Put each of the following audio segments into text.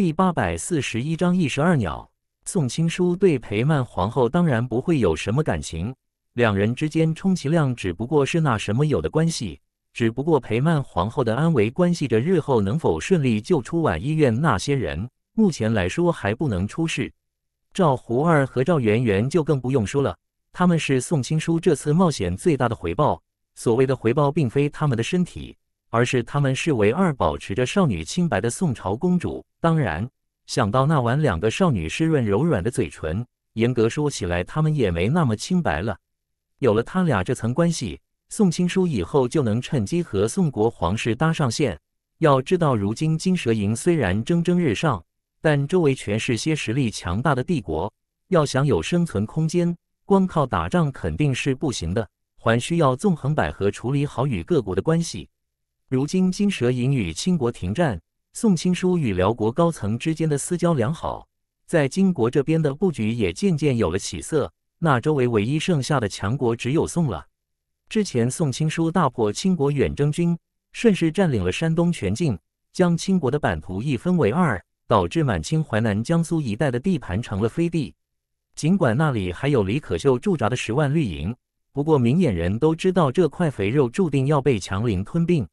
第八百四十一章一石二鸟。宋青书对裴曼皇后当然不会有什么感情，两人之间充其量只不过是那什么有的关系。只不过裴曼皇后的安危关系着日后能否顺利救出晚医院那些人，目前来说还不能出事。赵胡二和赵媛媛就更不用说了，他们是宋青书这次冒险最大的回报。所谓的回报，并非他们的身体。而是他们视为二保持着少女清白的宋朝公主。当然，想到那晚两个少女湿润柔软的嘴唇，严格说起来，她们也没那么清白了。有了他俩这层关系，宋青书以后就能趁机和宋国皇室搭上线。要知道，如今金蛇营虽然蒸蒸日上，但周围全是些实力强大的帝国，要想有生存空间，光靠打仗肯定是不行的，还需要纵横捭阖，处理好与各国的关系。如今金蛇营与清国停战，宋清书与辽国高层之间的私交良好，在金国这边的布局也渐渐有了起色。那周围唯一剩下的强国只有宋了。之前宋清书大破清国远征军，顺势占领了山东全境，将清国的版图一分为二，导致满清淮南、江苏一带的地盘成了飞地。尽管那里还有李可秀驻扎的十万绿营，不过明眼人都知道这块肥肉注定要被强邻吞并。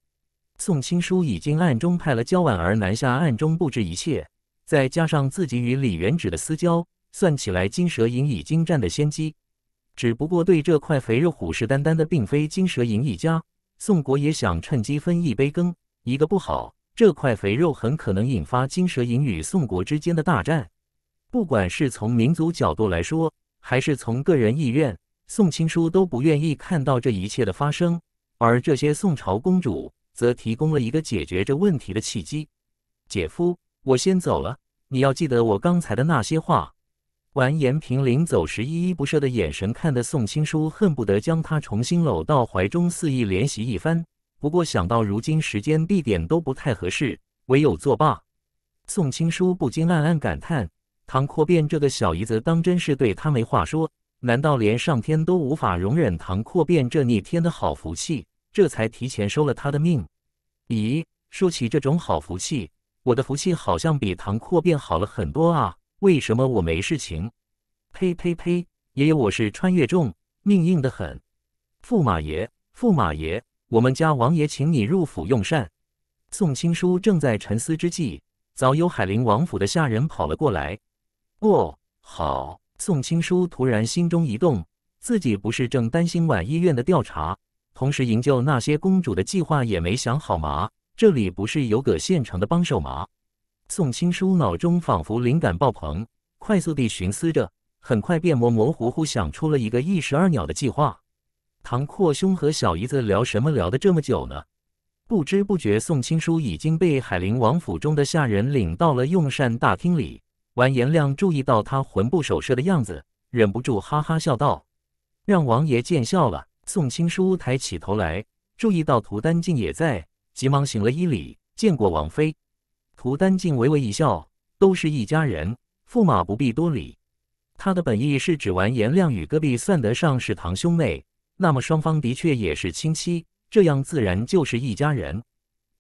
宋青书已经暗中派了焦婉儿南下，暗中布置一切。再加上自己与李元芷的私交，算起来金蛇营已经占了先机。只不过，对这块肥肉虎视眈眈的并非金蛇营一家，宋国也想趁机分一杯羹。一个不好，这块肥肉很可能引发金蛇营与宋国之间的大战。不管是从民族角度来说，还是从个人意愿，宋青书都不愿意看到这一切的发生。而这些宋朝公主。则提供了一个解决这问题的契机。姐夫，我先走了，你要记得我刚才的那些话。完颜平临走时依依不舍的眼神，看得宋青书恨不得将他重新搂到怀中，肆意怜惜一番。不过想到如今时间地点都不太合适，唯有作罢。宋青书不禁暗暗感叹：唐阔变这个小姨子，当真是对他没话说。难道连上天都无法容忍唐阔变这逆天的好福气？这才提前收了他的命。咦，说起这种好福气，我的福气好像比唐阔变好了很多啊！为什么我没事情？呸呸呸！爷爷，我是穿越重，命硬得很。驸马爷，驸马爷，我们家王爷请你入府用膳。宋青书正在沉思之际，早有海陵王府的下人跑了过来。哦，好。宋青书突然心中一动，自己不是正担心晚医院的调查？同时营救那些公主的计划也没想好嘛？这里不是有个现成的帮手吗？宋青书脑中仿佛灵感爆棚，快速地寻思着，很快便模模糊糊想出了一个一石二鸟的计划。唐阔兄和小姨子聊什么聊得这么久呢？不知不觉，宋青书已经被海陵王府中的下人领到了用膳大厅里。完颜亮注意到他魂不守舍的样子，忍不住哈哈笑道：“让王爷见笑了。”宋青书抬起头来，注意到涂丹静也在，急忙行了一礼，见过王妃。涂丹静微微一笑，都是一家人，驸马不必多礼。他的本意是指完颜亮与戈壁算得上是堂兄妹，那么双方的确也是亲戚，这样自然就是一家人。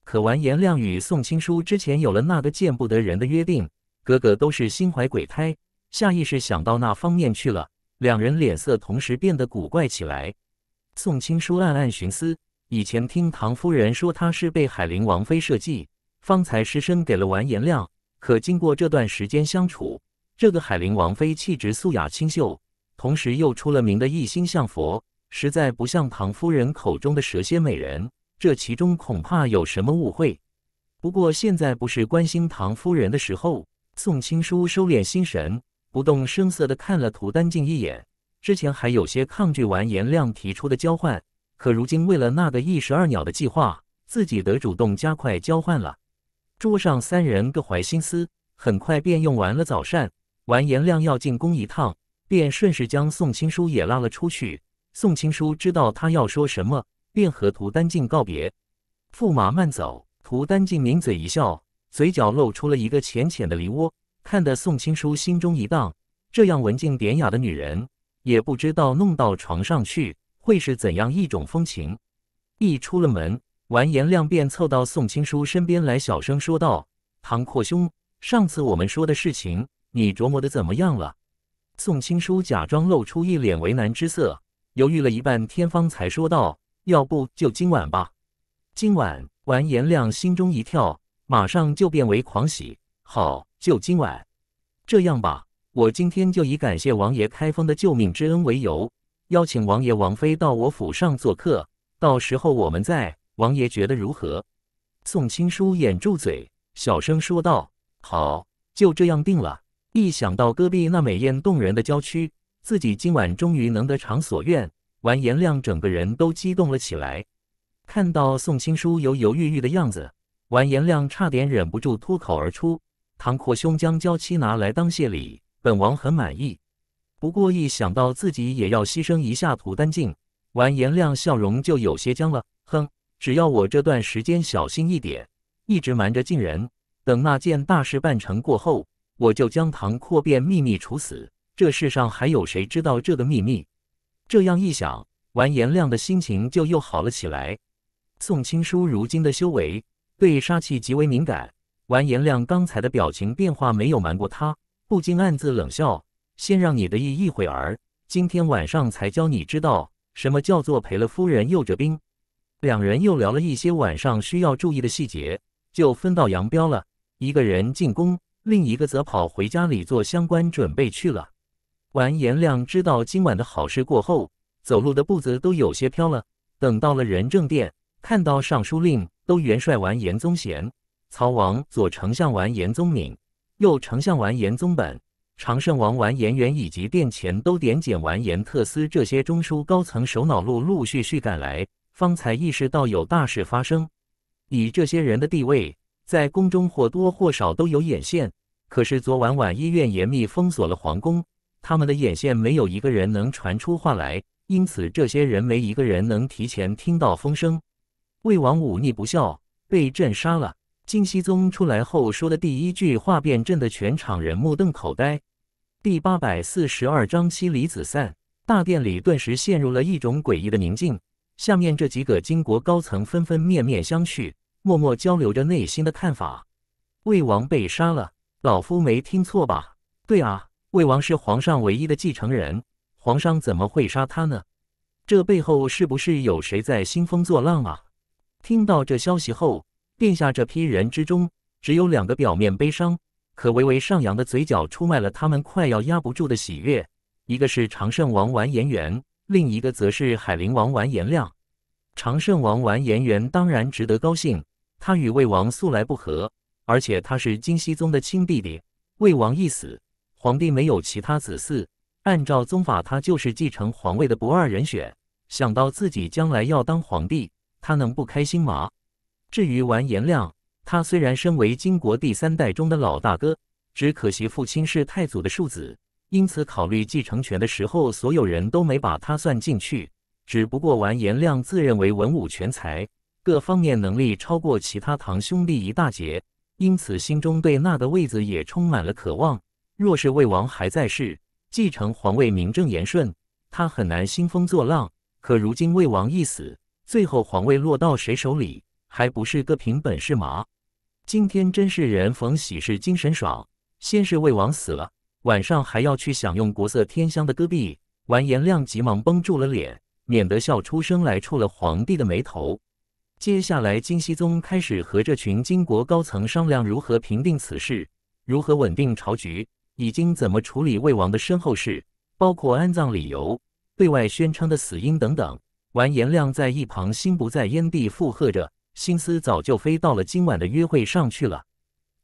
可完颜亮与宋青书之前有了那个见不得人的约定，哥哥都是心怀鬼胎，下意识想到那方面去了，两人脸色同时变得古怪起来。宋青书暗暗寻思，以前听唐夫人说她是被海陵王妃设计，方才失身给了完颜亮。可经过这段时间相处，这个海陵王妃气质素雅清秀，同时又出了名的一心向佛，实在不像唐夫人口中的蛇蝎美人。这其中恐怕有什么误会。不过现在不是关心唐夫人的时候，宋青书收敛心神，不动声色地看了涂丹静一眼。之前还有些抗拒完颜亮提出的交换，可如今为了那个一石二鸟的计划，自己得主动加快交换了。桌上三人各怀心思，很快便用完了早膳。完颜亮要进宫一趟，便顺势将宋青书也拉了出去。宋青书知道他要说什么，便和涂丹静告别：“驸马慢走。”涂丹静抿嘴一笑，嘴角露出了一个浅浅的梨窝，看得宋青书心中一荡。这样文静典雅的女人。也不知道弄到床上去会是怎样一种风情。一出了门，完颜亮便凑到宋青书身边来，小声说道：“唐阔兄，上次我们说的事情，你琢磨的怎么样了？”宋青书假装露出一脸为难之色，犹豫了一半天，方才说道：“要不就今晚吧。”今晚，完颜亮心中一跳，马上就变为狂喜：“好，就今晚，这样吧。”我今天就以感谢王爷开封的救命之恩为由，邀请王爷王妃到我府上做客，到时候我们在，王爷觉得如何？宋青书掩住嘴，小声说道：“好，就这样定了。”一想到戈壁那美艳动人的娇区，自己今晚终于能得偿所愿，完颜亮整个人都激动了起来。看到宋青书犹犹豫豫的样子，完颜亮差点忍不住脱口而出：“唐阔兄将娇妻拿来当谢礼。”本王很满意，不过一想到自己也要牺牲一下涂丹境，完颜亮笑容就有些僵了。哼，只要我这段时间小心一点，一直瞒着晋人，等那件大事办成过后，我就将唐阔变秘密处死。这世上还有谁知道这个秘密？这样一想，完颜亮的心情就又好了起来。宋青书如今的修为对杀气极为敏感，完颜亮刚才的表情变化没有瞒过他。不禁暗自冷笑：“先让你得意一会儿，今天晚上才教你知道什么叫做赔了夫人又折兵。”两人又聊了一些晚上需要注意的细节，就分道扬镳了。一个人进宫，另一个则跑回家里做相关准备去了。完颜亮知道今晚的好事过后，走路的步子都有些飘了。等到了仁政殿，看到尚书令都元帅完颜宗贤、曹王左丞相完颜宗敏。又，丞相完颜宗本、长胜王完颜元以及殿前都点检完颜特斯这些中枢高层首脑陆陆续续赶来，方才意识到有大事发生。以这些人的地位，在宫中或多或少都有眼线。可是昨晚晚，医院严密封锁了皇宫，他们的眼线没有一个人能传出话来，因此这些人没一个人能提前听到风声。魏王忤逆不孝，被朕杀了。金熙宗出来后说的第一句话，便震得全场人目瞪口呆。第八百四十二章西离子散，大殿里顿时陷入了一种诡异的宁静。下面这几个金国高层纷纷面面相觑，默默交流着内心的看法。魏王被杀了，老夫没听错吧？对啊，魏王是皇上唯一的继承人，皇上怎么会杀他呢？这背后是不是有谁在兴风作浪啊？听到这消息后。殿下，这批人之中，只有两个表面悲伤，可微微上扬的嘴角出卖了他们快要压不住的喜悦。一个是长胜王完颜元，另一个则是海陵王完颜亮。长胜王完颜元当然值得高兴，他与魏王素来不和，而且他是金熙宗的亲弟弟。魏王一死，皇帝没有其他子嗣，按照宗法，他就是继承皇位的不二人选。想到自己将来要当皇帝，他能不开心吗？至于完颜亮，他虽然身为金国第三代中的老大哥，只可惜父亲是太祖的庶子，因此考虑继承权的时候，所有人都没把他算进去。只不过完颜亮自认为文武全才，各方面能力超过其他堂兄弟一大截，因此心中对那个位子也充满了渴望。若是魏王还在世，继承皇位名正言顺，他很难兴风作浪。可如今魏王一死，最后皇位落到谁手里？还不是个凭本事嘛！今天真是人逢喜事精神爽。先是魏王死了，晚上还要去享用国色天香的戈壁。完颜亮急忙绷住了脸，免得笑出声来，触了皇帝的眉头。接下来，金熙宗开始和这群金国高层商量如何平定此事，如何稳定朝局，已经怎么处理魏王的身后事，包括安葬理由、对外宣称的死因等等。完颜亮在一旁心不在焉地附和着。心思早就飞到了今晚的约会上去了。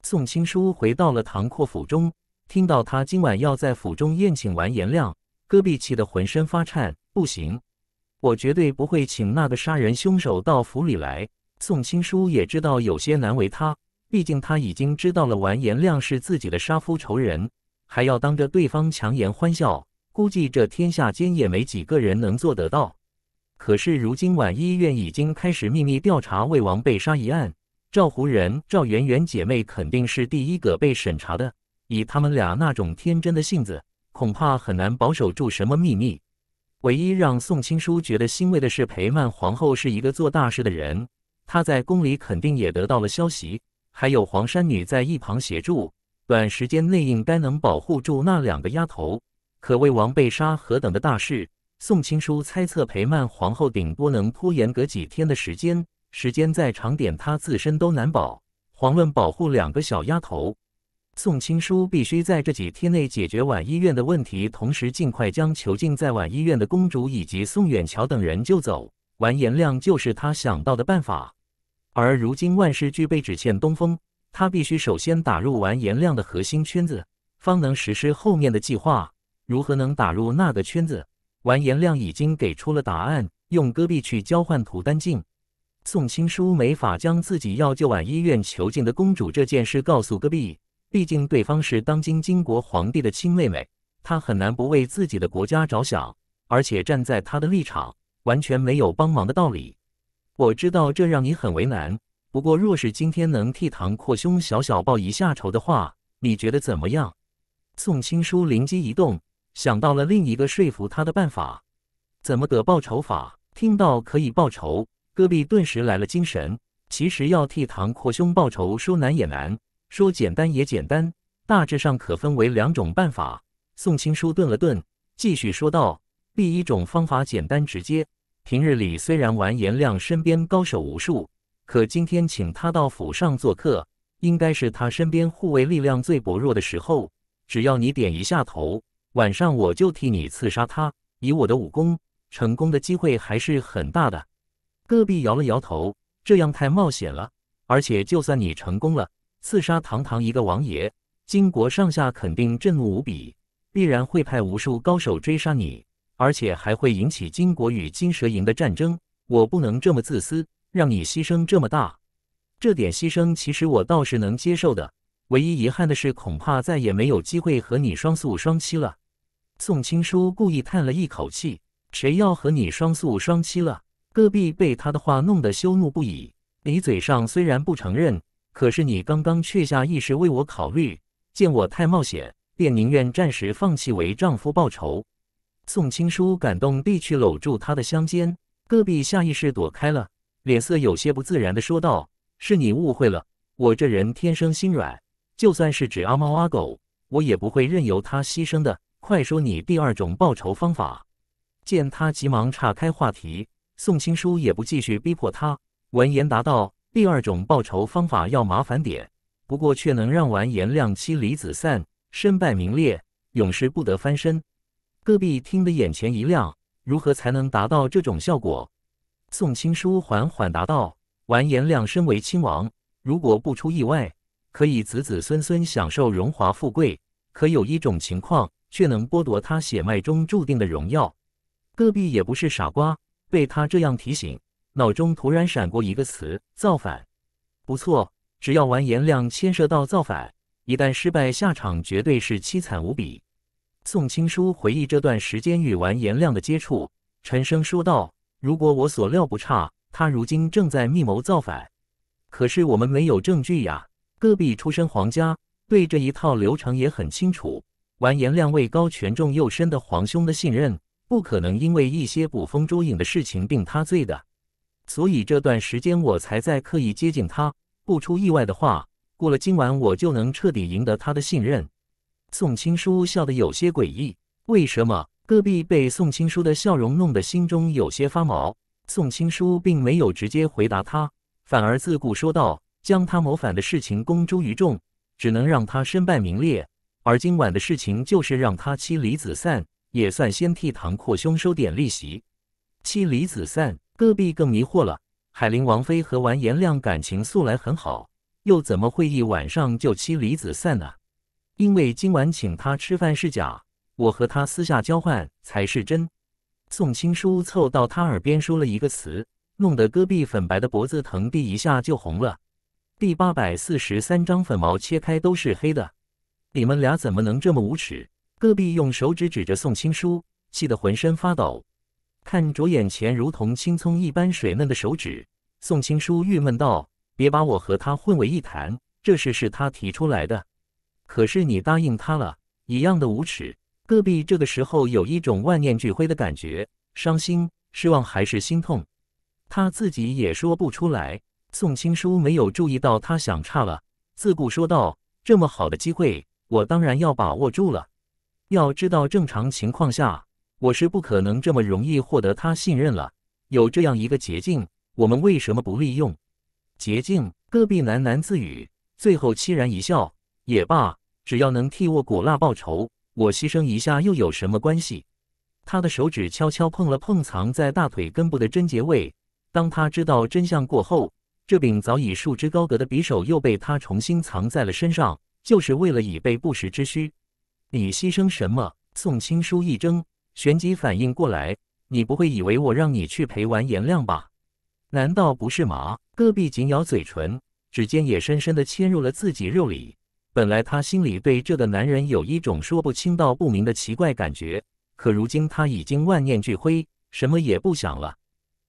宋青书回到了唐阔府中，听到他今晚要在府中宴请完颜亮，戈壁气得浑身发颤。不行，我绝对不会请那个杀人凶手到府里来。宋青书也知道有些难为他，毕竟他已经知道了完颜亮是自己的杀夫仇人，还要当着对方强颜欢笑，估计这天下间也没几个人能做得到。可是如今，宛医院已经开始秘密调查魏王被杀一案，赵胡人、赵媛媛姐妹肯定是第一个被审查的。以他们俩那种天真的性子，恐怕很难保守住什么秘密。唯一让宋青书觉得欣慰的是，裴曼皇后是一个做大事的人，她在宫里肯定也得到了消息。还有黄山女在一旁协助，短时间内应该能保护住那两个丫头。可魏王被杀，何等的大事！宋青书猜测，陪曼皇后顶多能拖延个几天的时间，时间再长点，她自身都难保。遑论保护两个小丫头。宋青书必须在这几天内解决宛医院的问题，同时尽快将囚禁在宛医院的公主以及宋远桥等人救走。完颜亮就是他想到的办法。而如今万事俱备，只欠东风。他必须首先打入完颜亮的核心圈子，方能实施后面的计划。如何能打入那个圈子？完颜亮已经给出了答案，用戈壁去交换涂丹净。宋青书没法将自己要救往医院囚禁的公主这件事告诉戈壁，毕竟对方是当今金国皇帝的亲妹妹，他很难不为自己的国家着想，而且站在他的立场，完全没有帮忙的道理。我知道这让你很为难，不过若是今天能替唐阔兄小小报一下仇的话，你觉得怎么样？宋青书灵机一动。想到了另一个说服他的办法，怎么得报仇法？听到可以报仇，戈壁顿时来了精神。其实要替唐扩兄报仇，说难也难，说简单也简单，大致上可分为两种办法。宋青书顿了顿，继续说道：“第一种方法简单直接，平日里虽然完颜亮身边高手无数，可今天请他到府上做客，应该是他身边护卫力量最薄弱的时候，只要你点一下头。”晚上我就替你刺杀他，以我的武功，成功的机会还是很大的。戈壁摇了摇头，这样太冒险了。而且就算你成功了，刺杀堂堂一个王爷，金国上下肯定震怒无比，必然会派无数高手追杀你，而且还会引起金国与金蛇营的战争。我不能这么自私，让你牺牲这么大。这点牺牲其实我倒是能接受的，唯一遗憾的是，恐怕再也没有机会和你双宿双栖了。宋青书故意叹了一口气：“谁要和你双宿双栖了？”戈壁被他的话弄得羞怒不已。你嘴上虽然不承认，可是你刚刚却下意识为我考虑，见我太冒险，便宁愿暂时放弃为丈夫报仇。宋青书感动地去搂住他的香肩，戈壁下意识躲开了，脸色有些不自然地说道：“是你误会了，我这人天生心软，就算是只阿猫阿狗，我也不会任由他牺牲的。”快说你第二种报仇方法！见他急忙岔开话题，宋青书也不继续逼迫他。完颜答道：“第二种报仇方法要麻烦点，不过却能让完颜亮妻离子散，身败名裂，永世不得翻身。”戈壁听得眼前一亮，如何才能达到这种效果？宋青书缓缓答道：“完颜亮身为亲王，如果不出意外，可以子子孙孙享受荣华富贵。可有一种情况。”却能剥夺他血脉中注定的荣耀。戈壁也不是傻瓜，被他这样提醒，脑中突然闪过一个词：造反。不错，只要完颜亮牵涉到造反，一旦失败，下场绝对是凄惨无比。宋青书回忆这段时间与完颜亮的接触，沉声说道：“如果我所料不差，他如今正在密谋造反。可是我们没有证据呀。”戈壁出身皇家，对这一套流程也很清楚。完颜亮位高权重又深的皇兄的信任，不可能因为一些捕风捉影的事情定他罪的。所以这段时间我才在刻意接近他。不出意外的话，过了今晚我就能彻底赢得他的信任。宋青书笑得有些诡异，为什么？戈壁被宋青书的笑容弄得心中有些发毛。宋青书并没有直接回答他，反而自顾说道：“将他谋反的事情公诸于众，只能让他身败名裂。”而今晚的事情就是让他妻离子散，也算先替唐阔兄收点利息。妻离子散，戈壁更迷惑了。海陵王妃和完颜亮感情素来很好，又怎么会一晚上就妻离子散呢？因为今晚请他吃饭是假，我和他私下交换才是真。宋青书凑到他耳边说了一个词，弄得戈壁粉白的脖子腾地一下就红了。第八百四十三章粉毛切开都是黑的。你们俩怎么能这么无耻？戈壁用手指指着宋青书，气得浑身发抖。看着眼前如同青葱一般水嫩的手指，宋青书郁闷道：“别把我和他混为一谈，这事是他提出来的。可是你答应他了，一样的无耻。”戈壁这个时候有一种万念俱灰的感觉，伤心、失望还是心痛，他自己也说不出来。宋青书没有注意到他想差了，自顾说道：“这么好的机会。”我当然要把握住了。要知道，正常情况下，我是不可能这么容易获得他信任了。有这样一个捷径，我们为什么不利用？捷径，戈壁喃喃自语，最后凄然一笑。也罢，只要能替我古拉报仇，我牺牲一下又有什么关系？他的手指悄悄碰了碰藏在大腿根部的贞洁位。当他知道真相过后，这柄早已束之高阁的匕首又被他重新藏在了身上。就是为了以备不时之需，你牺牲什么？宋青书一怔，旋即反应过来，你不会以为我让你去陪完颜亮吧？难道不是吗？戈壁紧咬嘴唇，指尖也深深地嵌入了自己肉里。本来他心里对这个男人有一种说不清道不明的奇怪感觉，可如今他已经万念俱灰，什么也不想了。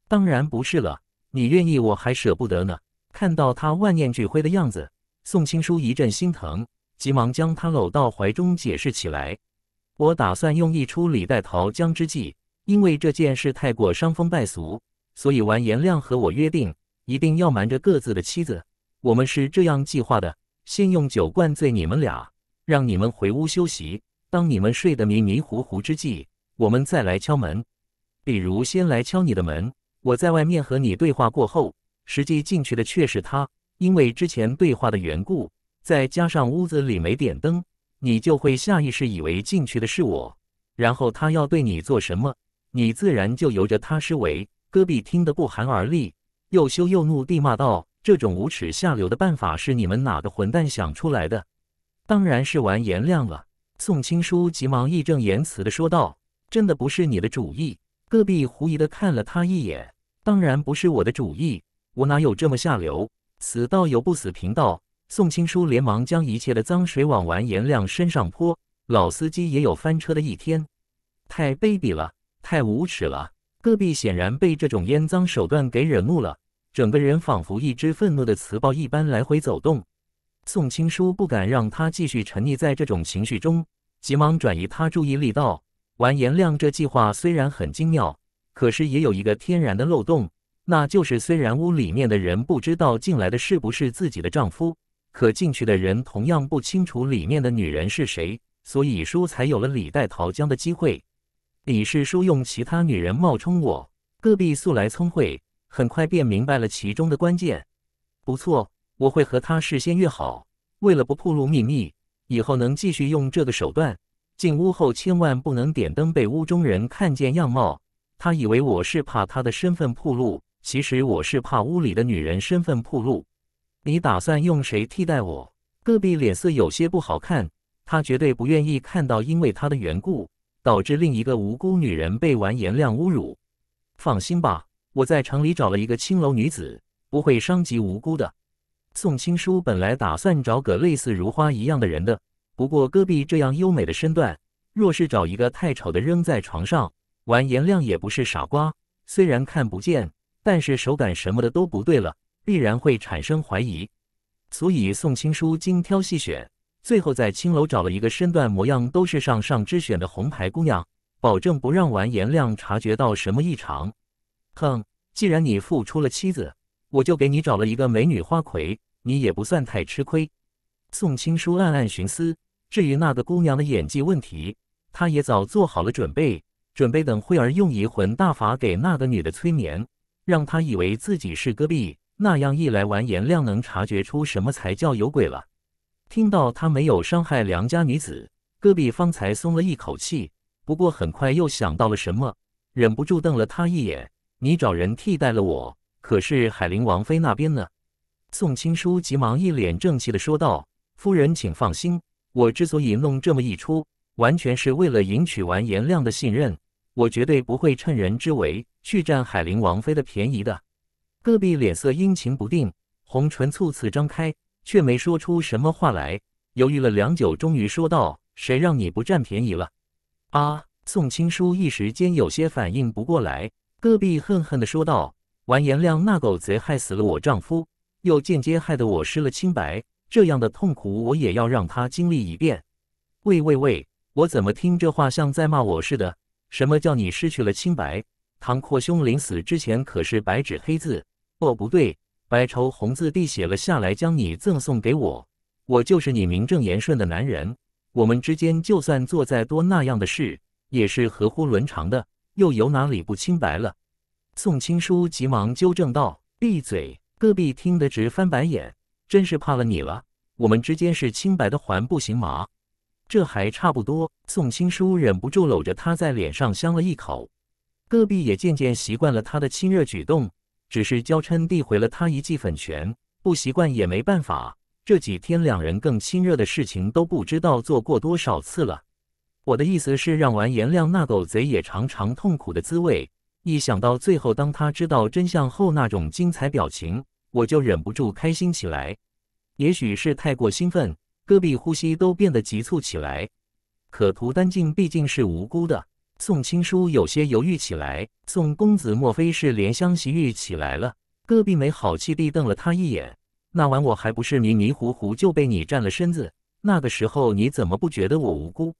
当然不是了，你愿意我还舍不得呢。看到他万念俱灰的样子。宋青书一阵心疼，急忙将他搂到怀中，解释起来：“我打算用一出李代桃僵之计，因为这件事太过伤风败俗，所以完颜亮和我约定，一定要瞒着各自的妻子。我们是这样计划的：先用酒灌醉你们俩，让你们回屋休息。当你们睡得迷迷糊糊之际，我们再来敲门。比如先来敲你的门，我在外面和你对话过后，实际进去的却是他。”因为之前对话的缘故，再加上屋子里没点灯，你就会下意识以为进去的是我，然后他要对你做什么，你自然就由着他施为。戈壁听得不寒而栗，又羞又怒地骂道：“这种无耻下流的办法是你们哪个混蛋想出来的？”“当然是完颜亮了。”宋青书急忙义正言辞地说道：“真的不是你的主意。”戈壁狐疑地看了他一眼：“当然不是我的主意，我哪有这么下流？”死道友不死贫道，宋青书连忙将一切的脏水往完颜亮身上泼。老司机也有翻车的一天，太卑鄙了，太无耻了！戈壁显然被这种烟脏手段给惹怒了，整个人仿佛一只愤怒的雌豹一般来回走动。宋青书不敢让他继续沉溺在这种情绪中，急忙转移他注意力道：“完颜亮这计划虽然很精妙，可是也有一个天然的漏洞。”那就是，虽然屋里面的人不知道进来的是不是自己的丈夫，可进去的人同样不清楚里面的女人是谁，所以叔才有了李代桃僵的机会。李氏叔用其他女人冒充我，戈壁素来聪慧，很快便明白了其中的关键。不错，我会和他事先约好，为了不暴露秘密，以后能继续用这个手段。进屋后千万不能点灯，被屋中人看见样貌。他以为我是怕他的身份暴露。其实我是怕屋里的女人身份暴露，你打算用谁替代我？戈壁脸色有些不好看，他绝对不愿意看到因为他的缘故导致另一个无辜女人被完颜亮侮辱。放心吧，我在城里找了一个青楼女子，不会伤及无辜的。宋青书本来打算找个类似如花一样的人的，不过戈壁这样优美的身段，若是找一个太丑的扔在床上，完颜亮也不是傻瓜，虽然看不见。但是手感什么的都不对了，必然会产生怀疑。所以宋青书精挑细选，最后在青楼找了一个身段模样都是上上之选的红牌姑娘，保证不让完颜亮察觉到什么异常。哼，既然你付出了妻子，我就给你找了一个美女花魁，你也不算太吃亏。宋青书暗暗寻思，至于那个姑娘的演技问题，他也早做好了准备，准备等慧儿用移魂大法给那个女的催眠。让他以为自己是戈壁，那样一来，完颜亮能察觉出什么才叫有鬼了。听到他没有伤害良家女子，戈壁方才松了一口气。不过很快又想到了什么，忍不住瞪了他一眼：“你找人替代了我，可是海陵王妃那边呢？”宋青书急忙一脸正气的说道：“夫人请放心，我之所以弄这么一出，完全是为了赢取完颜亮的信任，我绝对不会趁人之危。”去占海陵王妃的便宜的，戈壁脸色阴晴不定，红唇猝次张开，却没说出什么话来。犹豫了良久，终于说道：“谁让你不占便宜了？”啊！宋青书一时间有些反应不过来。戈壁恨恨地说道：“完颜亮那狗贼害死了我丈夫，又间接害得我失了清白，这样的痛苦我也要让他经历一遍。”喂喂喂，我怎么听这话像在骂我似的？什么叫你失去了清白？唐阔兄临死之前可是白纸黑字，哦不对，白绸红字地写了下来，将你赠送给我，我就是你名正言顺的男人。我们之间就算做再多那样的事，也是合乎伦常的，又有哪里不清白了？宋青书急忙纠正道：“闭嘴！”戈壁听得直翻白眼，真是怕了你了。我们之间是清白的，还不行吗？这还差不多。宋青书忍不住搂着他在脸上香了一口。戈壁也渐渐习惯了他的亲热举动，只是娇嗔递回了他一记粉拳。不习惯也没办法，这几天两人更亲热的事情都不知道做过多少次了。我的意思是让完颜亮那狗贼也尝尝痛苦的滋味。一想到最后当他知道真相后那种精彩表情，我就忍不住开心起来。也许是太过兴奋，戈壁呼吸都变得急促起来。可图丹敬毕竟是无辜的。宋青书有些犹豫起来，宋公子，莫非是怜香惜玉起来了？戈壁没好气地瞪了他一眼。那晚我还不是迷迷糊糊就被你占了身子，那个时候你怎么不觉得我无辜？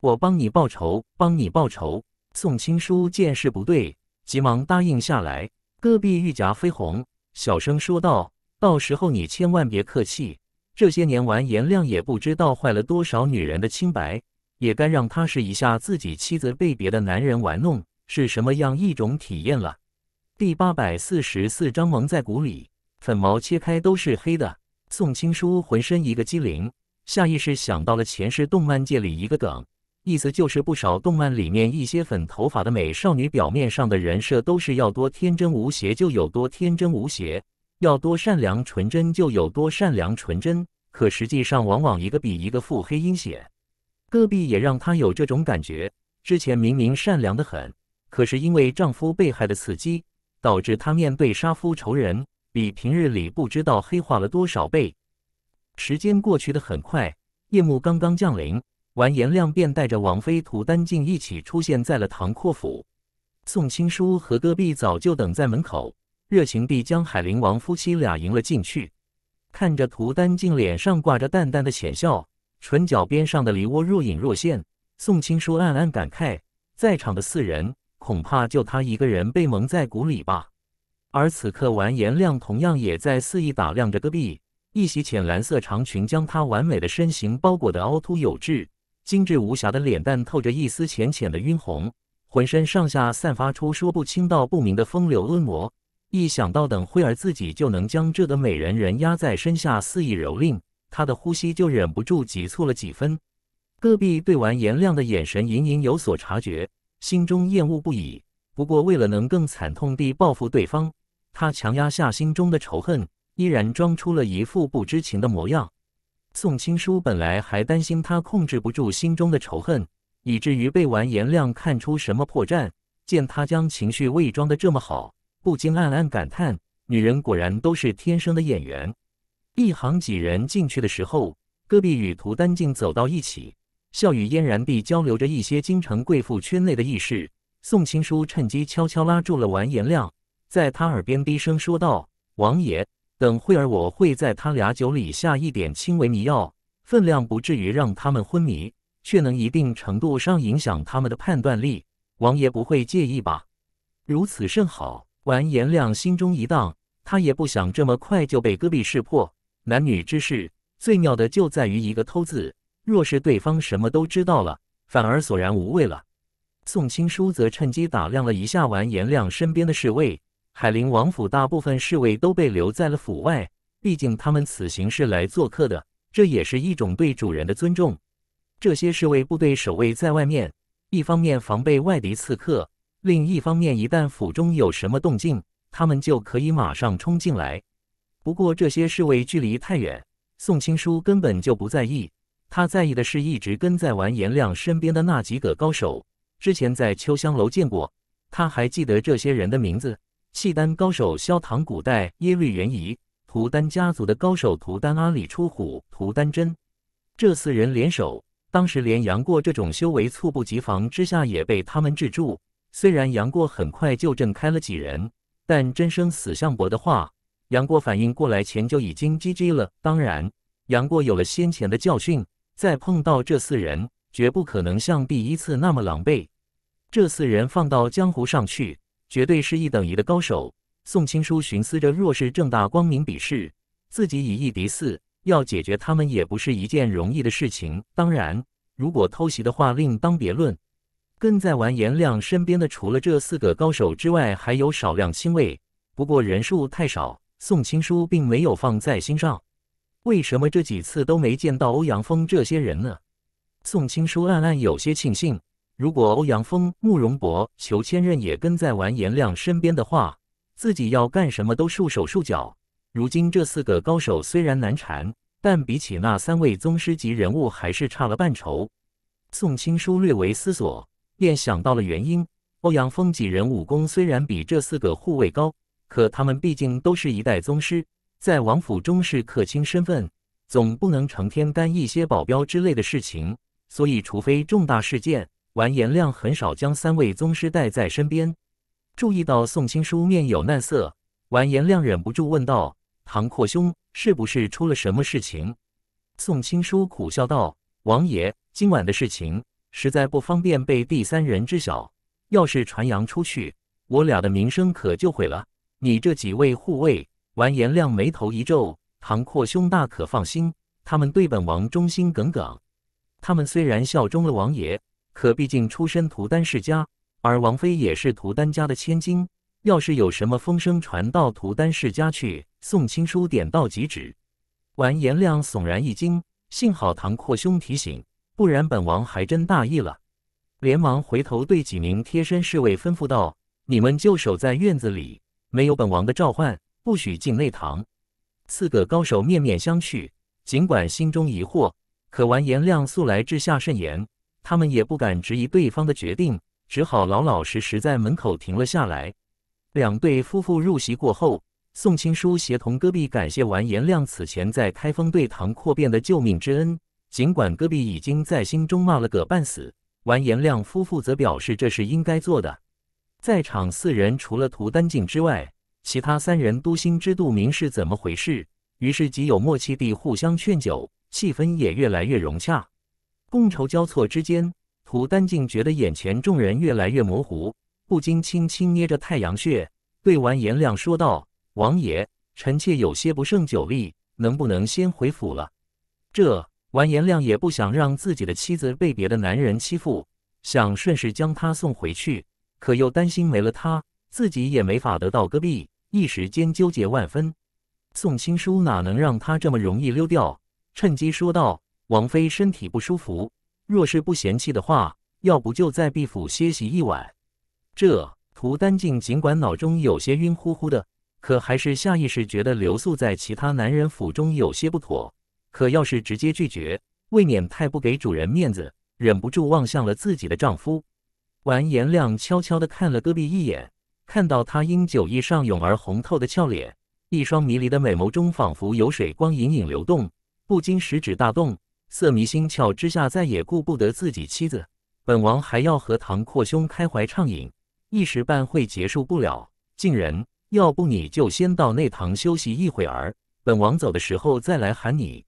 我帮你报仇，帮你报仇！宋青书见势不对，急忙答应下来。戈壁玉颊绯红，小声说道：“到时候你千万别客气，这些年完颜亮也不知道坏了多少女人的清白。”也该让他试一下自己妻子被别的男人玩弄是什么样一种体验了。第八百四十四章蒙在鼓里，粉毛切开都是黑的。宋青书浑身一个机灵，下意识想到了前世动漫界里一个梗，意思就是不少动漫里面一些粉头发的美少女表面上的人设都是要多天真无邪就有多天真无邪，要多善良纯真就有多善良纯真，可实际上往往一个比一个腹黑阴险。戈壁也让她有这种感觉。之前明明善良的很，可是因为丈夫被害的刺激，导致她面对杀夫仇人，比平日里不知道黑化了多少倍。时间过去的很快，夜幕刚刚降临，完颜亮便带着王妃涂丹静一起出现在了唐阔府。宋青书和戈壁早就等在门口，热情地将海陵王夫妻俩迎了进去。看着涂丹静脸上挂着淡淡的浅笑。唇角边上的梨涡若隐若现，宋青书暗暗感慨：在场的四人，恐怕就他一个人被蒙在鼓里吧。而此刻，完颜亮同样也在肆意打量着戈壁，一袭浅蓝色长裙将她完美的身形包裹的凹凸有致，精致无瑕的脸蛋透着一丝浅浅的晕红，浑身上下散发出说不清道不明的风流婀娜。一想到等会儿自己就能将这个美人人压在身下肆意蹂躏，他的呼吸就忍不住急促了几分，戈壁对完颜亮的眼神隐隐有所察觉，心中厌恶不已。不过为了能更惨痛地报复对方，他强压下心中的仇恨，依然装出了一副不知情的模样。宋青书本来还担心他控制不住心中的仇恨，以至于被完颜亮看出什么破绽。见他将情绪伪装的这么好，不禁暗暗感叹：女人果然都是天生的演员。一行几人进去的时候，戈壁与屠丹竟走到一起，笑语嫣然地交流着一些京城贵妇圈内的轶事。宋青书趁机悄悄拉住了完颜亮，在他耳边低声说道：“王爷，等会儿我会在他俩酒里下一点轻微迷药，分量不至于让他们昏迷，却能一定程度上影响他们的判断力。王爷不会介意吧？”如此甚好。完颜亮心中一荡，他也不想这么快就被戈壁识破。男女之事最妙的就在于一个“偷”字，若是对方什么都知道了，反而索然无味了。宋青书则趁机打量了一下完颜亮身边的侍卫，海陵王府大部分侍卫都被留在了府外，毕竟他们此行是来做客的，这也是一种对主人的尊重。这些侍卫部队守卫在外面，一方面防备外敌刺客，另一方面一旦府中有什么动静，他们就可以马上冲进来。不过这些侍卫距离太远，宋青书根本就不在意。他在意的是一直跟在完颜亮身边的那几个高手，之前在秋香楼见过，他还记得这些人的名字：契丹高手萧唐、古代耶律元仪、图丹家族的高手图丹阿里、出虎、图丹真。这四人联手，当时连杨过这种修为，猝不及防之下也被他们制住。虽然杨过很快就震开了几人，但真生死相搏的话。杨过反应过来前就已经 G G 了。当然，杨过有了先前的教训，再碰到这四人，绝不可能像第一次那么狼狈。这四人放到江湖上去，绝对是一等一的高手。宋青书寻思着，若是正大光明比试，自己以一敌四，要解决他们也不是一件容易的事情。当然，如果偷袭的话，另当别论。跟在完颜亮身边的除了这四个高手之外，还有少量亲卫，不过人数太少。宋青书并没有放在心上，为什么这几次都没见到欧阳锋这些人呢？宋青书暗暗有些庆幸，如果欧阳锋、慕容博、裘千仞也跟在完颜亮身边的话，自己要干什么都束手束脚。如今这四个高手虽然难缠，但比起那三位宗师级人物还是差了半筹。宋青书略为思索，便想到了原因：欧阳锋几人武功虽然比这四个护卫高。可他们毕竟都是一代宗师，在王府中是客卿身份，总不能成天干一些保镖之类的事情。所以，除非重大事件，完颜亮很少将三位宗师带在身边。注意到宋青书面有难色，完颜亮忍不住问道：“唐阔兄，是不是出了什么事情？”宋青书苦笑道：“王爷，今晚的事情实在不方便被第三人知晓，要是传扬出去，我俩的名声可就毁了。”你这几位护卫，完颜亮眉头一皱。唐阔兄大可放心，他们对本王忠心耿耿。他们虽然效忠了王爷，可毕竟出身图丹世家，而王妃也是图丹家的千金。要是有什么风声传到图丹世家去，宋青书点到即止。完颜亮悚然一惊，幸好唐阔兄提醒，不然本王还真大意了。连忙回头对几名贴身侍卫吩咐道：“你们就守在院子里。”没有本王的召唤，不许进内堂。四个高手面面相觑，尽管心中疑惑，可完颜亮素来治下甚严，他们也不敢质疑对方的决定，只好老老实实在门口停了下来。两对夫妇入席过后，宋青书协同戈壁感谢完颜亮此前在开封对堂扩辩的救命之恩。尽管戈壁已经在心中骂了个半死，完颜亮夫妇则表示这是应该做的。在场四人除了涂丹静之外，其他三人都心知肚明是怎么回事，于是极有默契地互相劝酒，气氛也越来越融洽。觥筹交错之间，涂丹静觉得眼前众人越来越模糊，不禁轻轻捏着太阳穴，对完颜亮说道：“王爷，臣妾有些不胜酒力，能不能先回府了？”这完颜亮也不想让自己的妻子被别的男人欺负，想顺势将她送回去。可又担心没了他，自己也没法得到戈壁，一时间纠结万分。宋青书哪能让他这么容易溜掉？趁机说道：“王妃身体不舒服，若是不嫌弃的话，要不就在壁府歇息一晚？”这涂丹静尽管脑中有些晕乎乎的，可还是下意识觉得留宿在其他男人府中有些不妥。可要是直接拒绝，未免太不给主人面子，忍不住望向了自己的丈夫。完颜亮悄悄地看了戈壁一眼，看到他因酒意上涌而红透的俏脸，一双迷离的美眸中仿佛有水光隐隐流动，不禁食指大动。色迷心窍之下，再也顾不得自己妻子，本王还要和唐阔兄开怀畅饮，一时半会结束不了。竟然，要不你就先到内堂休息一会儿，本王走的时候再来喊你。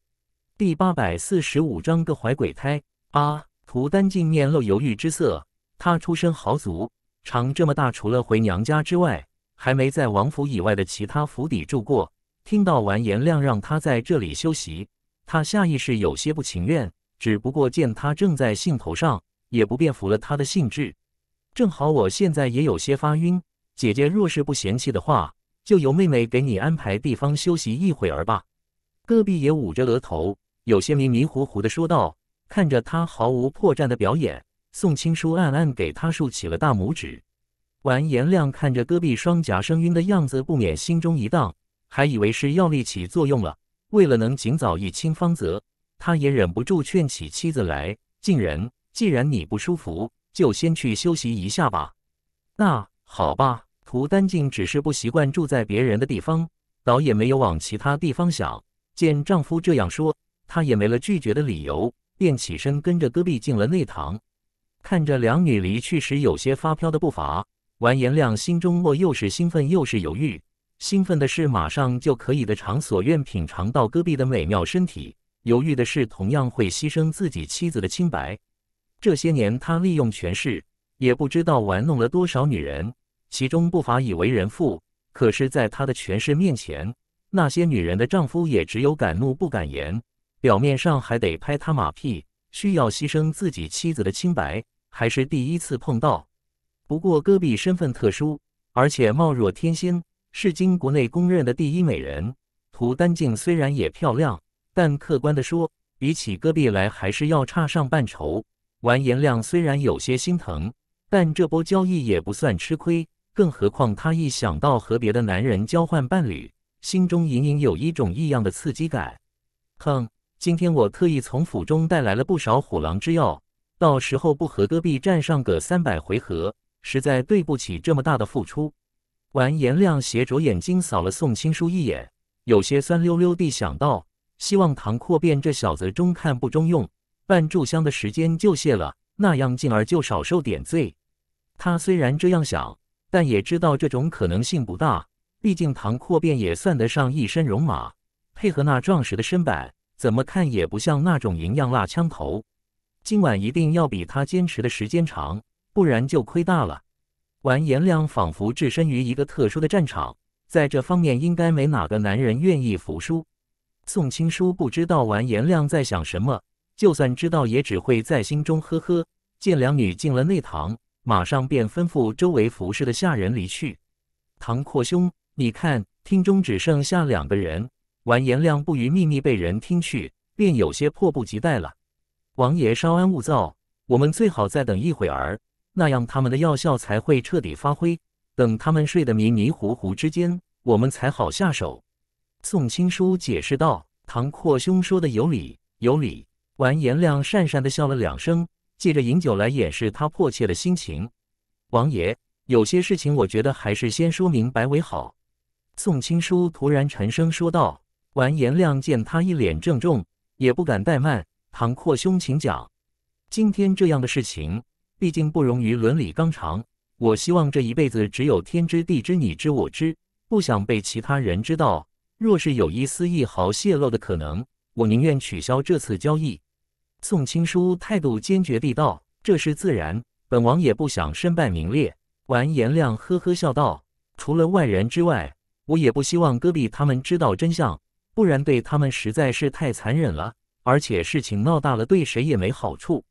第八百四十五章各怀鬼胎。八图丹镜面露犹豫之色。他出身豪族，长这么大除了回娘家之外，还没在王府以外的其他府邸住过。听到完颜亮让他在这里休息，他下意识有些不情愿，只不过见他正在兴头上，也不便服了他的兴致。正好我现在也有些发晕，姐姐若是不嫌弃的话，就由妹妹给你安排地方休息一会儿吧。戈壁也捂着额头，有些迷迷糊糊的说道：“看着他毫无破绽的表演。”宋青书暗暗给他竖起了大拇指。完颜亮看着戈壁双颊生晕的样子，不免心中一荡，还以为是药力起作用了。为了能尽早一清方泽，他也忍不住劝起妻子来：“静人，既然你不舒服，就先去休息一下吧。”“那好吧。”涂丹静只是不习惯住在别人的地方，倒也没有往其他地方想。见丈夫这样说，她也没了拒绝的理由，便起身跟着戈壁进了内堂。看着两女离去时有些发飘的步伐，完颜亮心中莫又是兴奋又是犹豫。兴奋的是马上就可以得偿所愿，品尝到戈壁的美妙身体；犹豫的是同样会牺牲自己妻子的清白。这些年他利用权势，也不知道玩弄了多少女人，其中不乏已为人父。可是，在他的权势面前，那些女人的丈夫也只有敢怒不敢言，表面上还得拍他马屁，需要牺牲自己妻子的清白。还是第一次碰到，不过戈壁身份特殊，而且貌若天仙，是今国内公认的第一美人。图丹镜虽然也漂亮，但客观的说，比起戈壁来还是要差上半筹。完颜亮虽然有些心疼，但这波交易也不算吃亏，更何况他一想到和别的男人交换伴侣，心中隐隐有一种异样的刺激感。哼，今天我特意从府中带来了不少虎狼之药。到时候不和戈壁战上个三百回合，实在对不起这么大的付出。完颜亮斜着眼睛扫了宋青书一眼，有些酸溜溜地想到：希望唐阔变这小子中看不中用。半炷香的时间就谢了，那样进而就少受点罪。他虽然这样想，但也知道这种可能性不大。毕竟唐阔变也算得上一身戎马，配合那壮实的身板，怎么看也不像那种营养辣枪头。今晚一定要比他坚持的时间长，不然就亏大了。完颜亮仿佛置身于一个特殊的战场，在这方面应该没哪个男人愿意服输。宋青书不知道完颜亮在想什么，就算知道也只会在心中呵呵。见两女进了内堂，马上便吩咐周围服侍的下人离去。唐阔兄，你看，厅中只剩下两个人。完颜亮不于秘密被人听去，便有些迫不及待了。王爷稍安勿躁，我们最好再等一会儿，那样他们的药效才会彻底发挥。等他们睡得迷迷糊糊之间，我们才好下手。”宋青书解释道，“唐阔兄说的有理，有理。”完颜亮讪讪的笑了两声，借着饮酒来掩饰他迫切的心情。“王爷，有些事情我觉得还是先说明白为好。”宋青书突然沉声说道。完颜亮见他一脸郑重，也不敢怠慢。唐阔兄，请讲。今天这样的事情，毕竟不容于伦理纲常。我希望这一辈子只有天知地知你知我知，不想被其他人知道。若是有一丝一毫泄露的可能，我宁愿取消这次交易。宋青书态度坚决地道：“这是自然，本王也不想身败名裂。”完颜亮呵呵笑道：“除了外人之外，我也不希望戈壁他们知道真相，不然对他们实在是太残忍了。”而且事情闹大了，对谁也没好处。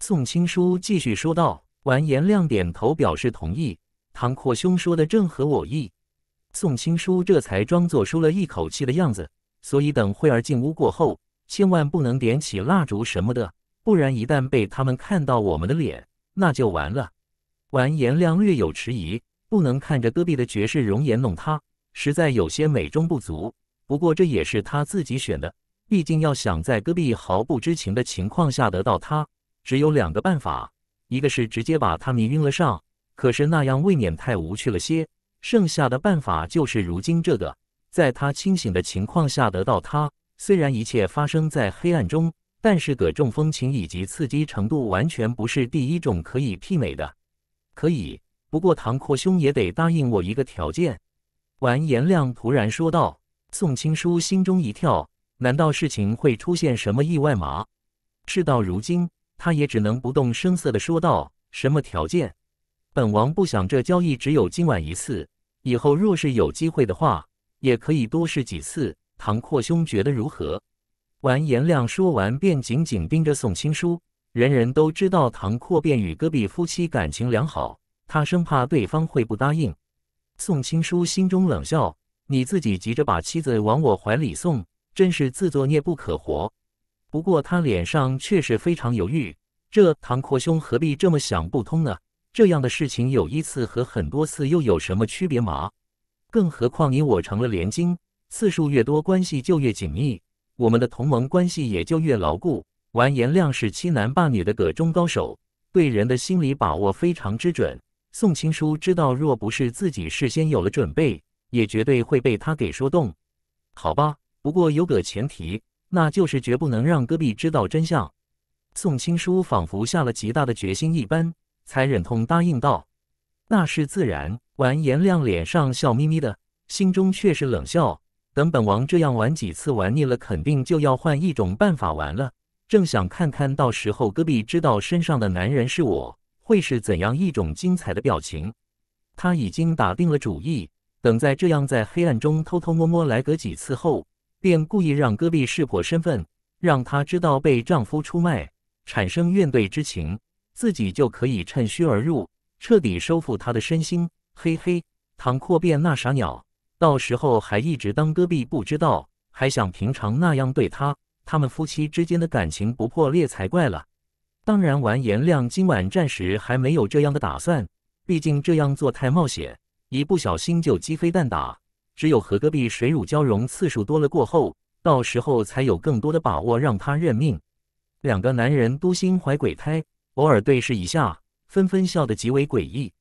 宋青书继续说道。完颜亮点头表示同意。唐阔兄说的正合我意。宋青书这才装作舒了一口气的样子。所以等慧儿进屋过后，千万不能点起蜡烛什么的，不然一旦被他们看到我们的脸，那就完了。完颜亮略有迟疑，不能看着隔壁的绝世容颜弄他，实在有些美中不足。不过这也是他自己选的。毕竟要想在戈壁毫不知情的情况下得到他，只有两个办法，一个是直接把他迷晕了上，可是那样未免太无趣了些。剩下的办法就是如今这个，在他清醒的情况下得到他。虽然一切发生在黑暗中，但是葛种风情以及刺激程度完全不是第一种可以媲美的。可以，不过唐阔兄也得答应我一个条件。”完颜亮突然说道。宋青书心中一跳。难道事情会出现什么意外吗？事到如今，他也只能不动声色地说道：“什么条件？本王不想这交易只有今晚一次，以后若是有机会的话，也可以多试几次。唐阔兄觉得如何？”完颜亮说完，便紧紧盯着宋青书。人人都知道唐阔便与戈壁夫妻感情良好，他生怕对方会不答应。宋青书心中冷笑：“你自己急着把妻子往我怀里送。”真是自作孽不可活。不过他脸上确实非常犹豫。这唐阔兄何必这么想不通呢？这样的事情有一次和很多次又有什么区别吗？更何况你我成了联襟，次数越多，关系就越紧密，我们的同盟关系也就越牢固。完颜亮是欺男霸女的葛中高手，对人的心理把握非常之准。宋青书知道，若不是自己事先有了准备，也绝对会被他给说动。好吧。不过有个前提，那就是绝不能让戈壁知道真相。宋青书仿佛下了极大的决心一般，才忍痛答应道：“那是自然。”完颜亮脸上笑眯眯的，心中却是冷笑。等本王这样玩几次，玩腻了，肯定就要换一种办法玩了。正想看看到时候戈壁知道身上的男人是我，会是怎样一种精彩的表情。他已经打定了主意，等在这样在黑暗中偷偷摸摸来个几次后。便故意让戈壁识破身份，让她知道被丈夫出卖，产生怨怼之情，自己就可以趁虚而入，彻底收复她的身心。嘿嘿，唐阔变那傻鸟，到时候还一直当戈壁不知道，还想平常那样对她，他们夫妻之间的感情不破裂才怪了。当然，完颜亮今晚暂时还没有这样的打算，毕竟这样做太冒险，一不小心就鸡飞蛋打。只有和戈壁水乳交融次数多了过后，到时候才有更多的把握让他认命。两个男人都心怀鬼胎，偶尔对视一下，纷纷笑得极为诡异。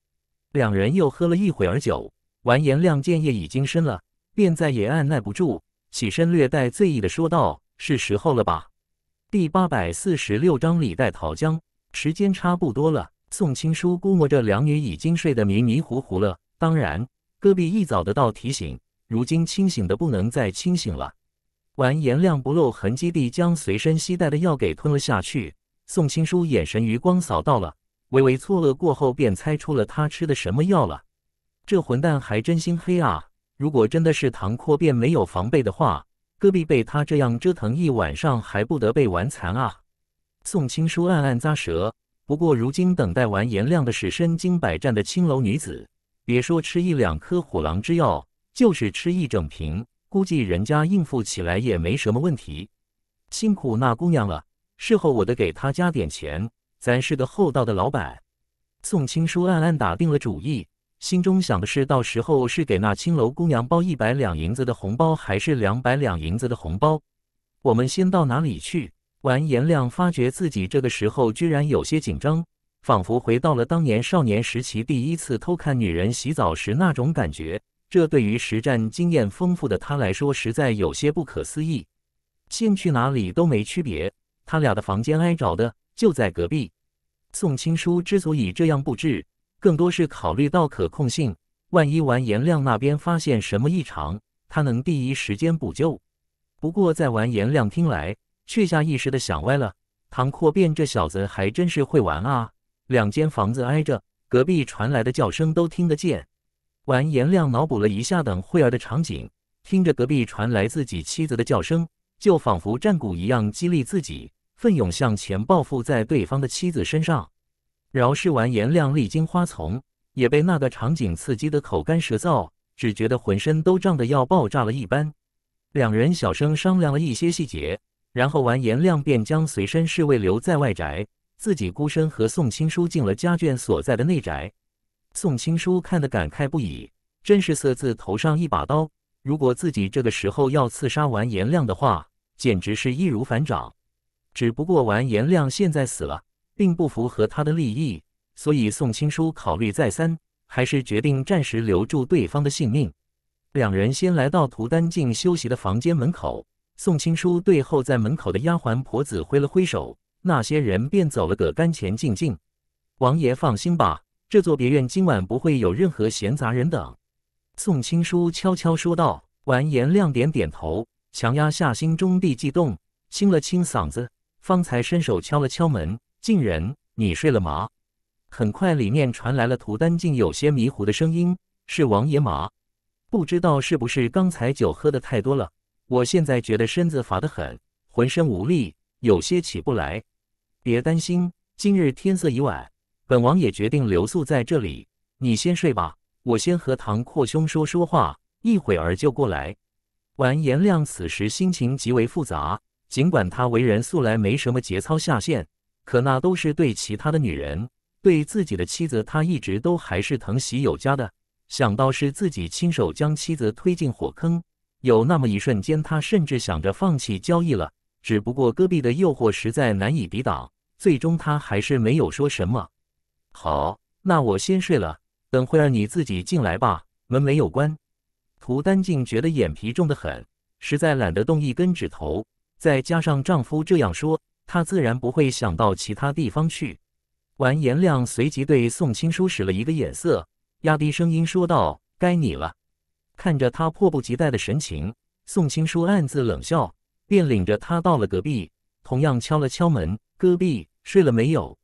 两人又喝了一会儿酒，完颜亮见夜已经深了，便再也按耐不住，起身略带醉意的说道：“是时候了吧？”第八百四十六章李代桃僵，时间差不多了。宋青书估摸着两女已经睡得迷迷糊糊了，当然，戈壁一早的到提醒。如今清醒的不能再清醒了，完颜亮不露痕迹地将随身携带的药给吞了下去。宋青书眼神余光扫到了，微微错愕过后便猜出了他吃的什么药了。这混蛋还真心黑啊！如果真的是唐阔便没有防备的话，戈壁被他这样折腾一晚上，还不得被玩残啊？宋青书暗暗咂舌。不过如今等待完颜亮的是身经百战的青楼女子，别说吃一两颗虎狼之药。就是吃一整瓶，估计人家应付起来也没什么问题。辛苦那姑娘了，事后我得给她加点钱。咱是个厚道的老板。宋青书暗暗打定了主意，心中想的是，到时候是给那青楼姑娘包一百两银子的红包，还是两百两银子的红包？我们先到哪里去？完颜亮发觉自己这个时候居然有些紧张，仿佛回到了当年少年时期第一次偷看女人洗澡时那种感觉。这对于实战经验丰富的他来说，实在有些不可思议。进去哪里都没区别，他俩的房间挨着的，就在隔壁。宋青书之所以这样布置，更多是考虑到可控性，万一完颜亮那边发现什么异常，他能第一时间补救。不过在完颜亮听来，却下意识的想歪了。唐阔变这小子还真是会玩啊，两间房子挨着，隔壁传来的叫声都听得见。完颜亮脑补了一下等会儿的场景，听着隔壁传来自己妻子的叫声，就仿佛战鼓一样激励自己奋勇向前，报复在对方的妻子身上。饶是完颜亮历经花丛，也被那个场景刺激的口干舌燥，只觉得浑身都胀得要爆炸了一般。两人小声商量了一些细节，然后完颜亮便将随身侍卫留在外宅，自己孤身和宋青书进了家眷所在的内宅。宋青书看得感慨不已，真是色字头上一把刀。如果自己这个时候要刺杀完颜亮的话，简直是易如反掌。只不过完颜亮现在死了，并不符合他的利益，所以宋青书考虑再三，还是决定暂时留住对方的性命。两人先来到涂丹静休息的房间门口，宋青书对候在门口的丫鬟婆子挥了挥手，那些人便走了个干干净净。王爷放心吧。这座别院今晚不会有任何闲杂人等。”宋青书悄悄说道。完颜亮点点头，强压下心中的悸动，清了清嗓子，方才伸手敲了敲门：“进人，你睡了吗？”很快，里面传来了涂丹静有些迷糊的声音：“是王爷吗？不知道是不是刚才酒喝的太多了，我现在觉得身子乏得很，浑身无力，有些起不来。别担心，今日天色已晚。”本王也决定留宿在这里，你先睡吧，我先和唐阔兄说说话，一会儿就过来。完颜亮此时心情极为复杂，尽管他为人素来没什么节操下限，可那都是对其他的女人，对自己的妻子，他一直都还是疼惜有加的。想到是自己亲手将妻子推进火坑，有那么一瞬间，他甚至想着放弃交易了。只不过戈壁的诱惑实在难以抵挡，最终他还是没有说什么。好，那我先睡了。等会儿你自己进来吧，门没有关。涂丹静觉得眼皮重得很，实在懒得动一根指头。再加上丈夫这样说，她自然不会想到其他地方去。完颜亮随即对宋青书使了一个眼色，压低声音说道：“该你了。”看着他迫不及待的神情，宋青书暗自冷笑，便领着他到了隔壁，同样敲了敲门：“隔壁睡了没有？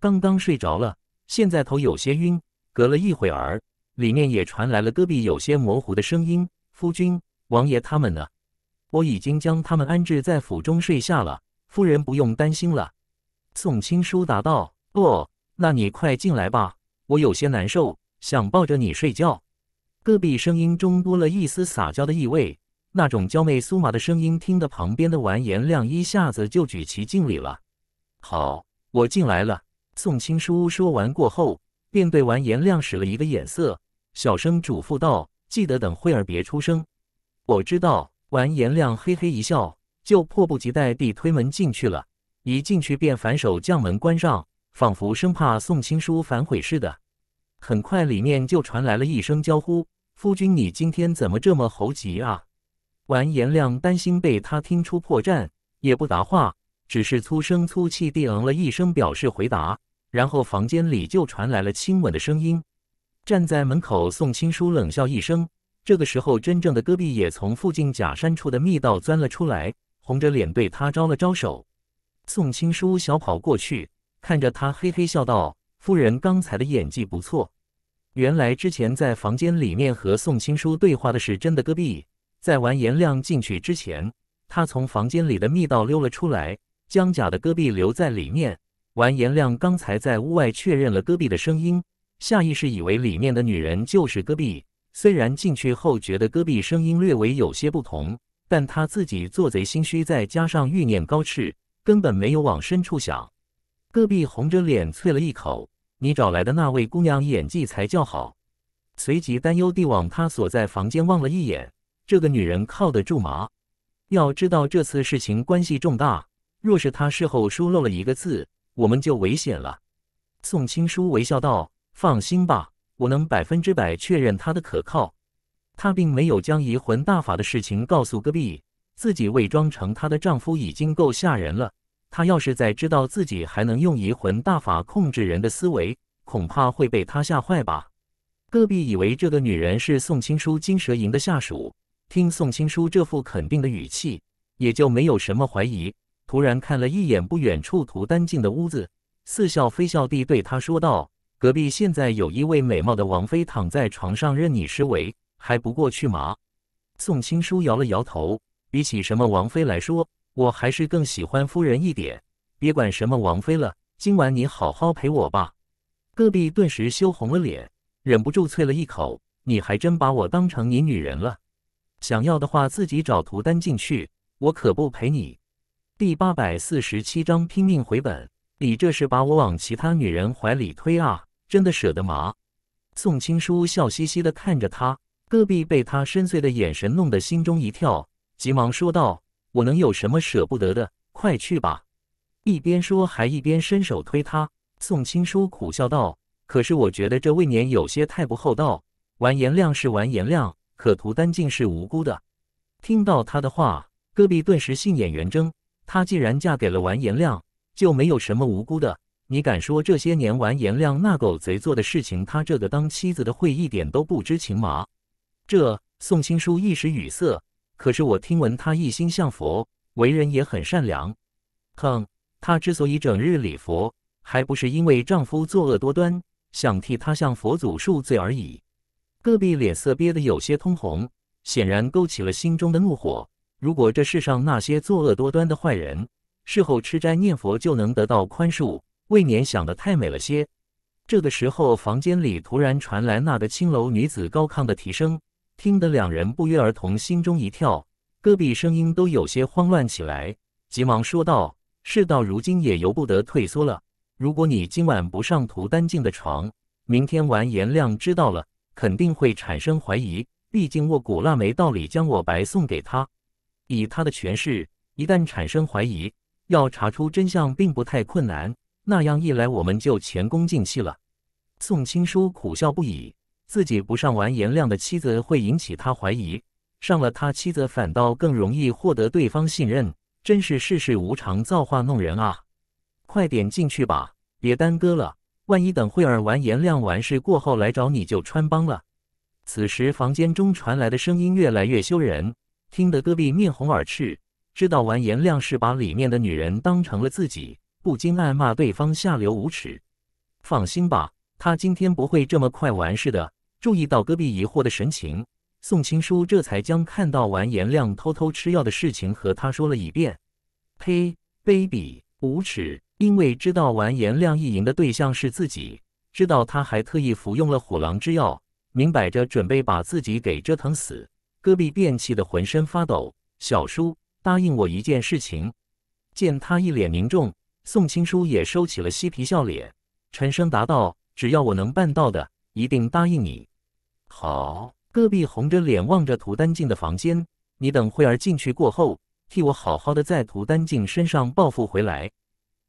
刚刚睡着了。”现在头有些晕，隔了一会儿，里面也传来了戈壁有些模糊的声音：“夫君，王爷他们呢？”我已经将他们安置在府中睡下了，夫人不用担心了。”宋青书答道：“哦，那你快进来吧，我有些难受，想抱着你睡觉。”戈壁声音中多了一丝撒娇的意味，那种娇媚酥麻的声音，听得旁边的完颜亮一下子就举旗敬礼了。“好，我进来了。”宋青书说完过后，便对完颜亮使了一个眼色，小声嘱咐道：“记得等会儿别出声。”我知道。完颜亮嘿嘿一笑，就迫不及待地推门进去了。一进去便反手将门关上，仿佛生怕宋青书反悔似的。很快，里面就传来了一声娇呼：“夫君，你今天怎么这么猴急啊？”完颜亮担心被他听出破绽，也不答话，只是粗声粗气地嗯了一声，表示回答。然后房间里就传来了亲吻的声音。站在门口，宋青书冷笑一声。这个时候，真正的戈壁也从附近假山处的密道钻了出来，红着脸对他招了招手。宋青书小跑过去，看着他，嘿嘿笑道：“夫人刚才的演技不错。”原来之前在房间里面和宋青书对话的是真的戈壁，在完颜亮进去之前，他从房间里的密道溜了出来，将假的戈壁留在里面。完颜亮刚才在屋外确认了戈壁的声音，下意识以为里面的女人就是戈壁。虽然进去后觉得戈壁声音略微有些不同，但他自己做贼心虚，再加上欲念高炽，根本没有往深处想。戈壁红着脸啐了一口：“你找来的那位姑娘演技才叫好。”随即担忧地往他所在房间望了一眼：“这个女人靠得住吗？要知道这次事情关系重大，若是他事后疏漏了一个字。”我们就危险了。”宋青书微笑道，“放心吧，我能百分之百确认她的可靠。她并没有将移魂大法的事情告诉戈壁，自己伪装成她的丈夫已经够吓人了。她要是再知道自己还能用移魂大法控制人的思维，恐怕会被他吓坏吧。”戈壁以为这个女人是宋青书金蛇营的下属，听宋青书这副肯定的语气，也就没有什么怀疑。突然看了一眼不远处涂丹进的屋子，似笑非笑地对他说道：“隔壁现在有一位美貌的王妃躺在床上任你施为，还不过去吗？”宋青书摇了摇头：“比起什么王妃来说，我还是更喜欢夫人一点。别管什么王妃了，今晚你好好陪我吧。”隔壁顿时羞红了脸，忍不住啐了一口：“你还真把我当成你女人了？想要的话自己找涂丹进去，我可不陪你。”第八百四十七章拼命回本，你这是把我往其他女人怀里推啊？真的舍得吗？宋青书笑嘻嘻的看着他，戈壁被他深邃的眼神弄得心中一跳，急忙说道：“我能有什么舍不得的？快去吧！”一边说，还一边伸手推他。宋青书苦笑道：“可是我觉得这未免有些太不厚道。完颜亮是完颜亮，可涂丹静是无辜的。”听到他的话，戈壁顿时杏眼圆睁。她既然嫁给了完颜亮，就没有什么无辜的。你敢说这些年完颜亮那狗贼做的事情，他这个当妻子的会一点都不知情吗？这宋青书一时语塞。可是我听闻他一心向佛，为人也很善良。哼，他之所以整日礼佛，还不是因为丈夫作恶多端，想替他向佛祖恕罪而已。戈壁脸色憋得有些通红，显然勾起了心中的怒火。如果这世上那些作恶多端的坏人，事后吃斋念佛就能得到宽恕，未免想得太美了些。这个时候，房间里突然传来那个青楼女子高亢的啼声，听得两人不约而同心中一跳，戈壁声音都有些慌乱起来，急忙说道：“事到如今也由不得退缩了。如果你今晚不上涂丹静的床，明天完颜亮知道了，肯定会产生怀疑。毕竟我古拉没道理将我白送给他。”以他的权势，一旦产生怀疑，要查出真相并不太困难。那样一来，我们就前功尽弃了。宋青书苦笑不已，自己不上完颜亮的妻子会引起他怀疑，上了他妻子反倒更容易获得对方信任。真是世事无常，造化弄人啊！快点进去吧，别耽搁了。万一等会儿完颜亮完事过后来找你就穿帮了。此时房间中传来的声音越来越羞人。听得戈壁面红耳赤，知道完颜亮是把里面的女人当成了自己，不禁暗骂对方下流无耻。放心吧，他今天不会这么快完事的。注意到戈壁疑惑的神情，宋青书这才将看到完颜亮偷偷吃药的事情和他说了一遍。呸，卑鄙无耻！因为知道完颜亮意淫的对象是自己，知道他还特意服用了虎狼之药，明摆着准备把自己给折腾死。戈壁便气得浑身发抖。小叔，答应我一件事情。见他一脸凝重，宋青书也收起了嬉皮笑脸，沉声答道：“只要我能办到的，一定答应你。”好。戈壁红着脸望着涂丹静的房间：“你等会儿进去过后，替我好好的在涂丹静身上报复回来。”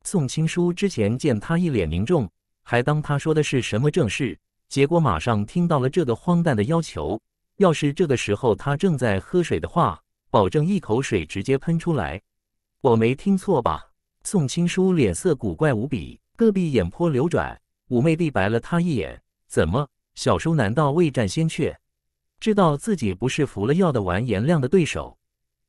宋青书之前见他一脸凝重，还当他说的是什么正事，结果马上听到了这个荒诞的要求。要是这个时候他正在喝水的话，保证一口水直接喷出来。我没听错吧？宋青书脸色古怪无比，各壁眼波流转。妩媚地白了他一眼：“怎么，小叔难道未战先怯？知道自己不是服了药的完颜亮的对手？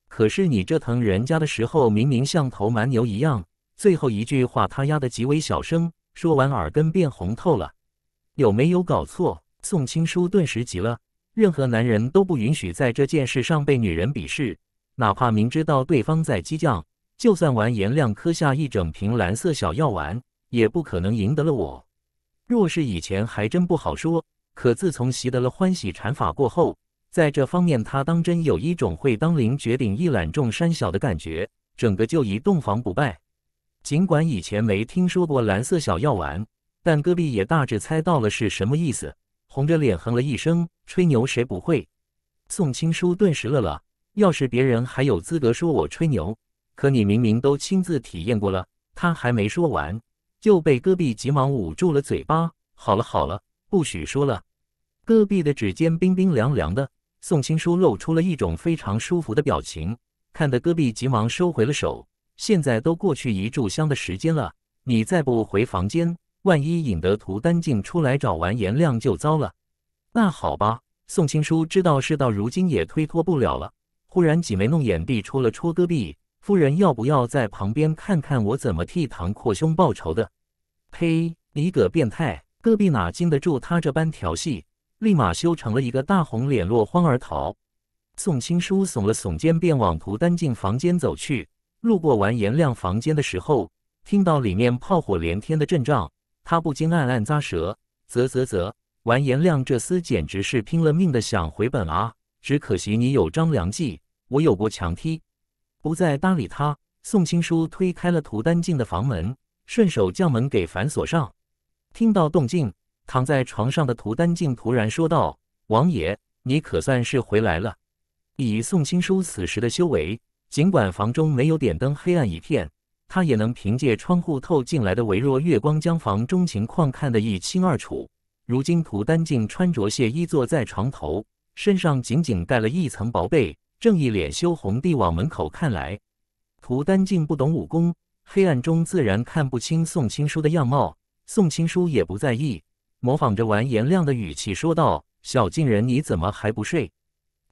可是你折腾人家的时候，明明像头蛮牛一样。”最后一句话他压得极为小声，说完耳根变红透了。有没有搞错？宋青书顿时急了。任何男人都不允许在这件事上被女人鄙视，哪怕明知道对方在激将，就算完颜亮磕下一整瓶蓝色小药丸，也不可能赢得了我。若是以前还真不好说，可自从习得了欢喜禅法过后，在这方面他当真有一种会当凌绝顶，一览众山小的感觉，整个就一洞房不败。尽管以前没听说过蓝色小药丸，但戈壁也大致猜到了是什么意思，红着脸哼了一声。吹牛谁不会？宋青书顿时乐了。要是别人还有资格说我吹牛，可你明明都亲自体验过了。他还没说完，就被戈壁急忙捂住了嘴巴。好了好了，不许说了。戈壁的指尖冰冰凉凉的，宋青书露出了一种非常舒服的表情，看得戈壁急忙收回了手。现在都过去一炷香的时间了，你再不回房间，万一引得涂丹静出来找完颜亮就糟了。那好吧，宋青书知道事到如今也推脱不了了，忽然挤眉弄眼地戳了戳戈壁夫人，要不要在旁边看看我怎么替唐阔兄报仇的？呸！你个变态，戈壁哪经得住他这般调戏，立马羞成了一个大红脸，落荒而逃。宋青书耸了耸肩，便往涂丹进房间走去。路过完颜亮房间的时候，听到里面炮火连天的阵仗，他不禁暗暗咂舌：啧啧啧。完颜亮这厮简直是拼了命的想回本啊！只可惜你有张良计，我有过墙梯。不再搭理他。宋青书推开了涂丹静的房门，顺手将门给反锁上。听到动静，躺在床上的涂丹静突然说道：“王爷，你可算是回来了。”以宋青书此时的修为，尽管房中没有点灯，黑暗一片，他也能凭借窗户透进来的微弱月光，将房中情况看得一清二楚。如今，涂丹静穿着亵衣坐在床头，身上仅仅盖了一层薄被，正一脸羞红地往门口看来。涂丹静不懂武功，黑暗中自然看不清宋青书的样貌。宋青书也不在意，模仿着完颜亮的语气说道：“小静人，你怎么还不睡？”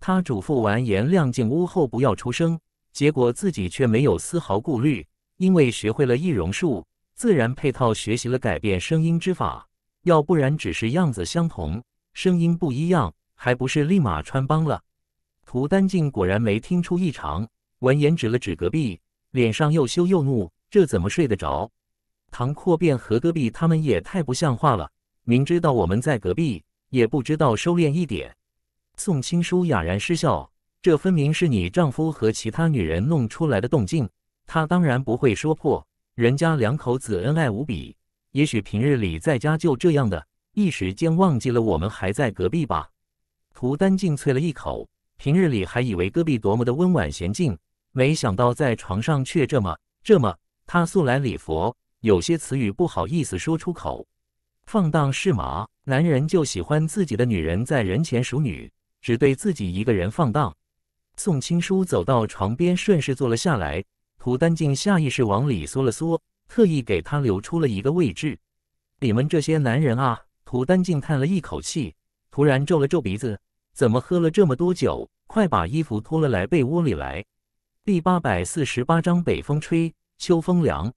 他嘱咐完颜亮进屋后不要出声，结果自己却没有丝毫顾虑，因为学会了易容术，自然配套学习了改变声音之法。要不然只是样子相同，声音不一样，还不是立马穿帮了？涂丹静果然没听出异常，闻言指了指隔壁，脸上又羞又怒，这怎么睡得着？唐阔便和戈壁他们也太不像话了，明知道我们在隔壁，也不知道收敛一点。宋青书哑然失笑，这分明是你丈夫和其他女人弄出来的动静，他当然不会说破，人家两口子恩爱无比。也许平日里在家就这样的一时间忘记了我们还在隔壁吧。涂丹静啐了一口，平日里还以为隔壁多么的温婉娴静，没想到在床上却这么这么。他素来礼佛，有些词语不好意思说出口。放荡是嘛？男人就喜欢自己的女人在人前淑女，只对自己一个人放荡。宋青书走到床边，顺势坐了下来。涂丹静下意识往里缩了缩。特意给他留出了一个位置。你们这些男人啊！涂丹静叹了一口气，突然皱了皱鼻子：“怎么喝了这么多酒？快把衣服脱了，来被窝里来。”第八百四十八章北风吹，秋风凉。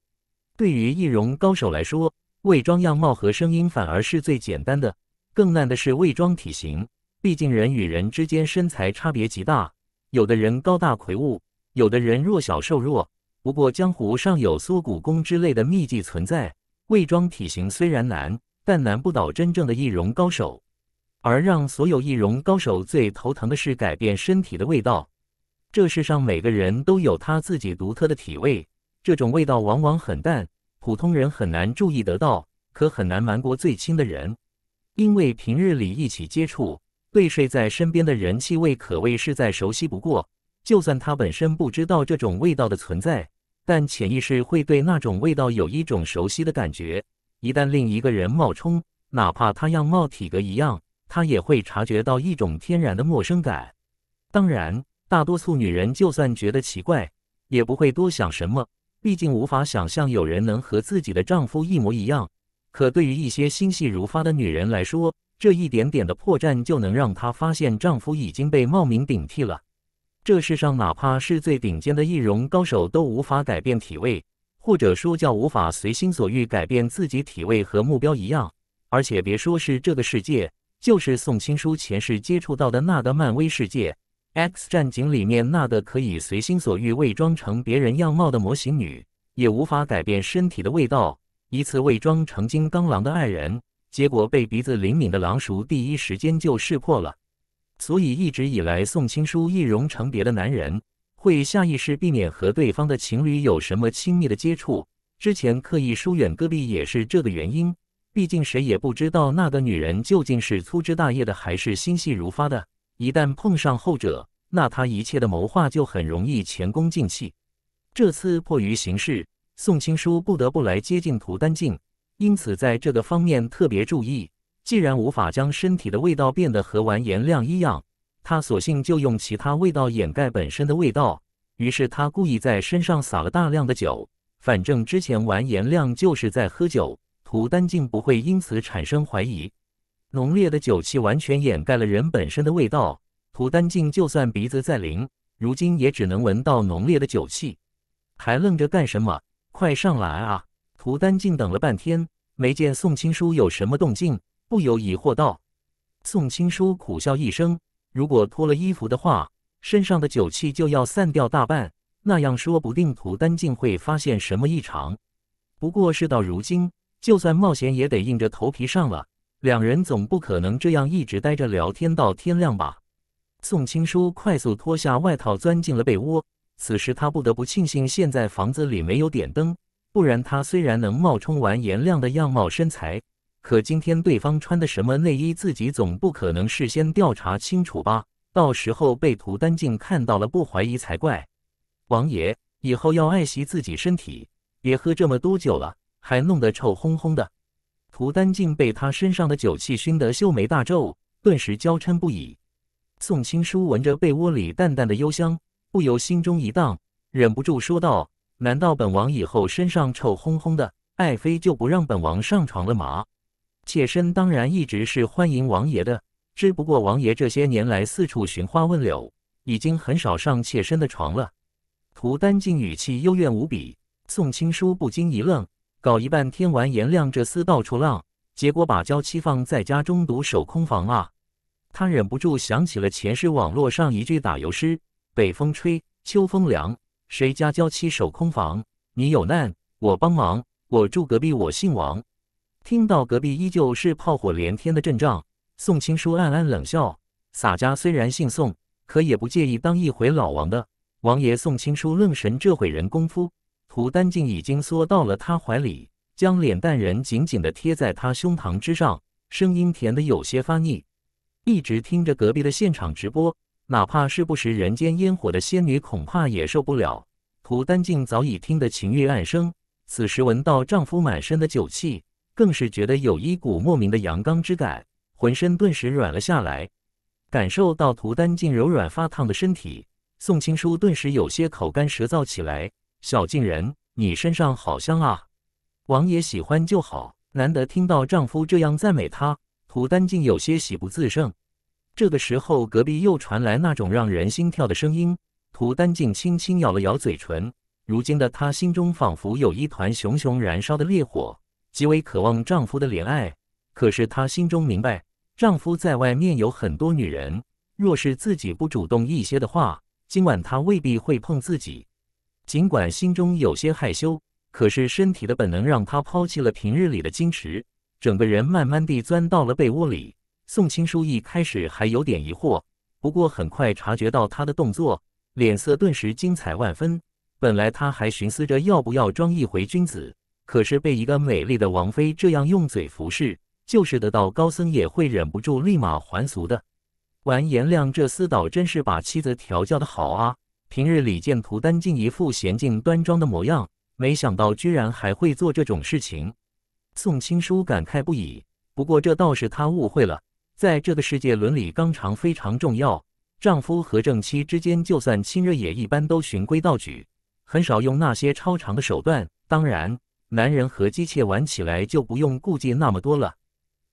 对于易容高手来说，伪装样貌和声音反而是最简单的，更难的是伪装体型。毕竟人与人之间身材差别极大，有的人高大魁梧，有的人弱小瘦弱。不过江湖上有缩骨功之类的秘技存在，伪装体型虽然难，但难不倒真正的易容高手。而让所有易容高手最头疼的是改变身体的味道。这世上每个人都有他自己独特的体味，这种味道往往很淡，普通人很难注意得到，可很难瞒过最亲的人。因为平日里一起接触，对睡在身边的人气味可谓是再熟悉不过，就算他本身不知道这种味道的存在。但潜意识会对那种味道有一种熟悉的感觉，一旦另一个人冒充，哪怕他样貌体格一样，她也会察觉到一种天然的陌生感。当然，大多数女人就算觉得奇怪，也不会多想什么，毕竟无法想象有人能和自己的丈夫一模一样。可对于一些心细如发的女人来说，这一点点的破绽就能让她发现丈夫已经被冒名顶替了。这世上哪怕是最顶尖的易容高手都无法改变体位，或者说叫无法随心所欲改变自己体位和目标一样。而且别说是这个世界，就是宋青书前世接触到的那个漫威世界，X 战警里面那个可以随心所欲伪装成别人样貌的模型女，也无法改变身体的味道。一次伪装成金刚狼的爱人，结果被鼻子灵敏的狼叔第一时间就识破了。所以一直以来，宋青书易容成别的男人，会下意识避免和对方的情侣有什么亲密的接触。之前刻意疏远戈壁也是这个原因。毕竟谁也不知道那个女人究竟是粗枝大叶的，还是心细如发的。一旦碰上后者，那他一切的谋划就很容易前功尽弃。这次迫于形势，宋青书不得不来接近涂丹静，因此在这个方面特别注意。既然无法将身体的味道变得和完颜亮一样，他索性就用其他味道掩盖本身的味道。于是他故意在身上撒了大量的酒，反正之前完颜亮就是在喝酒。涂丹静不会因此产生怀疑，浓烈的酒气完全掩盖了人本身的味道。涂丹静就算鼻子再灵，如今也只能闻到浓烈的酒气。还愣着干什么？快上来啊！涂丹静等了半天，没见宋青书有什么动静。不由疑惑道：“宋青书苦笑一声，如果脱了衣服的话，身上的酒气就要散掉大半，那样说不定涂丹竟会发现什么异常。不过事到如今，就算冒险也得硬着头皮上了。两人总不可能这样一直待着聊天到天亮吧？”宋青书快速脱下外套，钻进了被窝。此时他不得不庆幸现在房子里没有点灯，不然他虽然能冒充完颜亮的样貌身材。可今天对方穿的什么内衣，自己总不可能事先调查清楚吧？到时候被涂丹静看到了，不怀疑才怪！王爷，以后要爱惜自己身体，别喝这么多酒了，还弄得臭烘烘的。涂丹静被他身上的酒气熏得秀眉大皱，顿时娇嗔不已。宋青书闻着被窝里淡淡的幽香，不由心中一荡，忍不住说道：“难道本王以后身上臭烘烘的，爱妃就不让本王上床了吗？”妾身当然一直是欢迎王爷的，只不过王爷这些年来四处寻花问柳，已经很少上妾身的床了。涂丹静语气幽怨无比，宋青书不禁一愣：搞一半天完颜亮这厮到处浪，结果把娇妻放在家中独守空房啊！他忍不住想起了前世网络上一句打油诗：北风吹，秋风凉，谁家娇妻守空房？你有难，我帮忙，我住隔壁，我姓王。听到隔壁依旧是炮火连天的阵仗，宋青书暗暗冷笑。洒家虽然姓宋，可也不介意当一回老王的王爷。宋青书愣神，这会人功夫，涂丹净已经缩到了他怀里，将脸蛋人紧紧的贴在他胸膛之上，声音甜的有些发腻。一直听着隔壁的现场直播，哪怕是不食人间烟火的仙女恐怕也受不了。涂丹净早已听得情欲暗生，此时闻到丈夫满身的酒气。更是觉得有一股莫名的阳刚之感，浑身顿时软了下来，感受到涂丹静柔软发烫的身体，宋青书顿时有些口干舌燥起来。小静人，你身上好香啊！王爷喜欢就好。难得听到丈夫这样赞美她，涂丹静有些喜不自胜。这个时候，隔壁又传来那种让人心跳的声音，涂丹静轻轻咬了咬嘴唇。如今的她心中仿佛有一团熊熊燃烧的烈火。极为渴望丈夫的怜爱，可是她心中明白，丈夫在外面有很多女人。若是自己不主动一些的话，今晚他未必会碰自己。尽管心中有些害羞，可是身体的本能让她抛弃了平日里的矜持，整个人慢慢地钻到了被窝里。宋青书一开始还有点疑惑，不过很快察觉到她的动作，脸色顿时精彩万分。本来他还寻思着要不要装一回君子。可是被一个美丽的王妃这样用嘴服侍，就是得到高僧也会忍不住立马还俗的。完颜亮这厮倒真是把妻子调教的好啊！平日里见涂丹进一副娴静端庄的模样，没想到居然还会做这种事情。宋青书感慨不已。不过这倒是他误会了，在这个世界伦理纲常非常重要，丈夫和正妻之间就算亲热也一般都循规蹈矩，很少用那些超常的手段。当然。男人和姬妾玩起来就不用顾忌那么多了。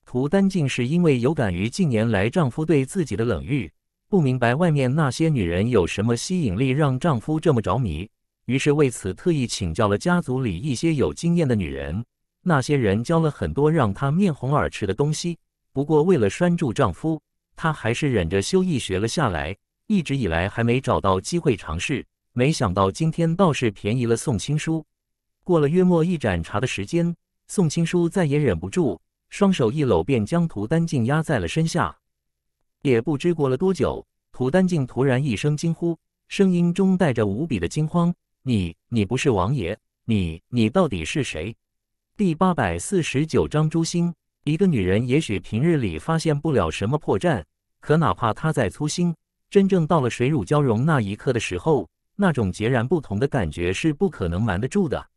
涂丹竟是因为有感于近年来丈夫对自己的冷遇，不明白外面那些女人有什么吸引力让丈夫这么着迷，于是为此特意请教了家族里一些有经验的女人。那些人教了很多让她面红耳赤的东西，不过为了拴住丈夫，她还是忍着羞意学了下来。一直以来还没找到机会尝试，没想到今天倒是便宜了宋青书。过了约莫一盏茶的时间，宋青书再也忍不住，双手一搂，便将涂丹静压在了身下。也不知过了多久，涂丹静突然一声惊呼，声音中带着无比的惊慌：“你……你不是王爷，你……你到底是谁？”第八百四十九章诛心。一个女人也许平日里发现不了什么破绽，可哪怕她再粗心，真正到了水乳交融那一刻的时候，那种截然不同的感觉是不可能瞒得住的。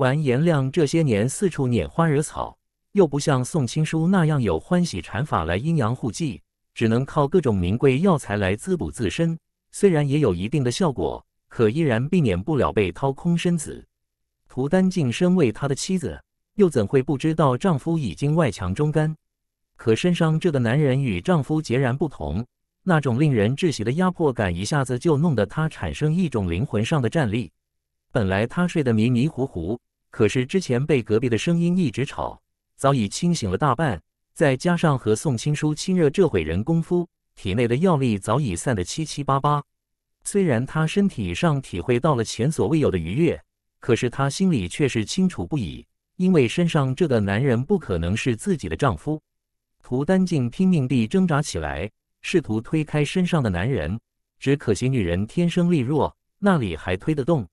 完颜亮这些年四处拈花惹草，又不像宋青书那样有欢喜禅法来阴阳护济，只能靠各种名贵药材来滋补自身。虽然也有一定的效果，可依然避免不了被掏空身子。涂丹静身为他的妻子，又怎会不知道丈夫已经外强中干？可身上这个男人与丈夫截然不同，那种令人窒息的压迫感一下子就弄得他产生一种灵魂上的战栗。本来他睡得迷迷糊糊。可是之前被隔壁的声音一直吵，早已清醒了大半，再加上和宋青书亲热这会人功夫，体内的药力早已散得七七八八。虽然他身体上体会到了前所未有的愉悦，可是他心里却是清楚不已，因为身上这个男人不可能是自己的丈夫。涂丹静拼命地挣扎起来，试图推开身上的男人，只可惜女人天生力弱，那里还推得动？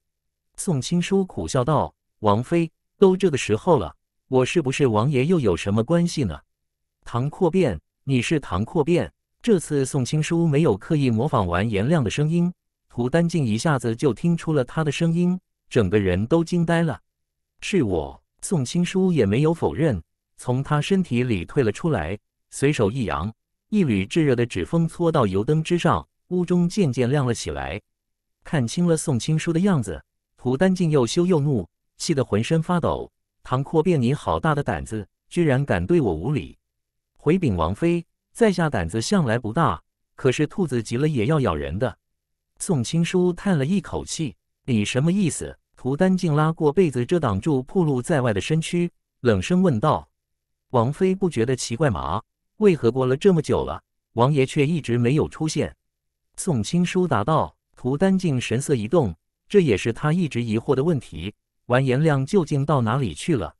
宋青书苦笑道。王妃，都这个时候了，我是不是王爷又有什么关系呢？唐阔变，你是唐阔变。这次宋青书没有刻意模仿完颜亮的声音，涂丹静一下子就听出了他的声音，整个人都惊呆了。是我，宋青书也没有否认，从他身体里退了出来，随手一扬，一缕炙热的指风搓到油灯之上，屋中渐渐亮了起来。看清了宋青书的样子，涂丹静又羞又怒。气得浑身发抖，唐阔变，你好大的胆子，居然敢对我无礼！回禀王妃，在下胆子向来不大，可是兔子急了也要咬人的。宋青书叹了一口气：“你什么意思？”涂丹静拉过被子遮挡住暴露在外的身躯，冷声问道：“王妃不觉得奇怪吗？为何过了这么久了，王爷却一直没有出现？”宋青书答道。涂丹静神色一动，这也是他一直疑惑的问题。完颜亮究竟到哪里去了？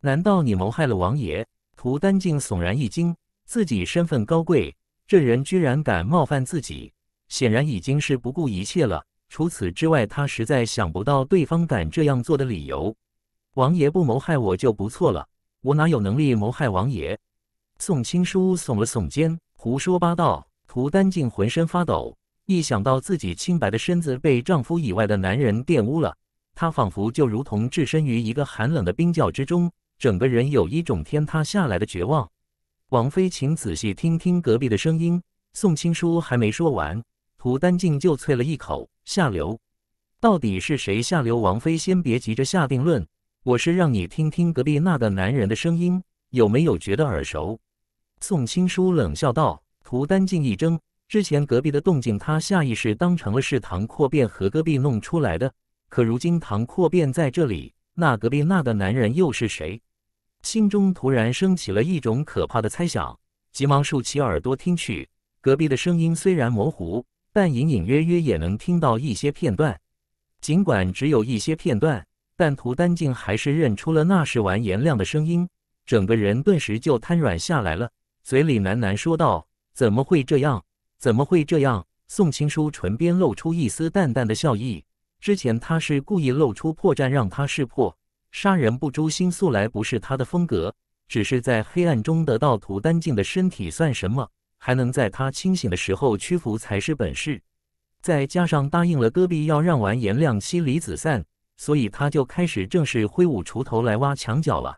难道你谋害了王爷？涂丹静悚然一惊，自己身份高贵，这人居然敢冒犯自己，显然已经是不顾一切了。除此之外，他实在想不到对方敢这样做的理由。王爷不谋害我就不错了，我哪有能力谋害王爷？宋青书耸了耸肩，胡说八道。涂丹静浑身发抖，一想到自己清白的身子被丈夫以外的男人玷污了。他仿佛就如同置身于一个寒冷的冰窖之中，整个人有一种天塌下来的绝望。王妃，请仔细听听隔壁的声音。宋青书还没说完，涂丹静就啐了一口：“下流！到底是谁下流？”王妃，先别急着下定论。我是让你听听隔壁那个男人的声音，有没有觉得耳熟？宋青书冷笑道。涂丹静一怔，之前隔壁的动静，他下意识当成了是唐阔变和隔壁弄出来的。可如今唐阔便在这里，那隔壁那个男人又是谁？心中突然升起了一种可怕的猜想，急忙竖起耳朵听去。隔壁的声音虽然模糊，但隐隐约约也能听到一些片段。尽管只有一些片段，但涂丹静还是认出了那是完颜亮的声音，整个人顿时就瘫软下来了，嘴里喃喃说道：“怎么会这样？怎么会这样？”宋青书唇边露出一丝淡淡的笑意。之前他是故意露出破绽，让他识破。杀人不诛心，素来不是他的风格。只是在黑暗中得到涂丹镜的身体算什么？还能在他清醒的时候屈服才是本事。再加上答应了戈壁要让完颜亮妻离子散，所以他就开始正式挥舞锄头来挖墙角了。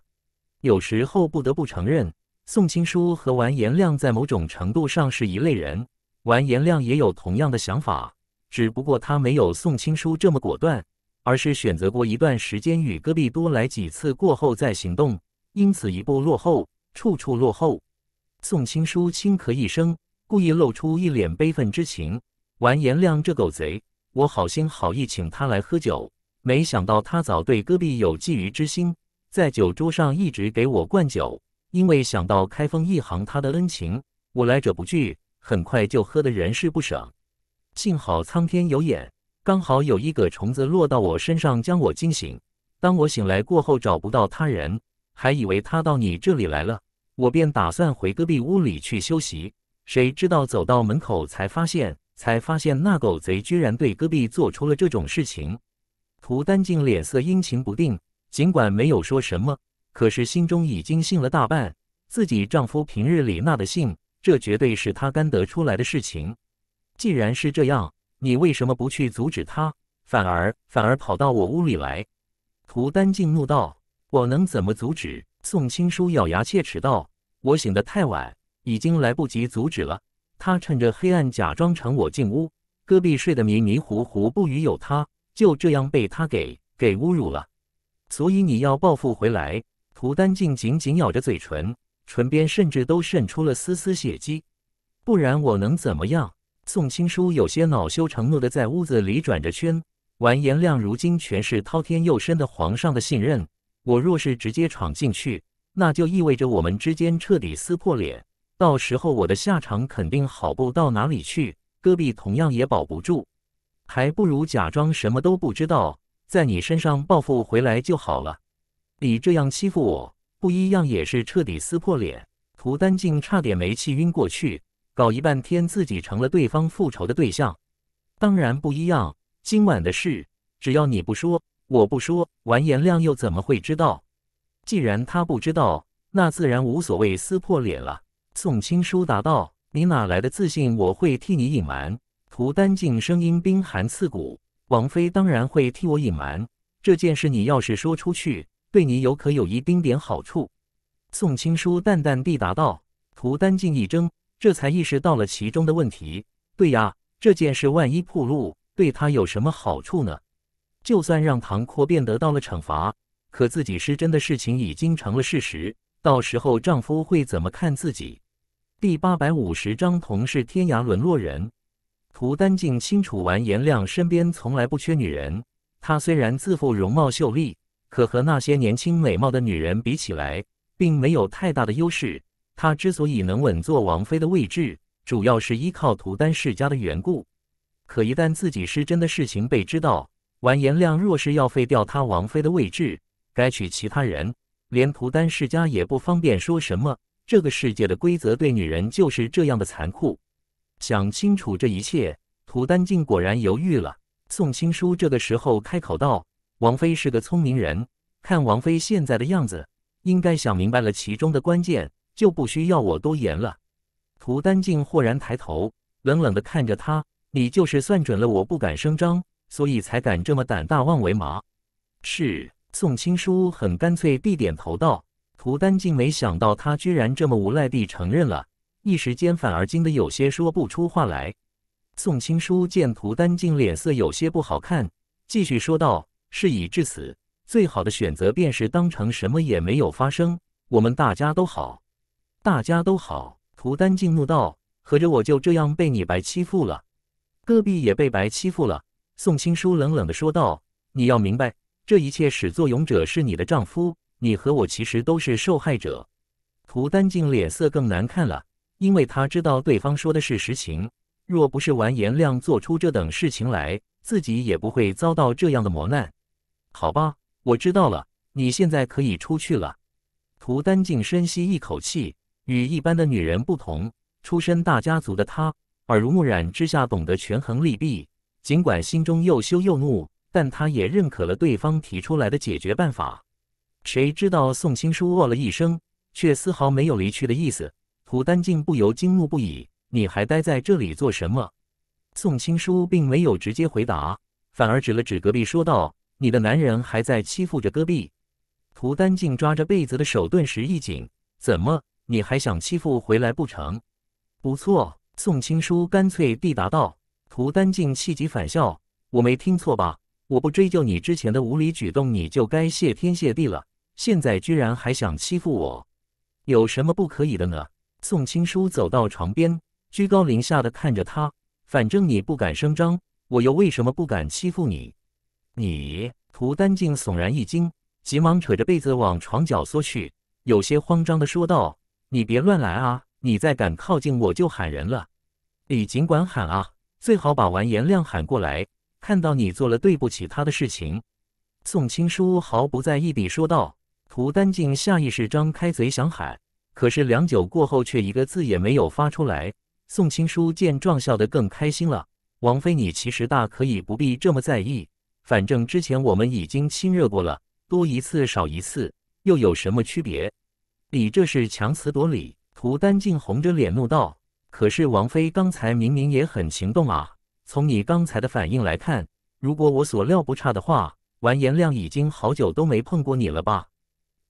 有时候不得不承认，宋青书和完颜亮在某种程度上是一类人。完颜亮也有同样的想法。只不过他没有宋青书这么果断，而是选择过一段时间与戈壁多来几次过后再行动，因此一步落后，处处落后。宋青书轻咳一声，故意露出一脸悲愤之情：“完颜亮这狗贼，我好心好意请他来喝酒，没想到他早对戈壁有觊觎之心，在酒桌上一直给我灌酒。因为想到开封一行他的恩情，我来者不拒，很快就喝得人事不省。”幸好苍天有眼，刚好有一个虫子落到我身上，将我惊醒。当我醒来过后，找不到他人，还以为他到你这里来了，我便打算回隔壁屋里去休息。谁知道走到门口，才发现，才发现那狗贼居然对戈壁做出了这种事情。涂丹静脸色阴晴不定，尽管没有说什么，可是心中已经信了大半。自己丈夫平日里那的信，这绝对是他干得出来的事情。既然是这样，你为什么不去阻止他，反而反而跑到我屋里来？涂丹静怒道：“我能怎么阻止？”宋青书咬牙切齿道：“我醒得太晚，已经来不及阻止了。他趁着黑暗假装成我进屋，戈壁睡得迷迷糊糊，不与有他，就这样被他给给侮辱了。所以你要报复回来。”涂丹静紧紧咬着嘴唇，唇边甚至都渗出了丝丝血迹。不然我能怎么样？宋青书有些恼羞成怒地在屋子里转着圈。完颜亮如今全是滔天又深的皇上的信任，我若是直接闯进去，那就意味着我们之间彻底撕破脸，到时候我的下场肯定好不到哪里去，戈壁同样也保不住。还不如假装什么都不知道，在你身上报复回来就好了。你这样欺负我，不一样也是彻底撕破脸。涂丹静差点没气晕过去。搞一半天，自己成了对方复仇的对象，当然不一样。今晚的事，只要你不说，我不说，完颜亮又怎么会知道？既然他不知道，那自然无所谓撕破脸了。宋青书答道：“你哪来的自信我会替你隐瞒？”涂丹静声音冰寒刺骨：“王妃当然会替我隐瞒这件事，你要是说出去，对你有可有一丁点好处？”宋青书淡淡地答道：“涂丹静一怔。”这才意识到了其中的问题。对呀，这件事万一暴露，对他有什么好处呢？就算让唐阔便得到了惩罚，可自己失贞的事情已经成了事实，到时候丈夫会怎么看自己？第八百五十章同是天涯沦落人。涂丹静清楚，完颜亮身边从来不缺女人。她虽然自负容貌秀丽，可和那些年轻美貌的女人比起来，并没有太大的优势。他之所以能稳坐王妃的位置，主要是依靠图丹世家的缘故。可一旦自己失真的事情被知道，完颜亮若是要废掉他王妃的位置，该娶其他人，连图丹世家也不方便说什么。这个世界的规则对女人就是这样的残酷。想清楚这一切，图丹静果然犹豫了。宋青书这个时候开口道：“王妃是个聪明人，看王妃现在的样子，应该想明白了其中的关键。”就不需要我多言了。涂丹静豁然抬头，冷冷地看着他：“你就是算准了我不敢声张，所以才敢这么胆大妄为嘛？”是宋青书很干脆地点头道。涂丹静没想到他居然这么无赖地承认了，一时间反而惊得有些说不出话来。宋青书见涂丹静脸色有些不好看，继续说道：“事已至此，最好的选择便是当成什么也没有发生，我们大家都好。”大家都好，涂丹静怒道：“合着我就这样被你白欺负了，戈壁也被白欺负了。”宋青书冷冷地说道：“你要明白，这一切始作俑者是你的丈夫，你和我其实都是受害者。”涂丹静脸色更难看了，因为她知道对方说的是实情。若不是完颜亮做出这等事情来，自己也不会遭到这样的磨难。好吧，我知道了，你现在可以出去了。涂丹静深吸一口气。与一般的女人不同，出身大家族的她耳濡目染之下，懂得权衡利弊。尽管心中又羞又怒，但她也认可了对方提出来的解决办法。谁知道宋青书哦了一声，却丝毫没有离去的意思。涂丹静不由惊怒不已：“你还待在这里做什么？”宋青书并没有直接回答，反而指了指隔壁，说道：“你的男人还在欺负着隔壁。”涂丹静抓着被子的手顿时一紧：“怎么？”你还想欺负回来不成？不错，宋青书干脆地答道。涂丹静气急反笑：“我没听错吧？我不追究你之前的无理举动，你就该谢天谢地了。现在居然还想欺负我，有什么不可以的呢？”宋青书走到床边，居高临下的看着他：“反正你不敢声张，我又为什么不敢欺负你？”你涂丹静悚然一惊，急忙扯着被子往床角缩去，有些慌张的说道。你别乱来啊！你再敢靠近，我就喊人了。你尽管喊啊，最好把完颜亮喊过来，看到你做了对不起他的事情。宋青书毫不在意地说道。涂丹静下意识张开嘴想喊，可是良久过后，却一个字也没有发出来。宋青书见状笑得更开心了。王妃，你其实大可以不必这么在意，反正之前我们已经亲热过了，多一次少一次又有什么区别？你这是强词夺理！涂丹静红着脸怒道：“可是王妃刚才明明也很情动啊！从你刚才的反应来看，如果我所料不差的话，完颜亮已经好久都没碰过你了吧？”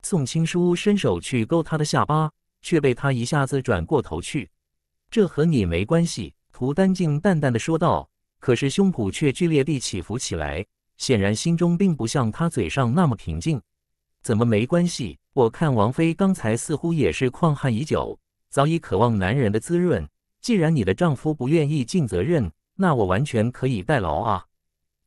宋青书伸手去勾他的下巴，却被他一下子转过头去。“这和你没关系。”涂丹静淡淡的说道，可是胸脯却剧烈地起伏起来，显然心中并不像他嘴上那么平静。怎么没关系？我看王妃刚才似乎也是旷汉已久，早已渴望男人的滋润。既然你的丈夫不愿意尽责任，那我完全可以代劳啊！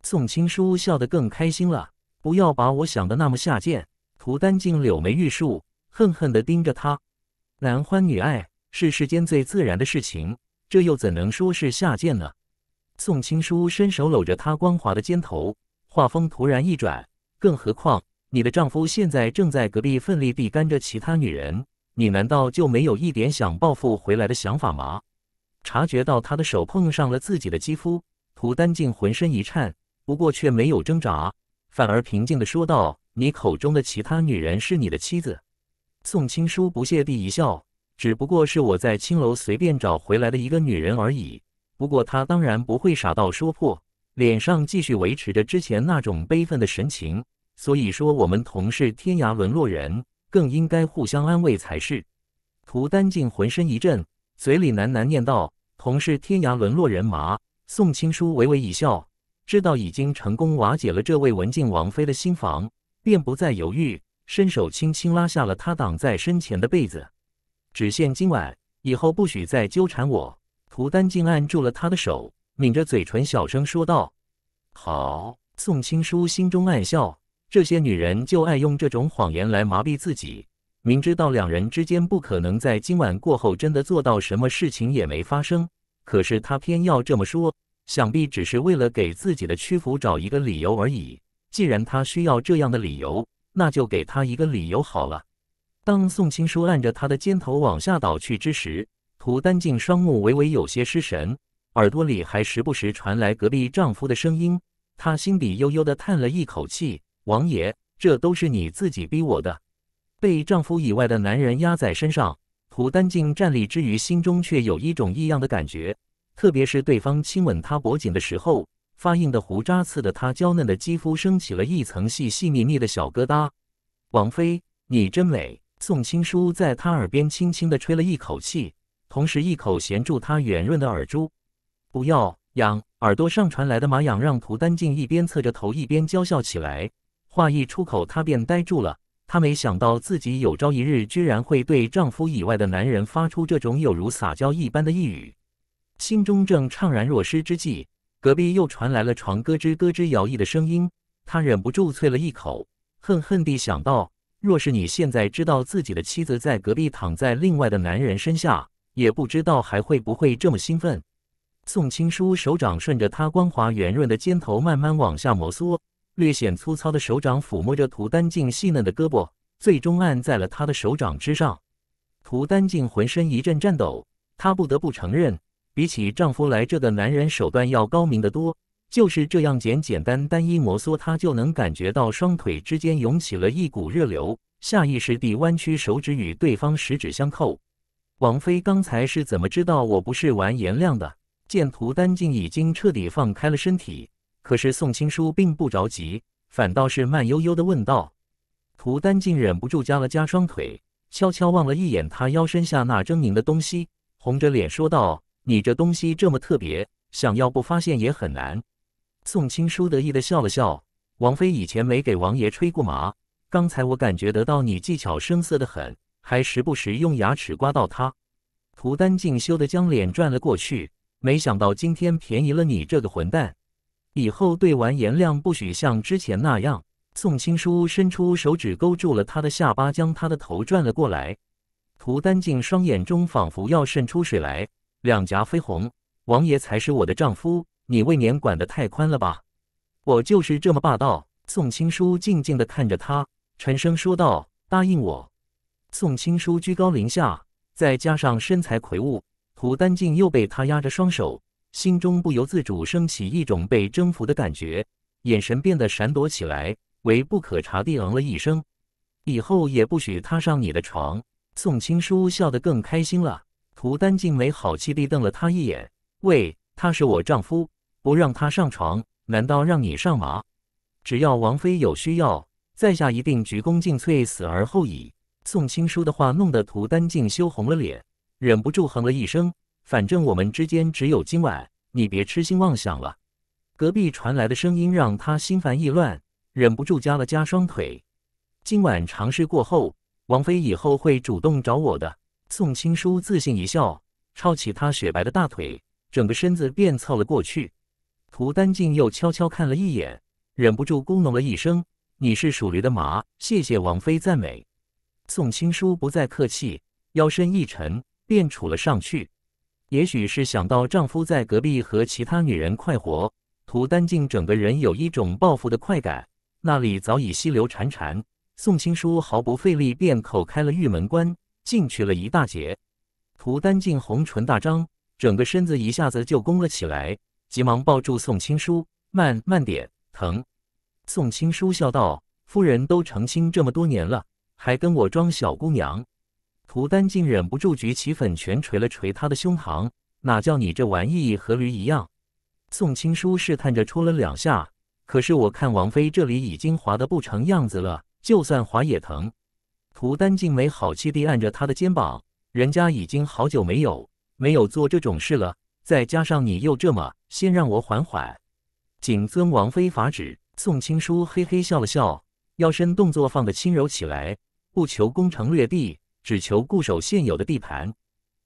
宋青书笑得更开心了。不要把我想的那么下贱。涂丹静柳眉玉树，恨恨地盯着他。男欢女爱是世间最自然的事情，这又怎能说是下贱呢？宋青书伸手搂着他光滑的肩头，画风突然一转。更何况。你的丈夫现在正在隔壁奋力地干着其他女人，你难道就没有一点想报复回来的想法吗？察觉到他的手碰上了自己的肌肤，涂丹静浑身一颤，不过却没有挣扎，反而平静地说道：“你口中的其他女人是你的妻子。”宋青书不屑地一笑：“只不过是我在青楼随便找回来的一个女人而已。”不过他当然不会傻到说破，脸上继续维持着之前那种悲愤的神情。所以说，我们同是天涯沦落人，更应该互相安慰才是。涂丹静浑身一震，嘴里喃喃念道：“同是天涯沦落人嘛。”宋青书微微一笑，知道已经成功瓦解了这位文静王妃的心房，便不再犹豫，伸手轻轻拉下了她挡在身前的被子。只限今晚，以后不许再纠缠我。涂丹静按住了他的手，抿着嘴唇小声说道：“好。”宋青书心中暗笑。这些女人就爱用这种谎言来麻痹自己。明知道两人之间不可能在今晚过后真的做到什么事情也没发生，可是她偏要这么说，想必只是为了给自己的屈服找一个理由而已。既然她需要这样的理由，那就给她一个理由好了。当宋青书按着她的肩头往下倒去之时，涂丹静双目微微有些失神，耳朵里还时不时传来隔壁丈夫的声音，她心底悠悠地叹了一口气。王爷，这都是你自己逼我的。被丈夫以外的男人压在身上，涂丹静站立之余，心中却有一种异样的感觉。特别是对方亲吻她脖颈的时候，发硬的胡渣刺得她娇嫩的肌肤升起了一层细细腻腻的小疙瘩。王妃，你真美。宋青书在她耳边轻轻的吹了一口气，同时一口衔住她圆润的耳珠。不要痒，耳朵上传来的麻痒让涂丹静一边侧着头，一边娇笑起来。话一出口，她便呆住了。她没想到自己有朝一日居然会对丈夫以外的男人发出这种有如撒娇一般的一语，心中正怅然若失之际，隔壁又传来了床咯吱咯吱摇曳的声音。她忍不住啐了一口，恨恨地想到：若是你现在知道自己的妻子在隔壁躺在另外的男人身下，也不知道还会不会这么兴奋。宋青书手掌顺着她光滑圆润的肩头慢慢往下摩挲。略显粗糙的手掌抚摸着涂丹静细嫩的胳膊，最终按在了他的手掌之上。涂丹静浑身一阵颤抖，她不得不承认，比起丈夫来，这个男人手段要高明得多。就是这样简简单单一摩挲，她就能感觉到双腿之间涌起了一股热流，下意识地弯曲手指与对方十指相扣。王菲刚才是怎么知道我不是玩颜料的？见涂丹静已经彻底放开了身体。可是宋青书并不着急，反倒是慢悠悠的问道：“涂丹竟忍不住夹了夹双腿，悄悄望了一眼他腰身下那狰狞的东西，红着脸说道：‘你这东西这么特别，想要不发现也很难。’”宋青书得意的笑了笑：“王妃以前没给王爷吹过麻，刚才我感觉得到你技巧生涩的很，还时不时用牙齿刮到他。”涂丹竟羞得将脸转了过去，没想到今天便宜了你这个混蛋。以后对完颜亮不许像之前那样。宋青书伸出手指勾住了他的下巴，将他的头转了过来。涂丹静双眼中仿佛要渗出水来，两颊绯红。王爷才是我的丈夫，你未免管得太宽了吧？我就是这么霸道。宋青书静静地看着他，沉声说道：“答应我。”宋青书居高临下，再加上身材魁梧，涂丹静又被他压着双手。心中不由自主升起一种被征服的感觉，眼神变得闪躲起来，为不可察地嗯了一声。以后也不许他上你的床。宋青书笑得更开心了。涂丹静没好气地瞪了他一眼：“喂，他是我丈夫，不让他上床，难道让你上吗？”只要王妃有需要，在下一定鞠躬尽瘁，死而后已。宋青书的话弄得涂丹静羞红了脸，忍不住哼了一声。反正我们之间只有今晚，你别痴心妄想了。隔壁传来的声音让他心烦意乱，忍不住夹了夹双腿。今晚尝试过后，王菲以后会主动找我的。宋青书自信一笑，抄起他雪白的大腿，整个身子便凑了过去。涂丹静又悄悄看了一眼，忍不住咕哝了一声：“你是属驴的马，谢谢王菲赞美。”宋青书不再客气，腰身一沉，便杵了上去。也许是想到丈夫在隔壁和其他女人快活，涂丹静整个人有一种报复的快感。那里早已溪流潺潺，宋青书毫不费力便口开了玉门关，进去了一大截。涂丹静红唇大张，整个身子一下子就弓了起来，急忙抱住宋青书：“慢慢点，疼。”宋青书笑道：“夫人都成亲这么多年了，还跟我装小姑娘。”涂丹竟忍不住举起粉拳捶了捶他的胸膛，哪叫你这玩意和驴一样！宋青书试探着戳了两下，可是我看王妃这里已经滑得不成样子了，就算滑也疼。涂丹竟没好气地按着他的肩膀，人家已经好久没有没有做这种事了，再加上你又这么，先让我缓缓。谨遵王妃法旨，宋青书嘿嘿笑了笑，腰身动作放得轻柔起来，不求攻城略地。只求固守现有的地盘，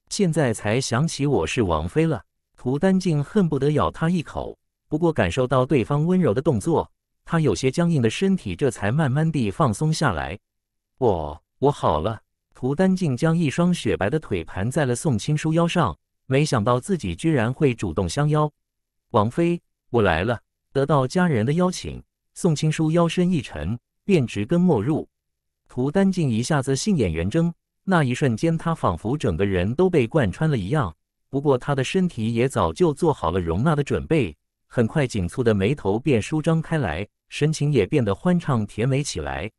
现在才想起我是王妃了。涂丹静恨不得咬他一口，不过感受到对方温柔的动作，他有些僵硬的身体这才慢慢地放松下来。我我好了。涂丹静将一双雪白的腿盘在了宋青书腰上，没想到自己居然会主动相邀。王妃，我来了。得到家人的邀请，宋青书腰身一沉，便直根没入。涂丹静一下子杏眼圆睁。那一瞬间，他仿佛整个人都被贯穿了一样。不过，他的身体也早就做好了容纳的准备。很快，紧蹙的眉头便舒张开来，神情也变得欢畅甜美起来。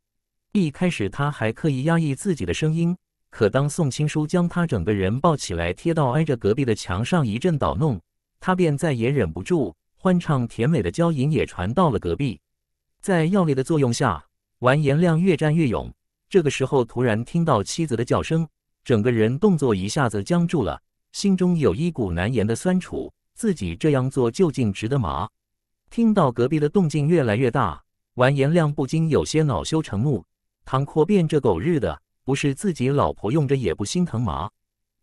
一开始，他还刻意压抑自己的声音，可当宋青书将他整个人抱起来贴到挨着隔壁的墙上一阵捣弄，他便再也忍不住，欢畅甜美的娇吟也传到了隔壁。在药力的作用下，完颜亮越战越勇。这个时候，突然听到妻子的叫声，整个人动作一下子僵住了，心中有一股难言的酸楚。自己这样做究竟值得吗？听到隔壁的动静越来越大，完颜亮不禁有些恼羞成怒。唐阔变这狗日的，不是自己老婆用着也不心疼吗？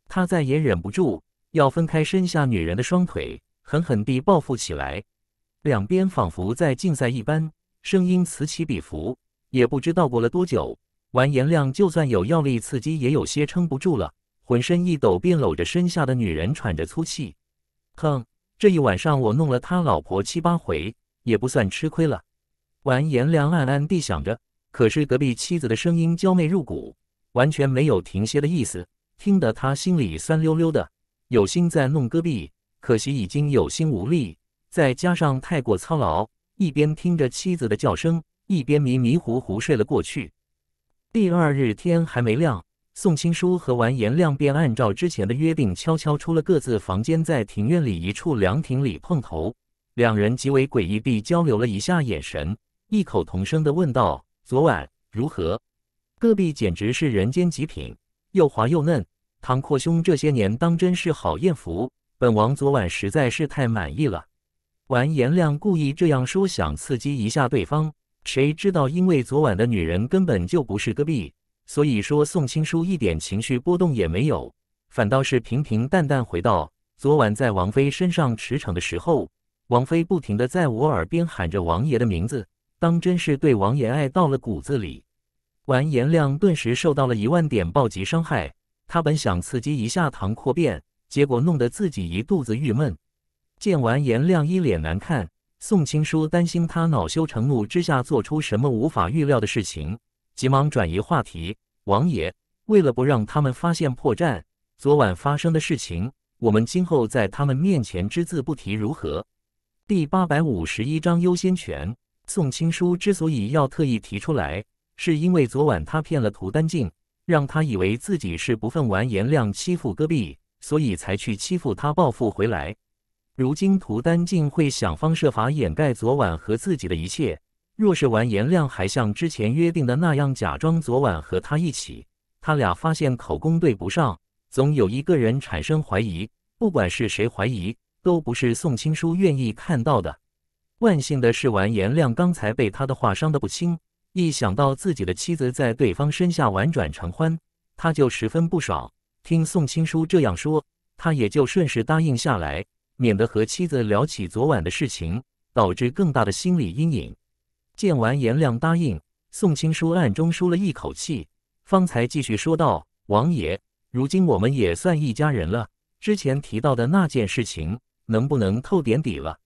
他再也忍不住，要分开身下女人的双腿，狠狠地报复起来。两边仿佛在竞赛一般，声音此起彼伏。也不知道过了多久。完颜亮就算有药力刺激，也有些撑不住了，浑身一抖，便搂着身下的女人喘着粗气。哼，这一晚上我弄了他老婆七八回，也不算吃亏了。完颜亮暗暗地想着，可是隔壁妻子的声音娇媚入骨，完全没有停歇的意思，听得他心里酸溜溜的。有心在弄戈壁，可惜已经有心无力，再加上太过操劳，一边听着妻子的叫声，一边迷迷糊糊睡了过去。第二日天还没亮，宋青书和完颜亮便按照之前的约定，悄悄出了各自房间，在庭院里一处凉亭里碰头。两人极为诡异地交流了一下眼神，异口同声地问道：“昨晚如何？戈壁简直是人间极品，又滑又嫩。唐阔兄这些年当真是好艳福，本王昨晚实在是太满意了。”完颜亮故意这样说，想刺激一下对方。谁知道，因为昨晚的女人根本就不是戈壁，所以说宋青书一点情绪波动也没有，反倒是平平淡淡回到昨晚在王妃身上驰骋的时候，王妃不停的在我耳边喊着王爷的名字，当真是对王爷爱到了骨子里。”完颜亮顿时受到了一万点暴击伤害，他本想刺激一下唐阔变，结果弄得自己一肚子郁闷。见完颜亮一脸难看。宋青书担心他恼羞成怒之下做出什么无法预料的事情，急忙转移话题。王爷，为了不让他们发现破绽，昨晚发生的事情，我们今后在他们面前只字不提，如何？第八百五十一章优先权。宋青书之所以要特意提出来，是因为昨晚他骗了涂丹静，让他以为自己是不分完颜亮欺负戈壁，所以才去欺负他报复回来。如今涂丹竟会想方设法掩盖昨晚和自己的一切。若是完颜亮还像之前约定的那样，假装昨晚和他一起，他俩发现口供对不上，总有一个人产生怀疑。不管是谁怀疑，都不是宋青书愿意看到的。万幸的是，完颜亮刚才被他的话伤得不轻，一想到自己的妻子在对方身下婉转承欢，他就十分不爽。听宋青书这样说，他也就顺势答应下来。免得和妻子聊起昨晚的事情，导致更大的心理阴影。见完颜亮答应，宋青书暗中舒了一口气，方才继续说道：“王爷，如今我们也算一家人了。之前提到的那件事情，能不能透点底了？”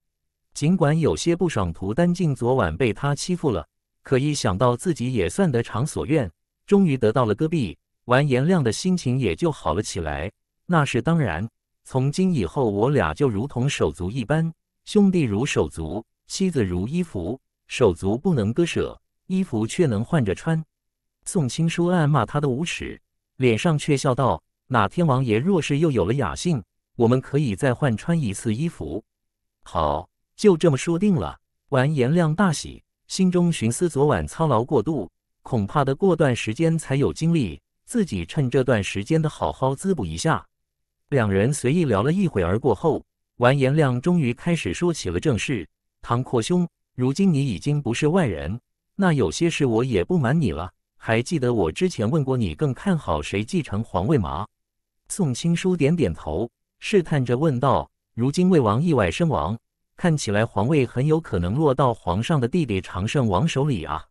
尽管有些不爽，涂丹静昨晚被他欺负了，可一想到自己也算得偿所愿，终于得到了戈壁，完颜亮的心情也就好了起来。那是当然。从今以后，我俩就如同手足一般。兄弟如手足，妻子如衣服，手足不能割舍，衣服却能换着穿。宋青书暗骂他的无耻，脸上却笑道：“哪天王爷若是又有了雅兴，我们可以再换穿一次衣服。”好，就这么说定了。完颜亮大喜，心中寻思：昨晚操劳过度，恐怕得过段时间才有精力。自己趁这段时间的好好滋补一下。两人随意聊了一会儿，而过后，完颜亮终于开始说起了正事。唐阔兄，如今你已经不是外人，那有些事我也不瞒你了。还记得我之前问过你，更看好谁继承皇位吗？宋青书点点头，试探着问道：“如今魏王意外身亡，看起来皇位很有可能落到皇上的弟弟长胜王手里啊？”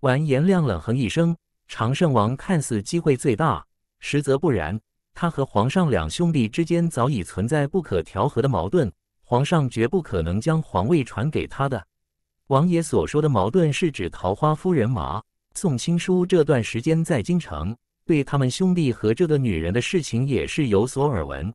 完颜亮冷哼一声：“长胜王看似机会最大，实则不然。”他和皇上两兄弟之间早已存在不可调和的矛盾，皇上绝不可能将皇位传给他的。王爷所说的矛盾是指桃花夫人马宋青书这段时间在京城，对他们兄弟和这个女人的事情也是有所耳闻。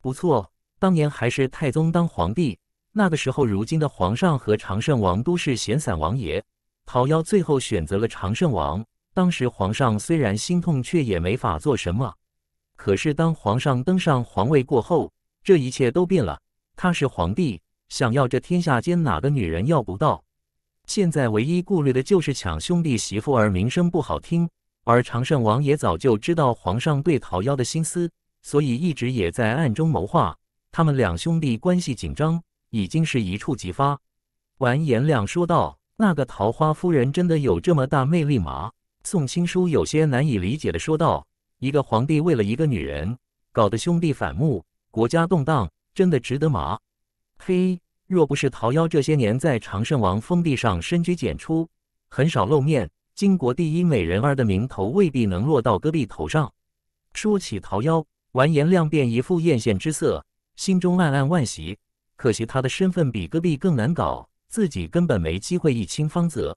不错，当年还是太宗当皇帝，那个时候，如今的皇上和长胜王都是闲散王爷。桃夭最后选择了长胜王，当时皇上虽然心痛，却也没法做什么。可是当皇上登上皇位过后，这一切都变了。他是皇帝，想要这天下间哪个女人要不到？现在唯一顾虑的就是抢兄弟媳妇儿，名声不好听。而长胜王也早就知道皇上对桃夭的心思，所以一直也在暗中谋划。他们两兄弟关系紧张，已经是一触即发。完颜亮说道：“那个桃花夫人真的有这么大魅力吗？”宋青书有些难以理解的说道。一个皇帝为了一个女人，搞得兄弟反目，国家动荡，真的值得吗？嘿，若不是桃夭这些年在长胜王封地上深居简出，很少露面，金国第一美人儿的名头未必能落到戈壁头上。说起桃夭，完颜亮便一副艳羡之色，心中暗暗万喜。可惜他的身份比戈壁更难搞，自己根本没机会一清芳泽。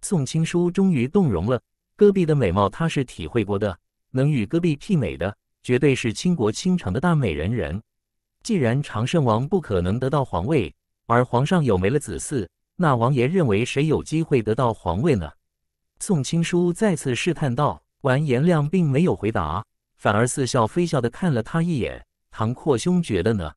宋青书终于动容了，戈壁的美貌他是体会过的。能与戈壁媲美的，绝对是倾国倾城的大美人。人，既然长胜王不可能得到皇位，而皇上有没了子嗣，那王爷认为谁有机会得到皇位呢？宋青书再次试探道。完颜亮并没有回答，反而似笑非笑的看了他一眼。唐阔兄觉得呢？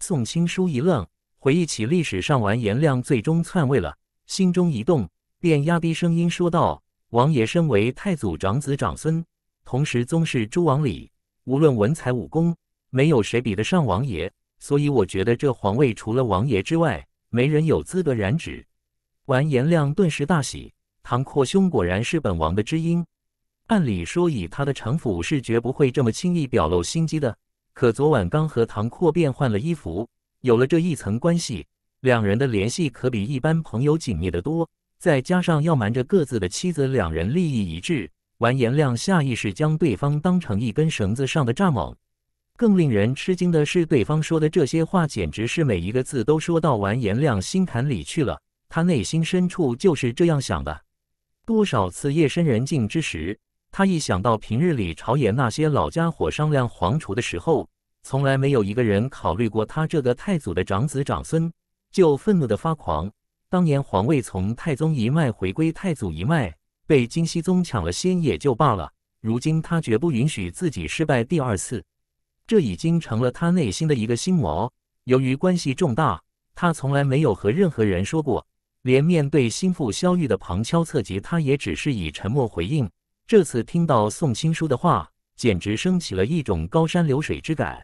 宋青书一愣，回忆起历史上完颜亮最终篡位了，心中一动，便压低声音说道：“王爷身为太祖长子长孙。”同时，宗室诸王里，无论文采武功，没有谁比得上王爷。所以，我觉得这皇位除了王爷之外，没人有资格染指。完颜亮顿时大喜，唐阔兄果然是本王的知音。按理说，以他的城府，是绝不会这么轻易表露心机的。可昨晚刚和唐阔变换了衣服，有了这一层关系，两人的联系可比一般朋友紧密得多。再加上要瞒着各自的妻子，两人利益一致。完颜亮下意识将对方当成一根绳子上的蚱蜢。更令人吃惊的是，对方说的这些话，简直是每一个字都说到完颜亮心坎里去了。他内心深处就是这样想的。多少次夜深人静之时，他一想到平日里朝野那些老家伙商量皇储的时候，从来没有一个人考虑过他这个太祖的长子长孙，就愤怒的发狂。当年皇位从太宗一脉回归太祖一脉。被金熙宗抢了先也就罢了，如今他绝不允许自己失败第二次，这已经成了他内心的一个心魔。由于关系重大，他从来没有和任何人说过，连面对心腹萧玉的旁敲侧击，他也只是以沉默回应。这次听到宋青书的话，简直升起了一种高山流水之感。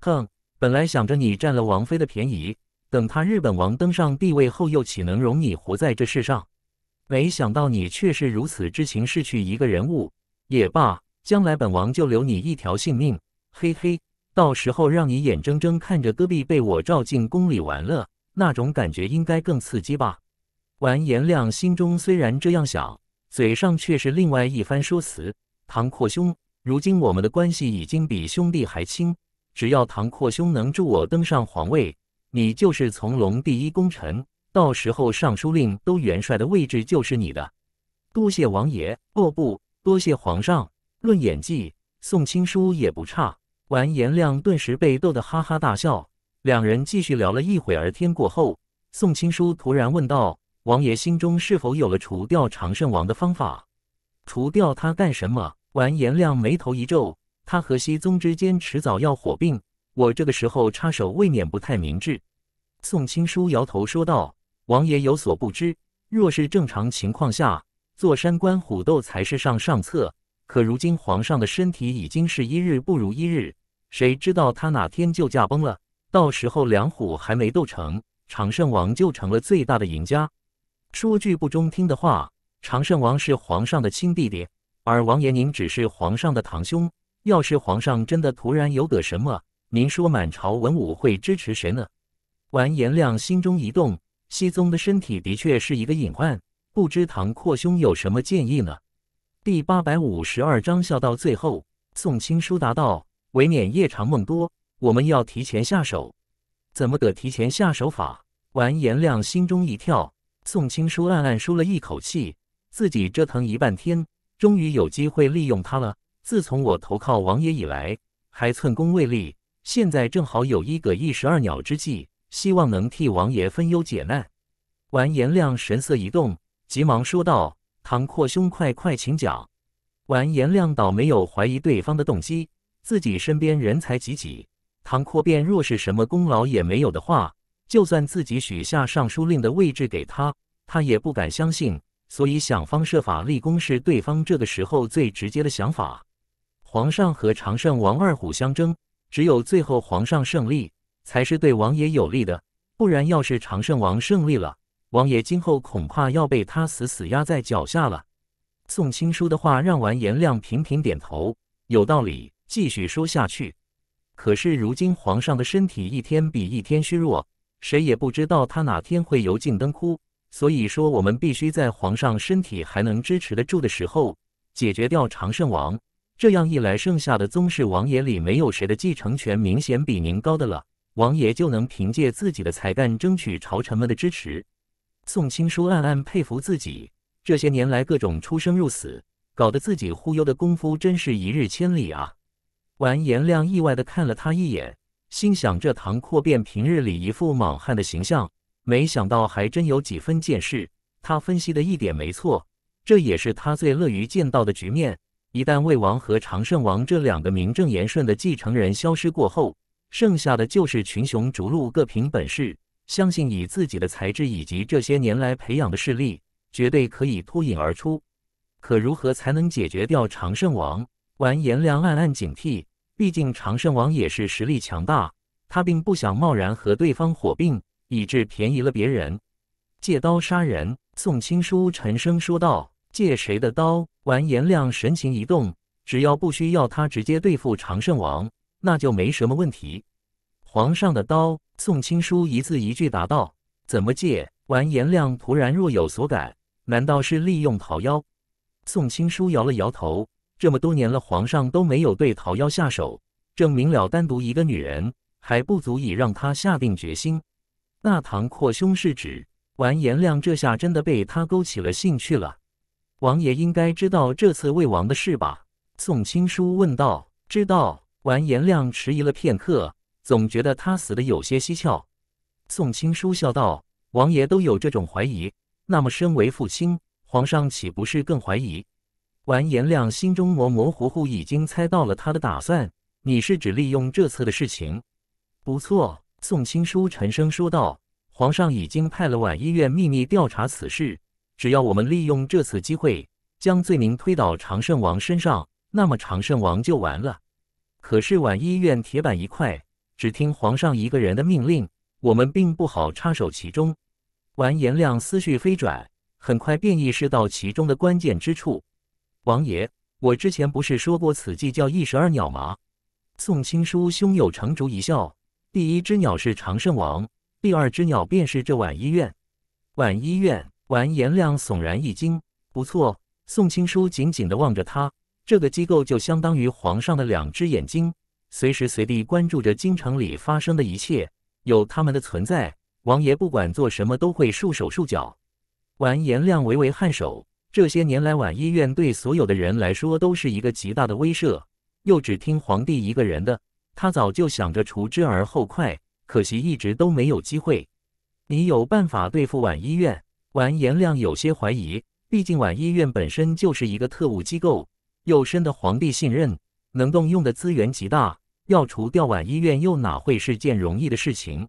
哼，本来想着你占了王妃的便宜，等他日本王登上帝位后，又岂能容你活在这世上？没想到你却是如此知情，失去一个人物也罢，将来本王就留你一条性命，嘿嘿，到时候让你眼睁睁看着戈壁被我召进宫里玩乐，那种感觉应该更刺激吧？完颜亮心中虽然这样想，嘴上却是另外一番说辞。唐阔兄，如今我们的关系已经比兄弟还亲，只要唐阔兄能助我登上皇位，你就是从龙第一功臣。到时候尚书令都元帅的位置就是你的，多谢王爷。哦，不多谢皇上。论演技，宋青书也不差。完颜亮顿时被逗得哈哈大笑。两人继续聊了一会儿天过后，宋青书突然问道：“王爷心中是否有了除掉长胜王的方法？”“除掉他干什么？”完颜亮眉头一皱：“他和西宗之间迟早要火并，我这个时候插手未免不太明智。”宋青书摇头说道。王爷有所不知，若是正常情况下，坐山观虎斗才是上上策。可如今皇上的身体已经是一日不如一日，谁知道他哪天就驾崩了？到时候两虎还没斗成，长胜王就成了最大的赢家。说句不中听的话，长胜王是皇上的亲弟弟，而王爷您只是皇上的堂兄。要是皇上真的突然有个什么，您说满朝文武会支持谁呢？完颜亮心中一动。西宗的身体的确是一个隐患，不知唐阔兄有什么建议呢？第八百五十二章笑到最后。宋青书答道：“为免夜长梦多，我们要提前下手。怎么个提前下手法？”完颜亮心中一跳，宋青书暗暗舒了一口气，自己折腾一半天，终于有机会利用他了。自从我投靠王爷以来，还寸功未立，现在正好有一个一石二鸟之计。希望能替王爷分忧解难。完颜亮神色一动，急忙说道：“唐阔兄，快快请讲。”完颜亮倒没有怀疑对方的动机，自己身边人才济济，唐阔便若是什么功劳也没有的话，就算自己许下尚书令的位置给他，他也不敢相信。所以想方设法立功是对方这个时候最直接的想法。皇上和常胜王二虎相争，只有最后皇上胜利。才是对王爷有利的，不然要是长胜王胜利了，王爷今后恐怕要被他死死压在脚下了。宋青书的话让完颜亮频频点头，有道理，继续说下去。可是如今皇上的身体一天比一天虚弱，谁也不知道他哪天会油尽灯枯。所以说，我们必须在皇上身体还能支持得住的时候，解决掉长胜王。这样一来，剩下的宗室王爷里没有谁的继承权明显比您高的了。王爷就能凭借自己的才干争取朝臣们的支持。宋青书暗暗佩服自己，这些年来各种出生入死，搞得自己忽悠的功夫真是一日千里啊！完颜亮意外地看了他一眼，心想：这唐阔变平日里一副莽汉的形象，没想到还真有几分见识。他分析的一点没错，这也是他最乐于见到的局面。一旦魏王和长胜王这两个名正言顺的继承人消失过后，剩下的就是群雄逐鹿，各凭本事。相信以自己的才智以及这些年来培养的势力，绝对可以脱颖而出。可如何才能解决掉长胜王？完颜亮暗暗警惕，毕竟长胜王也是实力强大，他并不想贸然和对方火并，以致便宜了别人。借刀杀人，宋青书沉声说道：“借谁的刀？”完颜亮神情一动，只要不需要他直接对付长胜王。那就没什么问题。皇上的刀，宋青书一字一句答道：“怎么借？”完颜亮突然若有所感：“难道是利用桃妖？”宋青书摇了摇头：“这么多年了，皇上都没有对桃妖下手，证明了单独一个女人还不足以让他下定决心。”那唐阔兄是指完颜亮？这下真的被他勾起了兴趣了。王爷应该知道这次魏王的事吧？宋青书问道：“知道。”完颜亮迟疑了片刻，总觉得他死的有些蹊跷。宋青书笑道：“王爷都有这种怀疑，那么身为父亲，皇上岂不是更怀疑？”完颜亮心中模模糊糊，已经猜到了他的打算。你是指利用这次的事情？不错，宋青书沉声说道：“皇上已经派了晚医院秘密调查此事，只要我们利用这次机会，将罪名推到长胜王身上，那么长胜王就完了。”可是晚医院铁板一块，只听皇上一个人的命令，我们并不好插手其中。完颜亮思绪飞转，很快便意识到其中的关键之处。王爷，我之前不是说过此计叫一石二鸟吗？宋青书胸有成竹一笑：第一只鸟是长胜王，第二只鸟便是这晚医院。晚医院，完颜亮悚然一惊。不错，宋青书紧紧地望着他。这个机构就相当于皇上的两只眼睛，随时随地关注着京城里发生的一切。有他们的存在，王爷不管做什么都会束手束脚。完颜亮微微颔首，这些年来，晚医院对所有的人来说都是一个极大的威慑，又只听皇帝一个人的。他早就想着除之而后快，可惜一直都没有机会。你有办法对付晚医院？完颜亮有些怀疑，毕竟晚医院本身就是一个特务机构。又深的皇帝信任，能动用的资源极大，要除掉宛医院又哪会是件容易的事情？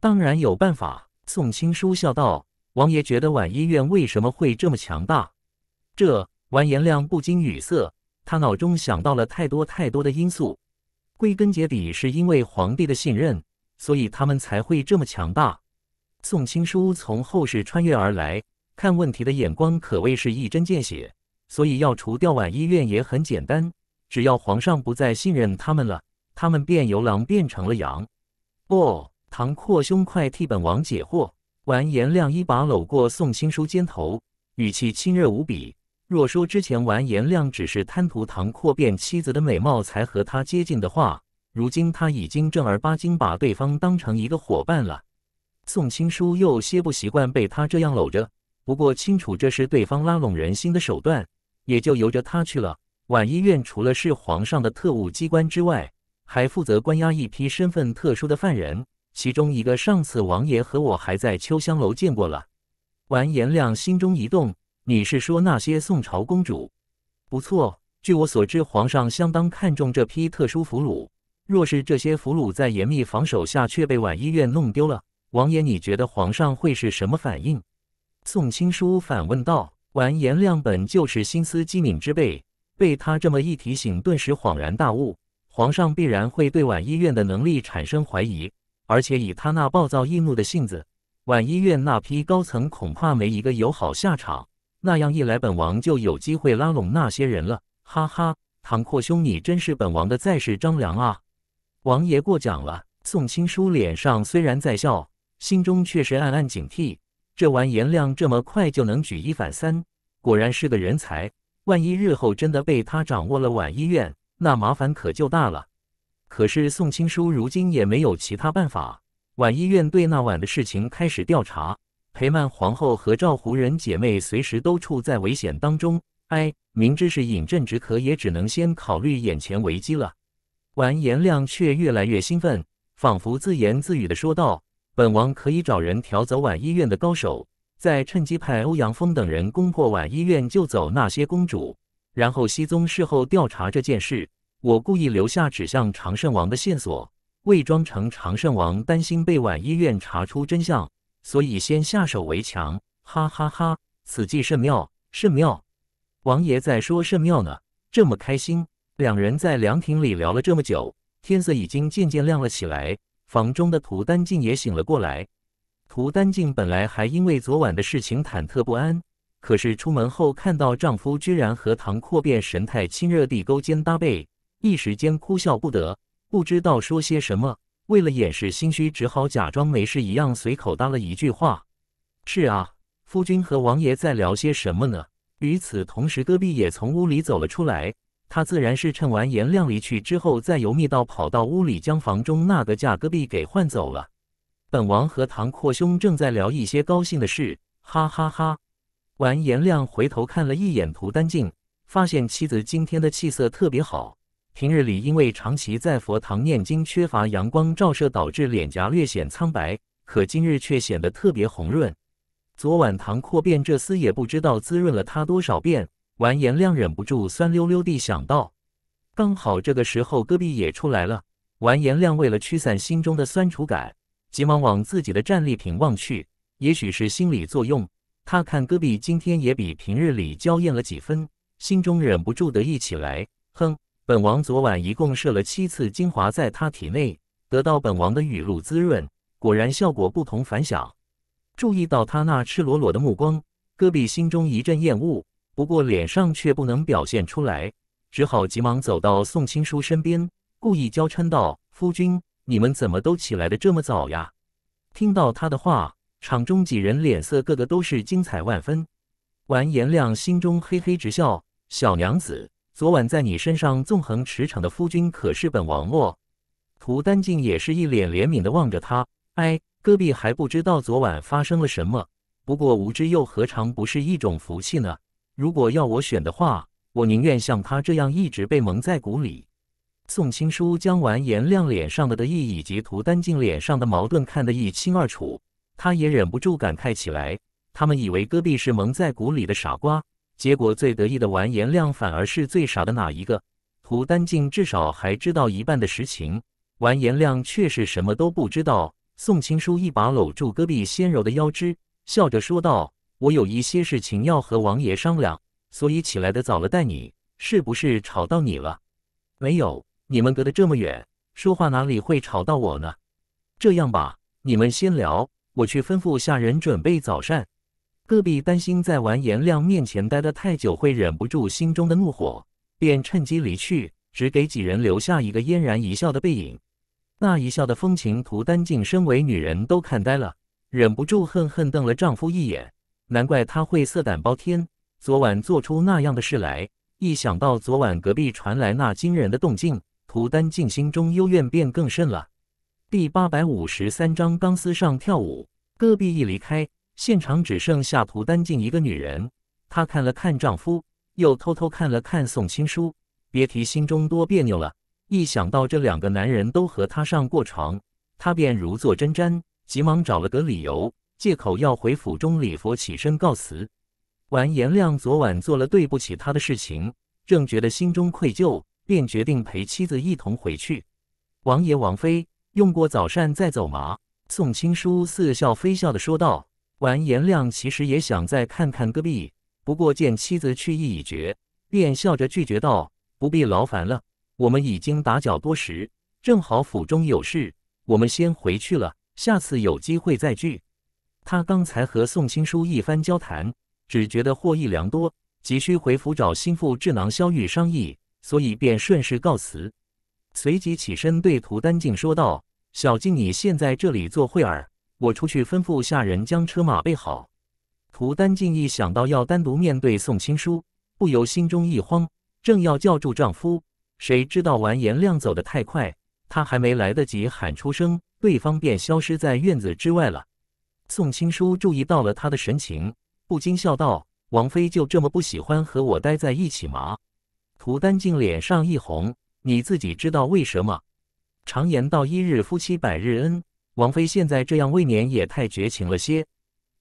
当然有办法。宋青书笑道：“王爷觉得宛医院为什么会这么强大？”这完颜亮不禁语塞，他脑中想到了太多太多的因素，归根结底是因为皇帝的信任，所以他们才会这么强大。宋青书从后世穿越而来，看问题的眼光可谓是一针见血。所以要除掉婉医院也很简单，只要皇上不再信任他们了，他们便由狼变成了羊。哦，唐阔兄，快替本王解惑！完颜亮一把搂过宋青书肩头，语气亲热无比。若说之前完颜亮只是贪图唐阔变妻子的美貌才和他接近的话，如今他已经正儿八经把对方当成一个伙伴了。宋青书又些不习惯被他这样搂着，不过清楚这是对方拉拢人心的手段。也就由着他去了。宛医院除了是皇上的特务机关之外，还负责关押一批身份特殊的犯人，其中一个上次王爷和我还在秋香楼见过了。完颜亮心中一动：“你是说那些宋朝公主？”“不错，据我所知，皇上相当看重这批特殊俘虏。若是这些俘虏在严密防守下却被宛医院弄丢了，王爷你觉得皇上会是什么反应？”宋青书反问道。完颜亮本就是心思机敏之辈，被他这么一提醒，顿时恍然大悟。皇上必然会对晚医院的能力产生怀疑，而且以他那暴躁易怒的性子，晚医院那批高层恐怕没一个有好下场。那样一来，本王就有机会拉拢那些人了。哈哈，唐阔兄，你真是本王的再世张良啊！王爷过奖了。宋青书脸上虽然在笑，心中却是暗暗警惕。这完颜亮这么快就能举一反三，果然是个人才。万一日后真的被他掌握了宛医院，那麻烦可就大了。可是宋青书如今也没有其他办法。宛医院对那晚的事情开始调查，裴曼皇后和赵胡人姐妹随时都处在危险当中。哎，明知是饮鸩止渴，也只能先考虑眼前危机了。完颜亮却越来越兴奋，仿佛自言自语地说道。本王可以找人调走宛医院的高手，再趁机派欧阳锋等人攻破宛医院，救走那些公主。然后西宗事后调查这件事，我故意留下指向长胜王的线索。伪装成长胜王，担心被宛医院查出真相，所以先下手为强。哈哈哈，此计甚妙，甚妙！王爷在说甚妙呢？这么开心。两人在凉亭里聊了这么久，天色已经渐渐亮了起来。房中的涂丹静也醒了过来。涂丹静本来还因为昨晚的事情忐忑不安，可是出门后看到丈夫居然和唐阔变神态亲热地勾肩搭背，一时间哭笑不得，不知道说些什么。为了掩饰心虚，只好假装没事一样，随口搭了一句话：“是啊，夫君和王爷在聊些什么呢？”与此同时，戈壁也从屋里走了出来。他自然是趁完颜亮离去之后，再由密道跑到屋里，将房中那个假戈壁给换走了。本王和唐阔兄正在聊一些高兴的事，哈哈哈！完颜亮回头看了一眼涂丹静，发现妻子今天的气色特别好。平日里因为长期在佛堂念经，缺乏阳光照射，导致脸颊略显苍白，可今日却显得特别红润。昨晚唐阔便这厮也不知道滋润了他多少遍。完颜亮忍不住酸溜溜地想到，刚好这个时候戈壁也出来了。完颜亮为了驱散心中的酸楚感，急忙往自己的战利品望去。也许是心理作用，他看戈壁今天也比平日里娇艳了几分，心中忍不住得意起来。哼，本王昨晚一共射了七次精华在他体内，得到本王的雨露滋润，果然效果不同凡响。注意到他那赤裸裸的目光，戈壁心中一阵厌恶。不过脸上却不能表现出来，只好急忙走到宋青书身边，故意娇嗔道：“夫君，你们怎么都起来的这么早呀？”听到他的话，场中几人脸色个个都是精彩万分。完颜亮心中嘿嘿直笑：“小娘子，昨晚在你身上纵横驰骋的夫君可是本王哦。”涂丹静也是一脸怜悯的望着他：“哎，戈壁还不知道昨晚发生了什么，不过无知又何尝不是一种福气呢？”如果要我选的话，我宁愿像他这样一直被蒙在鼓里。宋青书将完颜亮脸上的得意以及屠丹静脸上的矛盾看得一清二楚，他也忍不住感慨起来。他们以为戈壁是蒙在鼓里的傻瓜，结果最得意的完颜亮反而是最傻的哪一个？屠丹静至少还知道一半的实情，完颜亮却是什么都不知道。宋青书一把搂住戈壁纤柔的腰肢，笑着说道。我有一些事情要和王爷商量，所以起来的早了。带你是不是吵到你了？没有，你们隔得这么远，说话哪里会吵到我呢？这样吧，你们先聊，我去吩咐下人准备早膳。戈壁担心在完颜亮面前待得太久会忍不住心中的怒火，便趁机离去，只给几人留下一个嫣然一笑的背影。那一笑的风情，涂丹静身为女人都看呆了，忍不住恨恨瞪了丈夫一眼。难怪他会色胆包天，昨晚做出那样的事来。一想到昨晚隔壁传来那惊人的动静，涂丹静心中幽怨便更甚了。第八百五十三章钢丝上跳舞。戈壁一离开，现场只剩下涂丹静一个女人。她看了看丈夫，又偷偷看了看宋青书，别提心中多别扭了。一想到这两个男人都和她上过床，她便如坐针毡，急忙找了个理由。借口要回府中礼佛，起身告辞。完颜亮昨晚做了对不起他的事情，正觉得心中愧疚，便决定陪妻子一同回去。王爷、王妃，用过早膳再走吗？宋青书似笑非笑地说道。完颜亮其实也想再看看戈壁，不过见妻子去意已决，便笑着拒绝道：“不必劳烦了，我们已经打搅多时，正好府中有事，我们先回去了，下次有机会再聚。”他刚才和宋青书一番交谈，只觉得获益良多，急需回府找心腹智囊萧玉商议，所以便顺势告辞，随即起身对涂丹静说道：“小静，你现在这里坐会儿，我出去吩咐下人将车马备好。”涂丹静一想到要单独面对宋青书，不由心中一慌，正要叫住丈夫，谁知道完颜亮走得太快，他还没来得及喊出声，对方便消失在院子之外了。宋青书注意到了他的神情，不禁笑道：“王妃就这么不喜欢和我待在一起吗？”涂丹静脸上一红，你自己知道为什么。常言道，一日夫妻百日恩，王妃现在这样未免也太绝情了些。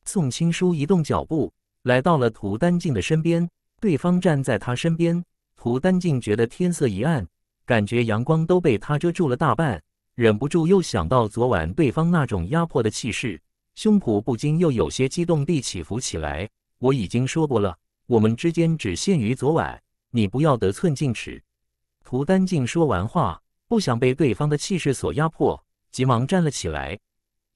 宋青书移动脚步，来到了涂丹静的身边。对方站在他身边，涂丹静觉得天色一暗，感觉阳光都被他遮住了大半，忍不住又想到昨晚对方那种压迫的气势。胸脯不禁又有些激动地起伏起来。我已经说过了，我们之间只限于昨晚，你不要得寸进尺。涂丹静说完话，不想被对方的气势所压迫，急忙站了起来。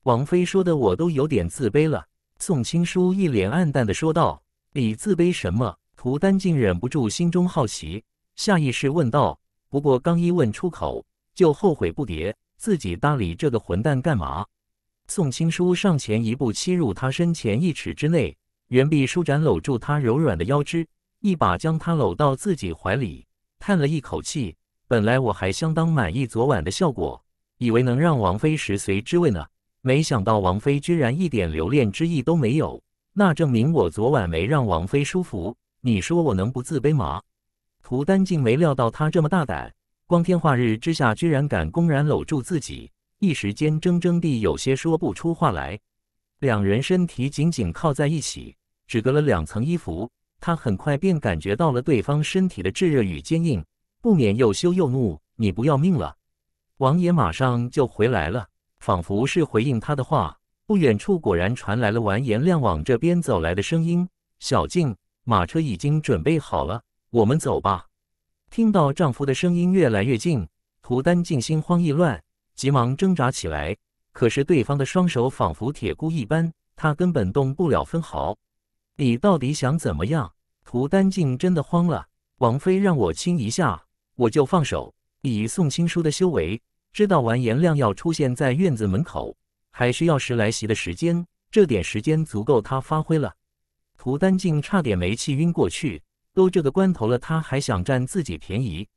王菲说的，我都有点自卑了。宋青书一脸黯淡的说道：“你自卑什么？”涂丹静忍不住心中好奇，下意识问道。不过刚一问出口，就后悔不迭，自己搭理这个混蛋干嘛？宋青书上前一步，欺入他身前一尺之内，袁臂舒展，搂住他柔软的腰肢，一把将他搂到自己怀里，叹了一口气。本来我还相当满意昨晚的效果，以为能让王妃食髓之味呢，没想到王妃居然一点留恋之意都没有，那证明我昨晚没让王妃舒服。你说我能不自卑吗？涂丹竟没料到他这么大胆，光天化日之下居然敢公然搂住自己。一时间怔怔地，有些说不出话来。两人身体紧紧靠在一起，只隔了两层衣服，她很快便感觉到了对方身体的炙热与坚硬，不免又羞又怒：“你不要命了！”王爷马上就回来了，仿佛是回应她的话。不远处果然传来了完颜亮往这边走来的声音：“小静，马车已经准备好了，我们走吧。”听到丈夫的声音越来越近，涂丹静心慌意乱。急忙挣扎起来，可是对方的双手仿佛铁箍一般，他根本动不了分毫。你到底想怎么样？涂丹静真的慌了。王妃让我亲一下，我就放手。以宋青书的修为，知道完颜亮要出现在院子门口，还需要时来袭的时间，这点时间足够他发挥了。涂丹静差点没气晕过去，都这个关头了，他还想占自己便宜。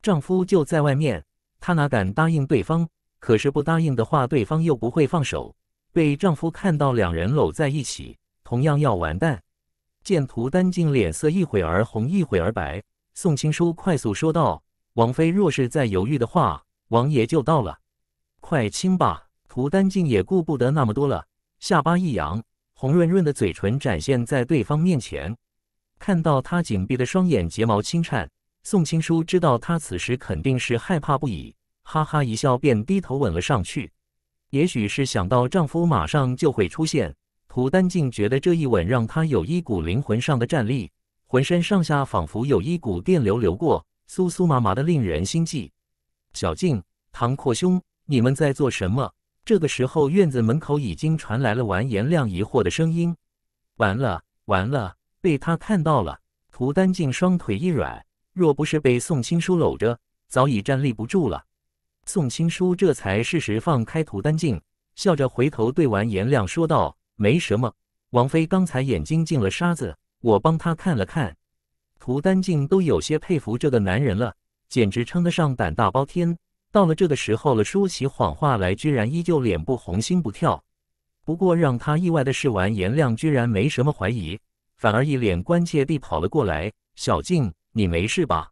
丈夫就在外面，他哪敢答应对方？可是不答应的话，对方又不会放手。被丈夫看到两人搂在一起，同样要完蛋。见涂丹静脸色一会儿红一会儿白，宋青书快速说道：“王妃若是再犹豫的话，王爷就到了。快亲吧！”涂丹静也顾不得那么多了，下巴一扬，红润润的嘴唇展现在对方面前。看到她紧闭的双眼，睫毛轻颤，宋青书知道她此时肯定是害怕不已。哈哈一笑，便低头吻了上去。也许是想到丈夫马上就会出现，涂丹静觉得这一吻让她有一股灵魂上的战栗，浑身上下仿佛有一股电流流过，酥酥麻麻的，令人心悸。小静、唐阔兄，你们在做什么？这个时候，院子门口已经传来了完颜亮疑惑的声音。完了，完了，被他看到了！涂丹静双腿一软，若不是被宋青书搂着，早已站立不住了。宋青书这才适时放开涂丹镜，笑着回头对完颜亮说道：“没什么，王妃刚才眼睛进了沙子，我帮她看了看。”涂丹镜都有些佩服这个男人了，简直称得上胆大包天。到了这个时候了，说起谎话来居然依旧脸不红心不跳。不过让他意外的是，完颜亮居然没什么怀疑，反而一脸关切地跑了过来：“小静，你没事吧？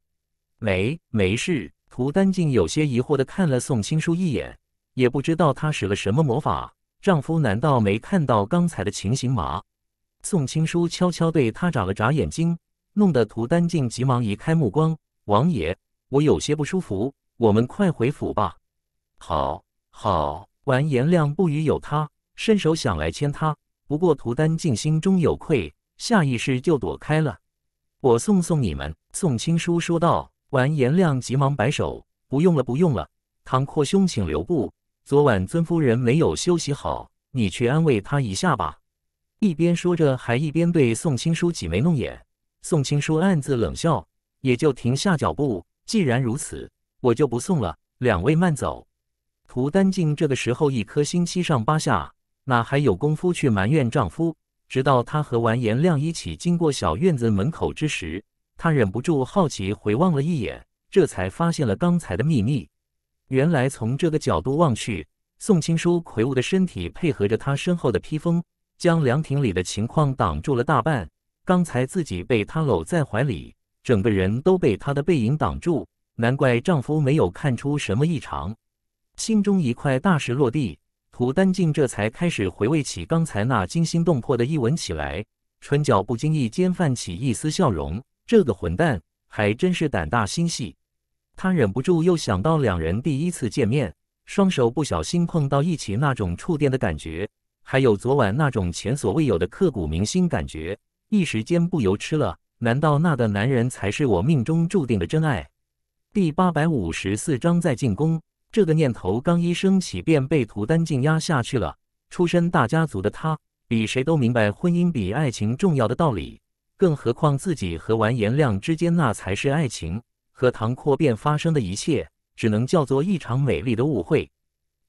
没，没事。”涂丹静有些疑惑地看了宋青书一眼，也不知道他使了什么魔法。丈夫难道没看到刚才的情形吗？宋青书悄悄对他眨了眨眼睛，弄得涂丹静急忙移开目光。王爷，我有些不舒服，我们快回府吧。好，好。完颜亮不欲有他，伸手想来牵他，不过涂丹静心中有愧，下意识就躲开了。我送送你们。”宋青书说道。完颜亮急忙摆手：“不用了，不用了，唐阔兄，请留步。昨晚尊夫人没有休息好，你去安慰她一下吧。”一边说着，还一边对宋青书挤眉弄眼。宋青书暗自冷笑，也就停下脚步。既然如此，我就不送了。两位慢走。涂丹静这个时候一颗心七上八下，哪还有功夫去埋怨丈夫？直到她和完颜亮一起经过小院子门口之时。他忍不住好奇回望了一眼，这才发现了刚才的秘密。原来从这个角度望去，宋青书魁梧的身体配合着他身后的披风，将凉亭里的情况挡住了大半。刚才自己被他搂在怀里，整个人都被他的背影挡住，难怪丈夫没有看出什么异常。心中一块大石落地，涂丹静这才开始回味起刚才那惊心动魄的一吻，起来唇角不经意间泛起一丝笑容。这个混蛋还真是胆大心细，他忍不住又想到两人第一次见面，双手不小心碰到一起那种触电的感觉，还有昨晚那种前所未有的刻骨铭心感觉，一时间不由吃了。难道那个男人才是我命中注定的真爱？第八百五十四章在进攻。这个念头刚一升起，便被涂丹静压下去了。出身大家族的他，比谁都明白婚姻比爱情重要的道理。更何况自己和完颜亮之间那才是爱情，和唐阔变发生的一切只能叫做一场美丽的误会。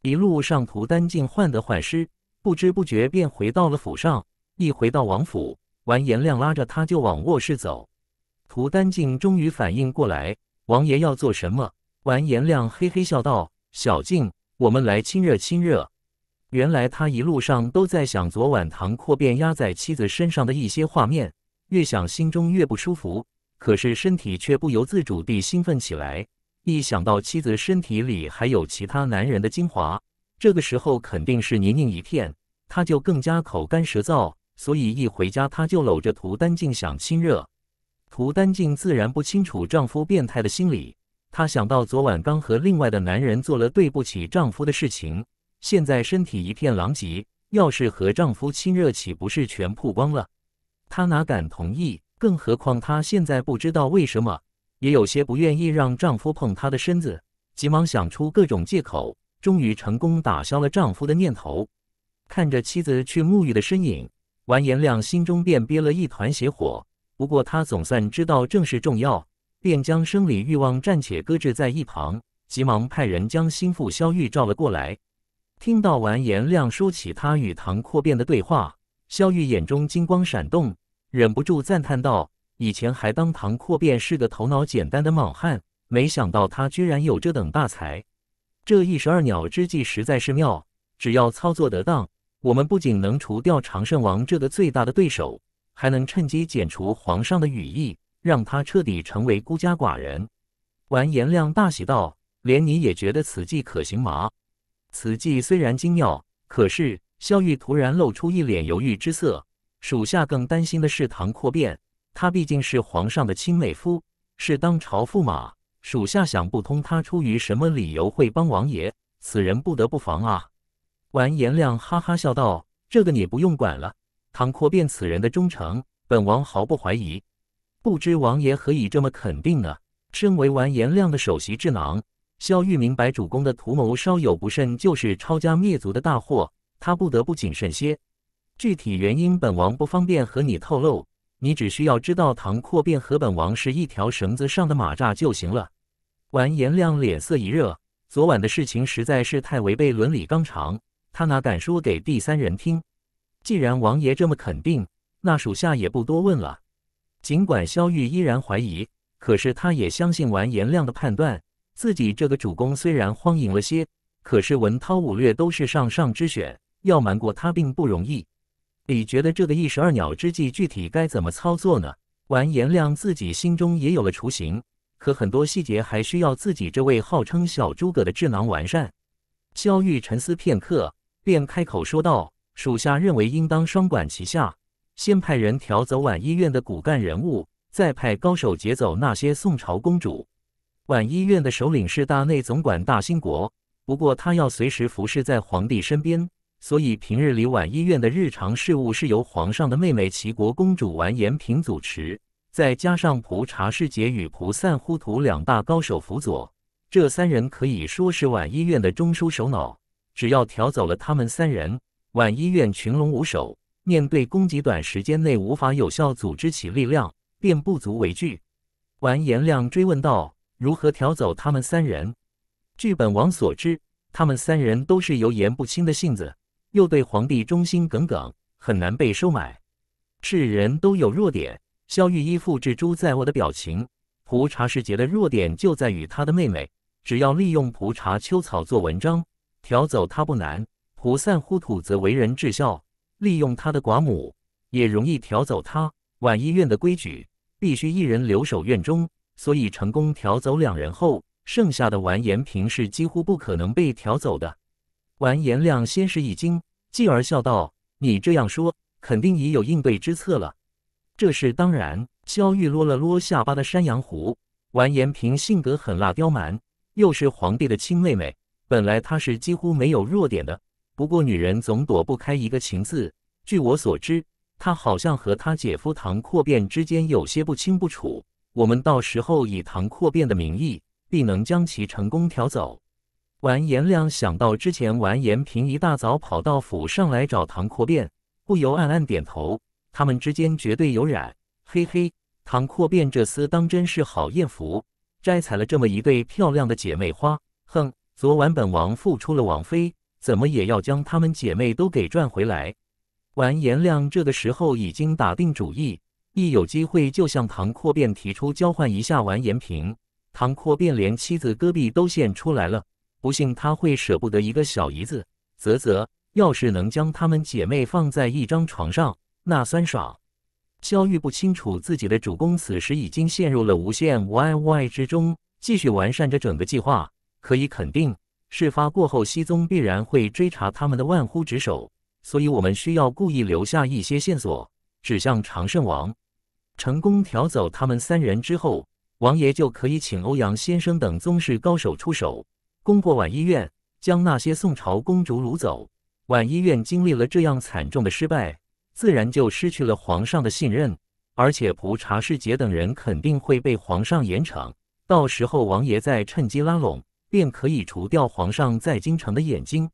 一路上，涂丹静患得患失，不知不觉便回到了府上。一回到王府，完颜亮拉着他就往卧室走。涂丹静终于反应过来，王爷要做什么？完颜亮嘿嘿笑道：“小静，我们来亲热亲热。”原来他一路上都在想昨晚唐阔变压在妻子身上的一些画面。越想心中越不舒服，可是身体却不由自主地兴奋起来。一想到妻子身体里还有其他男人的精华，这个时候肯定是泥泞一片，他就更加口干舌燥。所以一回家他就搂着涂丹静想亲热。涂丹静自然不清楚丈夫变态的心理，她想到昨晚刚和另外的男人做了对不起丈夫的事情，现在身体一片狼藉，要是和丈夫亲热，岂不是全曝光了？她哪敢同意？更何况她现在不知道为什么，也有些不愿意让丈夫碰她的身子，急忙想出各种借口，终于成功打消了丈夫的念头。看着妻子去沐浴的身影，完颜亮心中便憋了一团邪火。不过他总算知道正事重要，便将生理欲望暂且搁置在一旁，急忙派人将心腹萧玉召了过来。听到完颜亮说起他与唐阔变的对话。萧玉眼中金光闪动，忍不住赞叹道：“以前还当堂阔便是个头脑简单的莽汉，没想到他居然有这等大才。这一石二鸟之计实在是妙，只要操作得当，我们不仅能除掉常胜王这个最大的对手，还能趁机剪除皇上的羽翼，让他彻底成为孤家寡人。”完颜亮大喜道：“连你也觉得此计可行吗？此计虽然精妙，可是……”萧玉突然露出一脸犹豫之色，属下更担心的是唐阔变，他毕竟是皇上的亲妹夫，是当朝驸马，属下想不通他出于什么理由会帮王爷，此人不得不防啊！完颜亮哈哈笑道：“这个你不用管了，唐阔变此人的忠诚，本王毫不怀疑。不知王爷何以这么肯定呢？”身为完颜亮的首席智囊，萧玉明白主公的图谋，稍有不慎就是抄家灭族的大祸。他不得不谨慎些，具体原因本王不方便和你透露，你只需要知道唐阔变和本王是一条绳子上的蚂蚱就行了。完颜亮脸色一热，昨晚的事情实在是太违背伦理纲常，他哪敢说给第三人听？既然王爷这么肯定，那属下也不多问了。尽管萧玉依然怀疑，可是他也相信完颜亮的判断。自己这个主公虽然荒淫了些，可是文韬武略都是上上之选。要瞒过他并不容易，你觉得这个一石二鸟之计具体该怎么操作呢？完颜亮自己心中也有了雏形，可很多细节还需要自己这位号称小诸葛的智囊完善。萧玉沉思片刻，便开口说道：“属下认为应当双管齐下，先派人调走晚医院的骨干人物，再派高手劫走那些宋朝公主。晚医院的首领是大内总管大兴国，不过他要随时服侍在皇帝身边。”所以平日里，宛医院的日常事务是由皇上的妹妹齐国公主完颜平主持，再加上蒲察世杰与蒲散忽图两大高手辅佐，这三人可以说是宛医院的中枢首脑。只要调走了他们三人，宛医院群龙无首，面对攻击，短时间内无法有效组织起力量，便不足为惧。完颜亮追问道：“如何调走他们三人？”据本王所知，他们三人都是油盐不清的性子。又对皇帝忠心耿耿，很难被收买。是人都有弱点。萧玉依复制朱在握的表情，蒲查世杰的弱点就在于他的妹妹。只要利用蒲查秋草做文章，调走他不难。蒲散乎土则为人至孝，利用他的寡母也容易调走他。晚医院的规矩，必须一人留守院中，所以成功调走两人后，剩下的完颜平是几乎不可能被调走的。完颜亮先是一惊，继而笑道：“你这样说，肯定已有应对之策了。”这是当然。萧玉捋了捋下巴的山羊胡。完颜平性格狠辣、刁蛮，又是皇帝的亲妹妹，本来她是几乎没有弱点的。不过女人总躲不开一个情字。据我所知，她好像和她姐夫唐阔变之间有些不清不楚。我们到时候以唐阔变的名义，必能将其成功调走。完颜亮想到之前完颜平一大早跑到府上来找唐阔变，不由暗暗点头。他们之间绝对有染，嘿嘿，唐阔变这厮当真是好艳福，摘采了这么一对漂亮的姐妹花。哼，昨晚本王付出了王妃，怎么也要将她们姐妹都给赚回来。完颜亮这个时候已经打定主意，一有机会就向唐阔便提出交换一下完颜平。唐阔便连妻子戈壁都献出来了。不信他会舍不得一个小姨子，啧啧，要是能将她们姐妹放在一张床上，那酸爽！萧玉不清楚自己的主公此时已经陷入了无限 YY 之中，继续完善着整个计划。可以肯定，事发过后，西宗必然会追查他们的万夫之首，所以我们需要故意留下一些线索，指向长胜王。成功调走他们三人之后，王爷就可以请欧阳先生等宗室高手出手。攻破宛医院，将那些宋朝公主掳走。宛医院经历了这样惨重的失败，自然就失去了皇上的信任。而且蒲察世杰等人肯定会被皇上严惩。到时候王爷再趁机拉拢，便可以除掉皇上在京城的眼睛。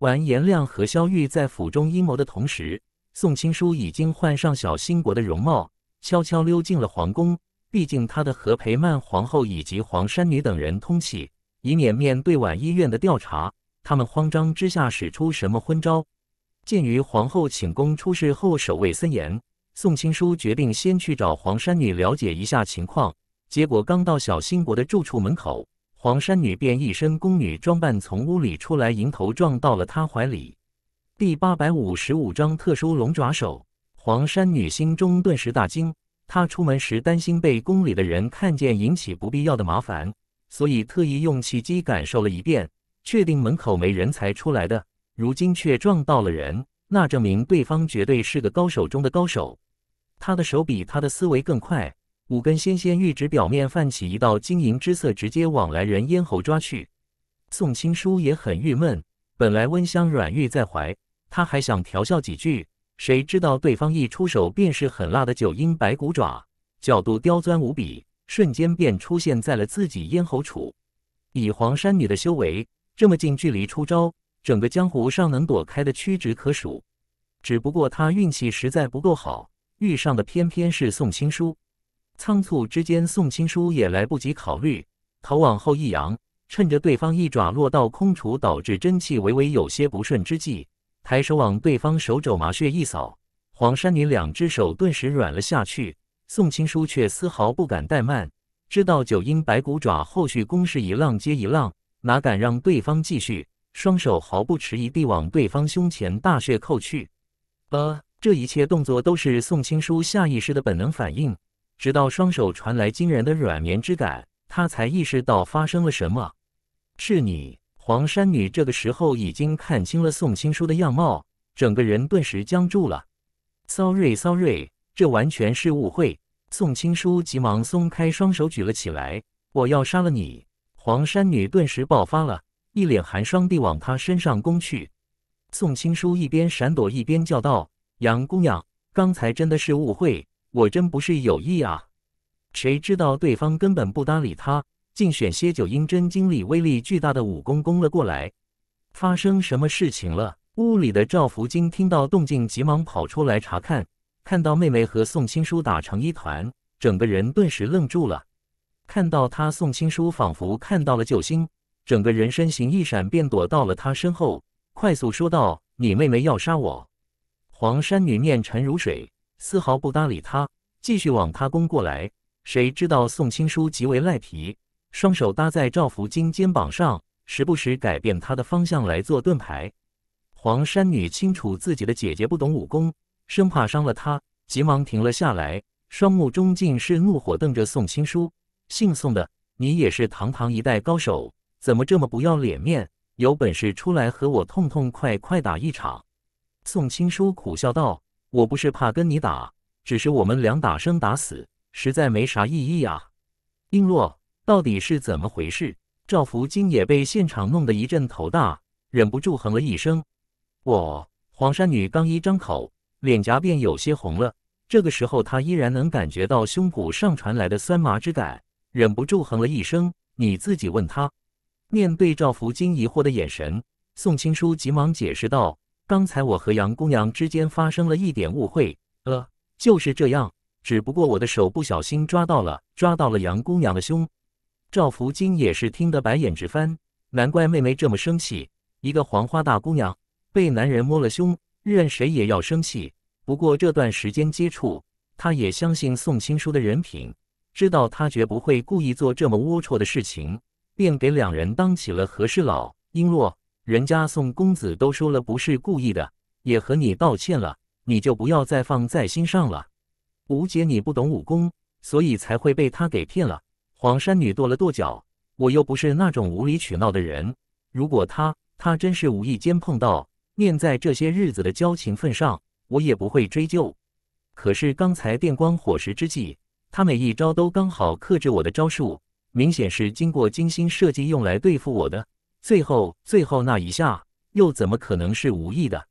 完颜亮和萧玉在府中阴谋的同时，宋青书已经换上小新国的容貌，悄悄溜进了皇宫。毕竟他的和裴曼皇后以及黄山女等人通气。以免面对晚医院的调查，他们慌张之下使出什么昏招？鉴于皇后寝宫出事后守卫森严，宋青书决定先去找黄山女了解一下情况。结果刚到小新国的住处门口，黄山女便一身宫女装扮从屋里出来，迎头撞到了他怀里。第八百五十五章特殊龙爪手。黄山女心中顿时大惊，她出门时担心被宫里的人看见，引起不必要的麻烦。所以特意用气机感受了一遍，确定门口没人才出来的。如今却撞到了人，那证明对方绝对是个高手中的高手。他的手比他的思维更快，五根纤纤玉指表面泛起一道晶莹之色，直接往来人咽喉抓去。宋青书也很郁闷，本来温香软玉在怀，他还想调笑几句，谁知道对方一出手便是狠辣的九阴白骨爪，角度刁钻无比。瞬间便出现在了自己咽喉处。以黄山女的修为，这么近距离出招，整个江湖尚能躲开的屈指可数。只不过她运气实在不够好，遇上的偏偏是宋青书。仓促之间，宋青书也来不及考虑，头往后一扬，趁着对方一爪落到空处，导致真气微微有些不顺之际，抬手往对方手肘麻穴一扫，黄山女两只手顿时软了下去。宋青书却丝毫不敢怠慢，知道九阴白骨爪后续攻势一浪接一浪，哪敢让对方继续？双手毫不迟疑地往对方胸前大穴扣去。呃，这一切动作都是宋青书下意识的本能反应。直到双手传来惊人的软绵之感，他才意识到发生了什么。是你，黄山女。这个时候已经看清了宋青书的样貌，整个人顿时僵住了。Sorry，Sorry。这完全是误会！宋青书急忙松开双手，举了起来：“我要杀了你！”黄山女顿时爆发了，一脸寒霜地往他身上攻去。宋青书一边闪躲，一边叫道：“杨姑娘，刚才真的是误会，我真不是有意啊！”谁知道对方根本不搭理他，竟选些九阴真经里威力巨大的武功攻了过来。发生什么事情了？屋里的赵福金听到动静，急忙跑出来查看。看到妹妹和宋青书打成一团，整个人顿时愣住了。看到他，宋青书仿佛看到了救星，整个人身形一闪便躲到了他身后，快速说道：“你妹妹要杀我！”黄山女面沉如水，丝毫不搭理他，继续往他攻过来。谁知道宋青书极为赖皮，双手搭在赵福金肩膀上，时不时改变他的方向来做盾牌。黄山女清楚自己的姐姐不懂武功。生怕伤了他，急忙停了下来，双目中尽是怒火，瞪着宋青书。姓宋的，你也是堂堂一代高手，怎么这么不要脸面？有本事出来和我痛痛快快打一场！宋青书苦笑道：“我不是怕跟你打，只是我们两打生打死，实在没啥意义啊。”璎珞，到底是怎么回事？赵福金也被现场弄得一阵头大，忍不住哼了一声。我黄山女刚一张口。脸颊便有些红了，这个时候他依然能感觉到胸骨上传来的酸麻之感，忍不住哼了一声。你自己问他。面对赵福金疑惑的眼神，宋青书急忙解释道：“刚才我和杨姑娘之间发生了一点误会，呃，就是这样。只不过我的手不小心抓到了，抓到了杨姑娘的胸。”赵福金也是听得白眼直翻，难怪妹妹这么生气。一个黄花大姑娘被男人摸了胸，任谁也要生气。不过这段时间接触，他也相信宋青书的人品，知道他绝不会故意做这么龌龊的事情，便给两人当起了和事佬。璎珞，人家宋公子都说了不是故意的，也和你道歉了，你就不要再放在心上了。吴姐，你不懂武功，所以才会被他给骗了。黄山女跺了跺脚，我又不是那种无理取闹的人，如果他他真是无意间碰到，念在这些日子的交情份上。我也不会追究。可是刚才电光火石之际，他每一招都刚好克制我的招数，明显是经过精心设计用来对付我的。最后，最后那一下，又怎么可能是无意的？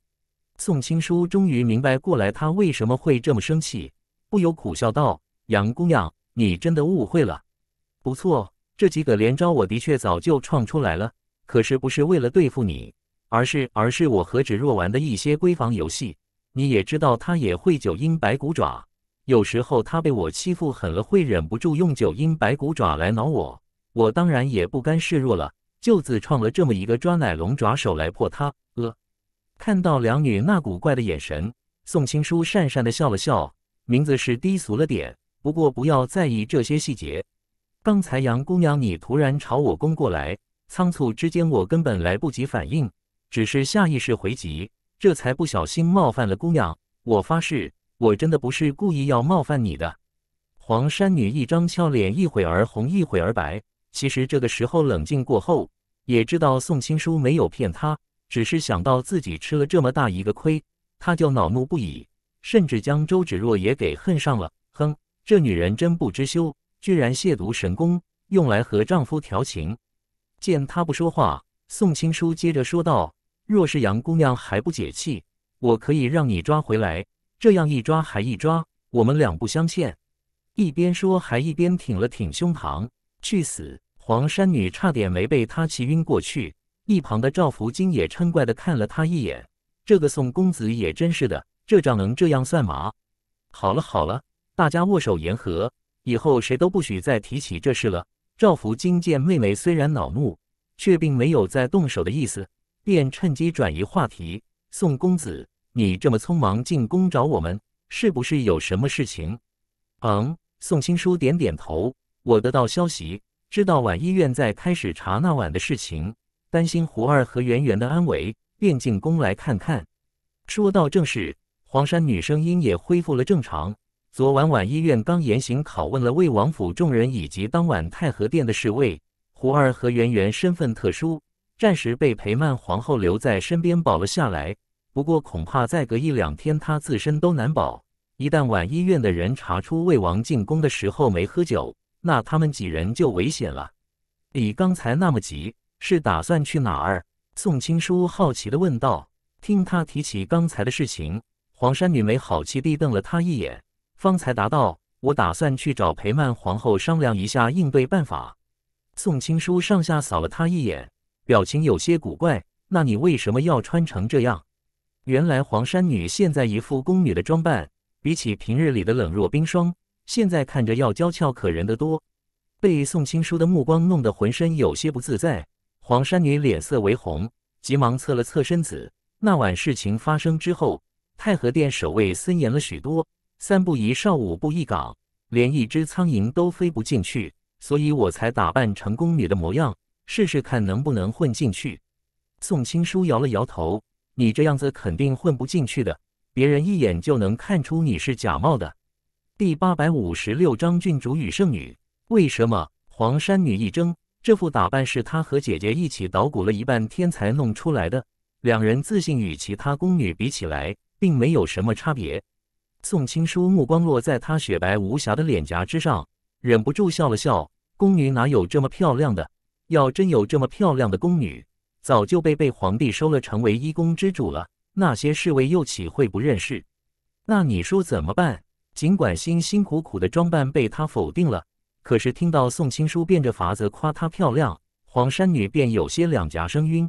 宋青书终于明白过来，他为什么会这么生气，不由苦笑道：“杨姑娘，你真的误会了。不错，这几个连招我的确早就创出来了，可是不是为了对付你，而是而是我和芷若玩的一些闺房游戏。”你也知道，他也会九阴白骨爪。有时候他被我欺负狠了，会忍不住用九阴白骨爪来挠我。我当然也不甘示弱了，就自创了这么一个抓奶龙爪手来破他。呃，看到两女那古怪的眼神，宋青书讪讪地笑了笑。名字是低俗了点，不过不要在意这些细节。刚才杨姑娘你突然朝我攻过来，仓促之间我根本来不及反应，只是下意识回击。这才不小心冒犯了姑娘，我发誓，我真的不是故意要冒犯你的。黄山女一张俏脸一会儿红一会儿白，其实这个时候冷静过后，也知道宋青书没有骗她，只是想到自己吃了这么大一个亏，她就恼怒不已，甚至将周芷若也给恨上了。哼，这女人真不知羞，居然亵渎神功，用来和丈夫调情。见她不说话，宋青书接着说道。若是杨姑娘还不解气，我可以让你抓回来。这样一抓还一抓，我们两不相欠。一边说，还一边挺了挺胸膛。去死！黄山女差点没被他气晕过去。一旁的赵福金也嗔怪地看了他一眼。这个宋公子也真是的，这仗能这样算吗？好了好了，大家握手言和，以后谁都不许再提起这事了。赵福金见妹妹虽然恼怒，却并没有再动手的意思。便趁机转移话题，宋公子，你这么匆忙进宫找我们，是不是有什么事情？嗯，宋青书点点头。我得到消息，知道宛医院在开始查那晚的事情，担心胡二和圆圆的安危，便进宫来看看。说到正事，黄山女声音也恢复了正常。昨晚宛医院刚严刑拷问了魏王府众人以及当晚太和殿的侍卫，胡二和圆圆身份特殊。暂时被裴曼皇后留在身边保了下来，不过恐怕再隔一两天，他自身都难保。一旦晚医院的人查出魏王进宫的时候没喝酒，那他们几人就危险了。你刚才那么急，是打算去哪儿？宋青书好奇地问道。听他提起刚才的事情，黄山女没好气地瞪了他一眼，方才答道：“我打算去找裴曼皇后商量一下应对办法。”宋青书上下扫了他一眼。表情有些古怪，那你为什么要穿成这样？原来黄山女现在一副宫女的装扮，比起平日里的冷若冰霜，现在看着要娇俏可人的多。被宋青书的目光弄得浑身有些不自在，黄山女脸色微红，急忙侧了侧身子。那晚事情发生之后，太和殿守卫森严了许多，三步一哨，五步一岗，连一只苍蝇都飞不进去，所以我才打扮成宫女的模样。试试看能不能混进去？宋青书摇了摇头：“你这样子肯定混不进去的，别人一眼就能看出你是假冒的。”第八百五十六章郡主与圣女。为什么？黄山女一怔：“这副打扮是她和姐姐一起捣鼓了一半天才弄出来的。两人自信与其他宫女比起来，并没有什么差别。”宋青书目光落在她雪白无瑕的脸颊之上，忍不住笑了笑：“宫女哪有这么漂亮的？”要真有这么漂亮的宫女，早就被被皇帝收了，成为一宫之主了。那些侍卫又岂会不认识？那你说怎么办？尽管辛辛苦苦的装扮被他否定了，可是听到宋青书变着法子夸她漂亮，黄山女便有些两颊生晕。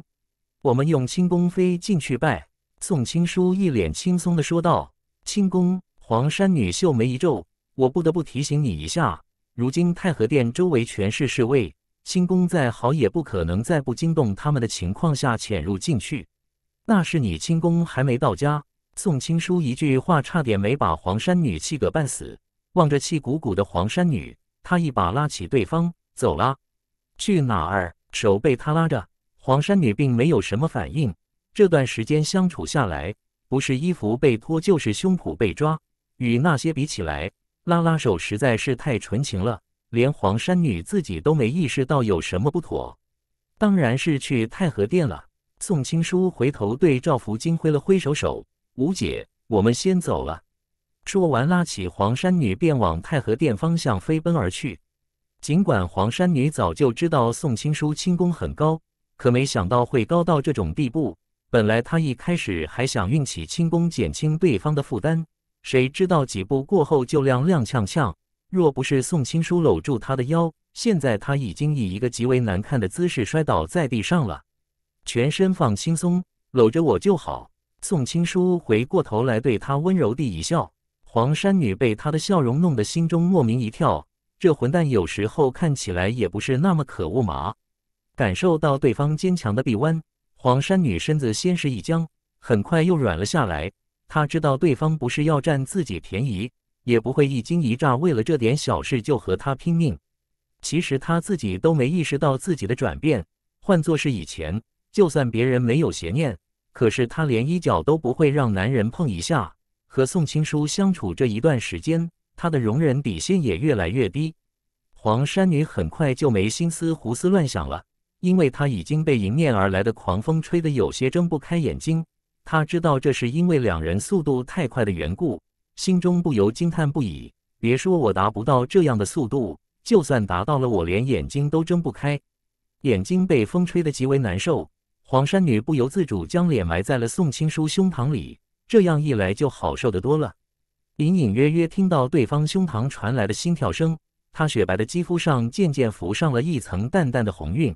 我们用清宫妃进去拜。宋青书一脸轻松的说道：“清宫。”黄山女秀眉一皱：“我不得不提醒你一下，如今太和殿周围全是侍卫。”轻功再好，也不可能在不惊动他们的情况下潜入进去。那是你轻功还没到家。宋青书一句话，差点没把黄山女气个半死。望着气鼓鼓的黄山女，他一把拉起对方，走啦。去哪儿？手被他拉着，黄山女并没有什么反应。这段时间相处下来，不是衣服被脱，就是胸脯被抓。与那些比起来，拉拉手实在是太纯情了。连黄山女自己都没意识到有什么不妥，当然是去太和殿了。宋青书回头对赵福金挥了挥手，手吴姐，我们先走了。说完，拉起黄山女便往太和殿方向飞奔而去。尽管黄山女早就知道宋青书轻功很高，可没想到会高到这种地步。本来她一开始还想运起轻功减轻对方的负担，谁知道几步过后就踉踉跄跄。若不是宋青书搂住他的腰，现在他已经以一个极为难看的姿势摔倒在地上了。全身放轻松，搂着我就好。宋青书回过头来，对他温柔地一笑。黄山女被他的笑容弄得心中莫名一跳，这混蛋有时候看起来也不是那么可恶嘛。感受到对方坚强的臂弯，黄山女身子先是一僵，很快又软了下来。她知道对方不是要占自己便宜。也不会一惊一乍，为了这点小事就和他拼命。其实他自己都没意识到自己的转变。换作是以前，就算别人没有邪念，可是他连衣角都不会让男人碰一下。和宋青书相处这一段时间，他的容忍底线也越来越低。黄山女很快就没心思胡思乱想了，因为她已经被迎面而来的狂风吹得有些睁不开眼睛。她知道这是因为两人速度太快的缘故。心中不由惊叹不已。别说我达不到这样的速度，就算达到了，我连眼睛都睁不开。眼睛被风吹得极为难受，黄山女不由自主将脸埋在了宋青书胸膛里，这样一来就好受得多了。隐隐约约听到对方胸膛传来的心跳声，她雪白的肌肤上渐渐浮上了一层淡淡的红晕。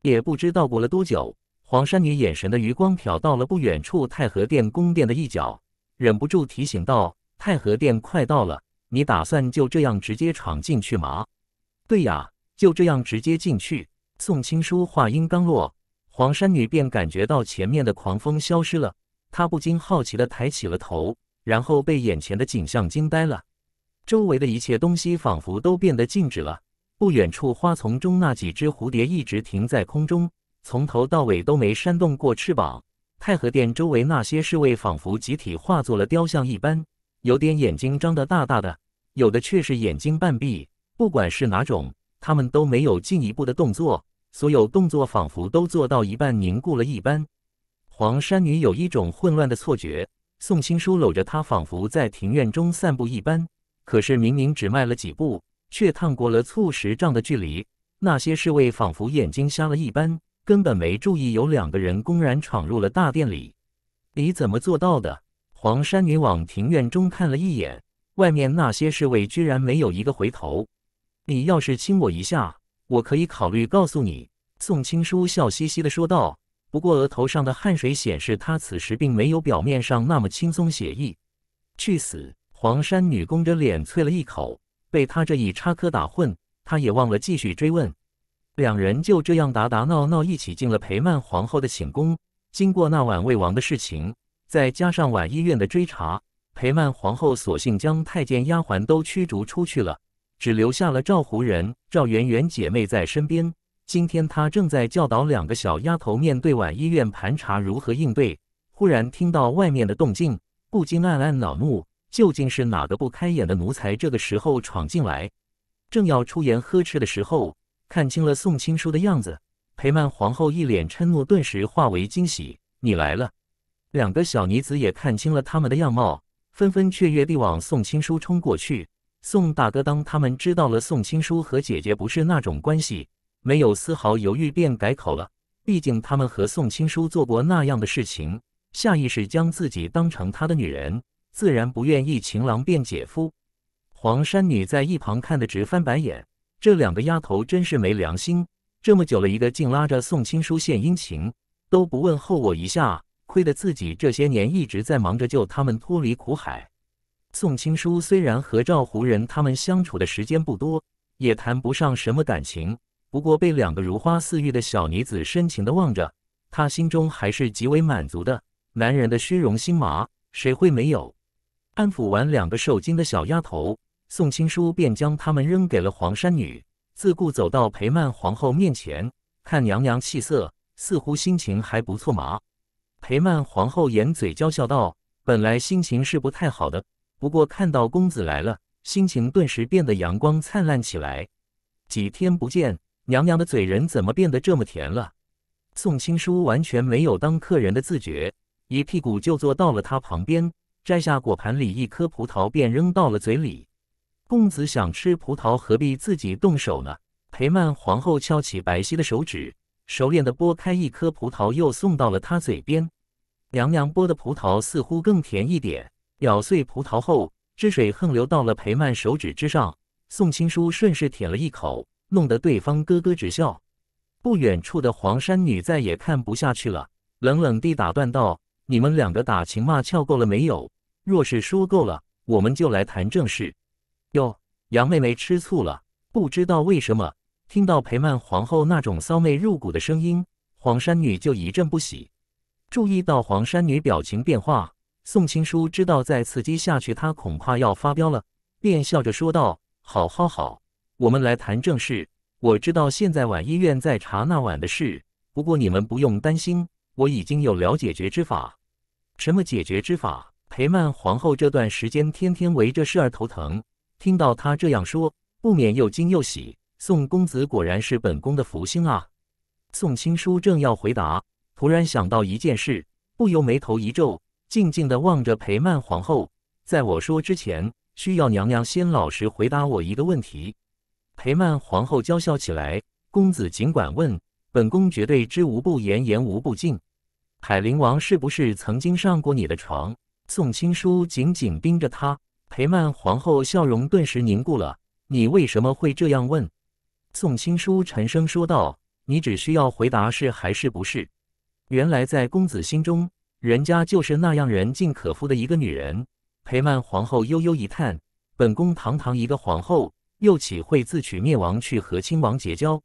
也不知道过了多久，黄山女眼神的余光瞟到了不远处太和殿宫殿的一角，忍不住提醒道。太和殿快到了，你打算就这样直接闯进去吗？对呀，就这样直接进去。宋青书话音刚落，黄山女便感觉到前面的狂风消失了，她不禁好奇地抬起了头，然后被眼前的景象惊呆了。周围的一切东西仿佛都变得静止了。不远处花丛中那几只蝴蝶一直停在空中，从头到尾都没扇动过翅膀。太和殿周围那些侍卫仿佛集体化作了雕像一般。有点眼睛张得大大的，有的却是眼睛半闭。不管是哪种，他们都没有进一步的动作，所有动作仿佛都做到一半凝固了一般。黄山女有一种混乱的错觉。宋青书搂着她，仿佛在庭院中散步一般。可是明明只迈了几步，却趟过了数十丈的距离。那些侍卫仿佛眼睛瞎了一般，根本没注意有两个人公然闯入了大殿里。你怎么做到的？黄山女往庭院中看了一眼，外面那些侍卫居然没有一个回头。你要是亲我一下，我可以考虑告诉你。”宋青书笑嘻嘻地说道。不过额头上的汗水显示，他此时并没有表面上那么轻松写意。“去死！”黄山女弓着脸啐了一口。被他这一插科打诨，他也忘了继续追问。两人就这样打打闹闹，一起进了裴曼皇后的寝宫。经过那晚魏王的事情。再加上晚医院的追查，裴曼皇后索性将太监丫鬟都驱逐出去了，只留下了赵胡人、赵媛媛姐妹在身边。今天她正在教导两个小丫头面对晚医院盘查如何应对，忽然听到外面的动静，不禁暗暗恼怒：究竟是哪个不开眼的奴才这个时候闯进来？正要出言呵斥的时候，看清了宋青书的样子，裴曼皇后一脸嗔怒，顿时化为惊喜：“你来了。”两个小妮子也看清了他们的样貌，纷纷雀跃地往宋青书冲过去。宋大哥，当他们知道了宋青书和姐姐不是那种关系，没有丝毫犹豫便改口了。毕竟他们和宋青书做过那样的事情，下意识将自己当成他的女人，自然不愿意情郎变姐夫。黄山女在一旁看得直翻白眼，这两个丫头真是没良心！这么久了一个，竟拉着宋青书献殷勤，都不问候我一下。亏得自己这些年一直在忙着救他们脱离苦海。宋青书虽然和赵胡人他们相处的时间不多，也谈不上什么感情，不过被两个如花似玉的小女子深情的望着，他心中还是极为满足的。男人的虚荣心嘛，谁会没有？安抚完两个受惊的小丫头，宋青书便将他们扔给了黄山女，自顾走到裴曼皇后面前，看娘娘气色似乎心情还不错嘛。裴曼皇后掩嘴娇笑道：“本来心情是不太好的，不过看到公子来了，心情顿时变得阳光灿烂起来。几天不见，娘娘的嘴人怎么变得这么甜了？”宋青书完全没有当客人的自觉，一屁股就坐到了他旁边，摘下果盘里一颗葡萄便扔到了嘴里。公子想吃葡萄，何必自己动手呢？裴曼皇后翘起白皙的手指，熟练地剥开一颗葡萄，又送到了他嘴边。娘娘剥的葡萄似乎更甜一点，咬碎葡萄后，汁水横流到了裴曼手指之上。宋青书顺势舔了一口，弄得对方咯咯直笑。不远处的黄山女再也看不下去了，冷冷地打断道：“你们两个打情骂俏够了没有？若是说够了，我们就来谈正事。”哟，杨妹妹吃醋了，不知道为什么，听到裴曼皇后那种骚媚入骨的声音，黄山女就一阵不喜。注意到黄山女表情变化，宋青书知道再刺激下去，她恐怕要发飙了，便笑着说道：“好好好，我们来谈正事。我知道现在晚医院在查那晚的事，不过你们不用担心，我已经有了解决之法。什么解决之法？”裴曼皇后这段时间天天围着事儿头疼，听到他这样说，不免又惊又喜。宋公子果然是本宫的福星啊！宋青书正要回答。忽然想到一件事，不由眉头一皱，静静的望着裴曼皇后。在我说之前，需要娘娘先老实回答我一个问题。裴曼皇后娇笑起来：“公子尽管问，本宫绝对知无不言，言无不尽。”海陵王是不是曾经上过你的床？宋青书紧紧盯着他，裴曼皇后笑容顿时凝固了。你为什么会这样问？宋青书沉声说道：“你只需要回答是还是不是。”原来在公子心中，人家就是那样人尽可夫的一个女人。裴曼皇后悠悠一叹：“本宫堂堂一个皇后，又岂会自取灭亡去和亲王结交？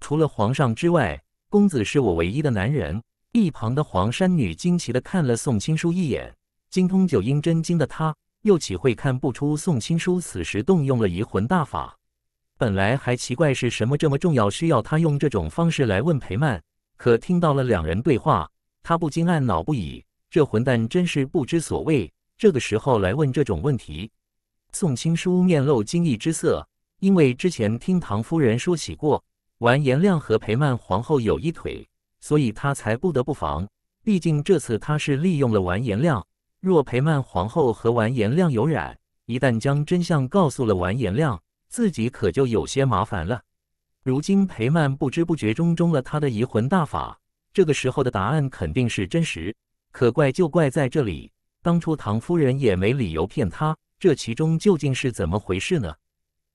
除了皇上之外，公子是我唯一的男人。”一旁的黄山女惊奇的看了宋青书一眼，精通九阴真经的她，又岂会看不出宋青书此时动用了移魂大法？本来还奇怪是什么这么重要，需要他用这种方式来问裴曼。可听到了两人对话，他不禁暗恼不已。这混蛋真是不知所谓，这个时候来问这种问题。宋青书面露惊异之色，因为之前听唐夫人说起过完颜亮和裴曼皇后有一腿，所以他才不得不防。毕竟这次他是利用了完颜亮，若裴曼皇后和完颜亮有染，一旦将真相告诉了完颜亮，自己可就有些麻烦了。如今裴曼不知不觉中中了他的移魂大法，这个时候的答案肯定是真实。可怪就怪在这里，当初唐夫人也没理由骗他，这其中究竟是怎么回事呢？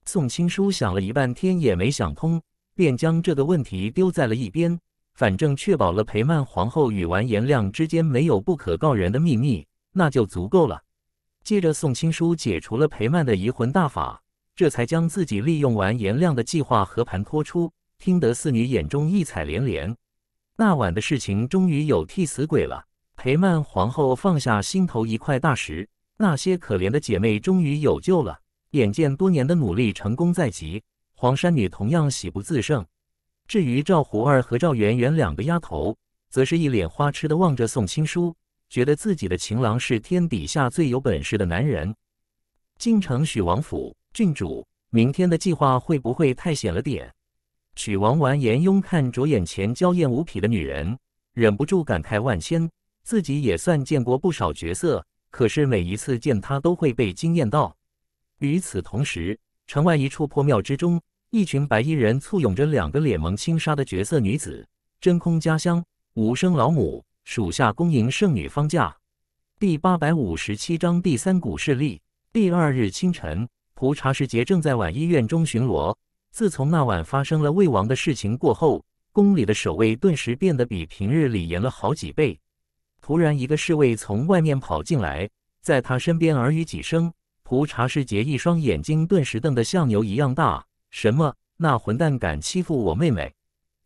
宋青书想了一半天也没想通，便将这个问题丢在了一边。反正确保了裴曼皇后与完颜亮之间没有不可告人的秘密，那就足够了。接着宋青书解除了裴曼的移魂大法。这才将自己利用完颜亮的计划和盘托出，听得四女眼中异彩连连。那晚的事情终于有替死鬼了，裴曼皇后放下心头一块大石，那些可怜的姐妹终于有救了。眼见多年的努力成功在即，黄山女同样喜不自胜。至于赵胡儿和赵媛媛两个丫头，则是一脸花痴的望着宋青书，觉得自己的情郎是天底下最有本事的男人。京城许王府。郡主，明天的计划会不会太险了点？曲王完颜雍看着眼前娇艳无匹的女人，忍不住感慨万千。自己也算见过不少角色，可是每一次见她都会被惊艳到。与此同时，城外一处破庙之中，一群白衣人簇拥着两个脸蒙轻纱的绝色女子。真空家乡，无声老母，属下恭迎圣女方嫁。第八百五十七章第三股势力。第二日清晨。胡查时杰正在晚医院中巡逻。自从那晚发生了魏王的事情过后，宫里的守卫顿时变得比平日里严了好几倍。突然，一个侍卫从外面跑进来，在他身边耳语几声。胡查时杰一双眼睛顿时瞪得像牛一样大：“什么？那混蛋敢欺负我妹妹，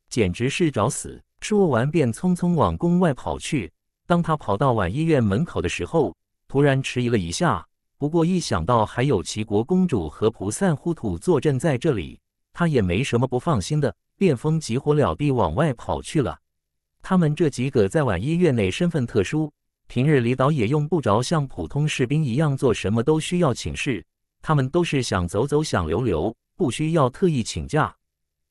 简直是找死！”说完，便匆匆往宫外跑去。当他跑到晚医院门口的时候，突然迟疑了一下。不过一想到还有齐国公主和蒲散护土坐镇在这里，他也没什么不放心的，便风急火燎地往外跑去了。他们这几个在晚一院内身份特殊，平日里倒也用不着像普通士兵一样做什么都需要请示。他们都是想走走想留留，不需要特意请假。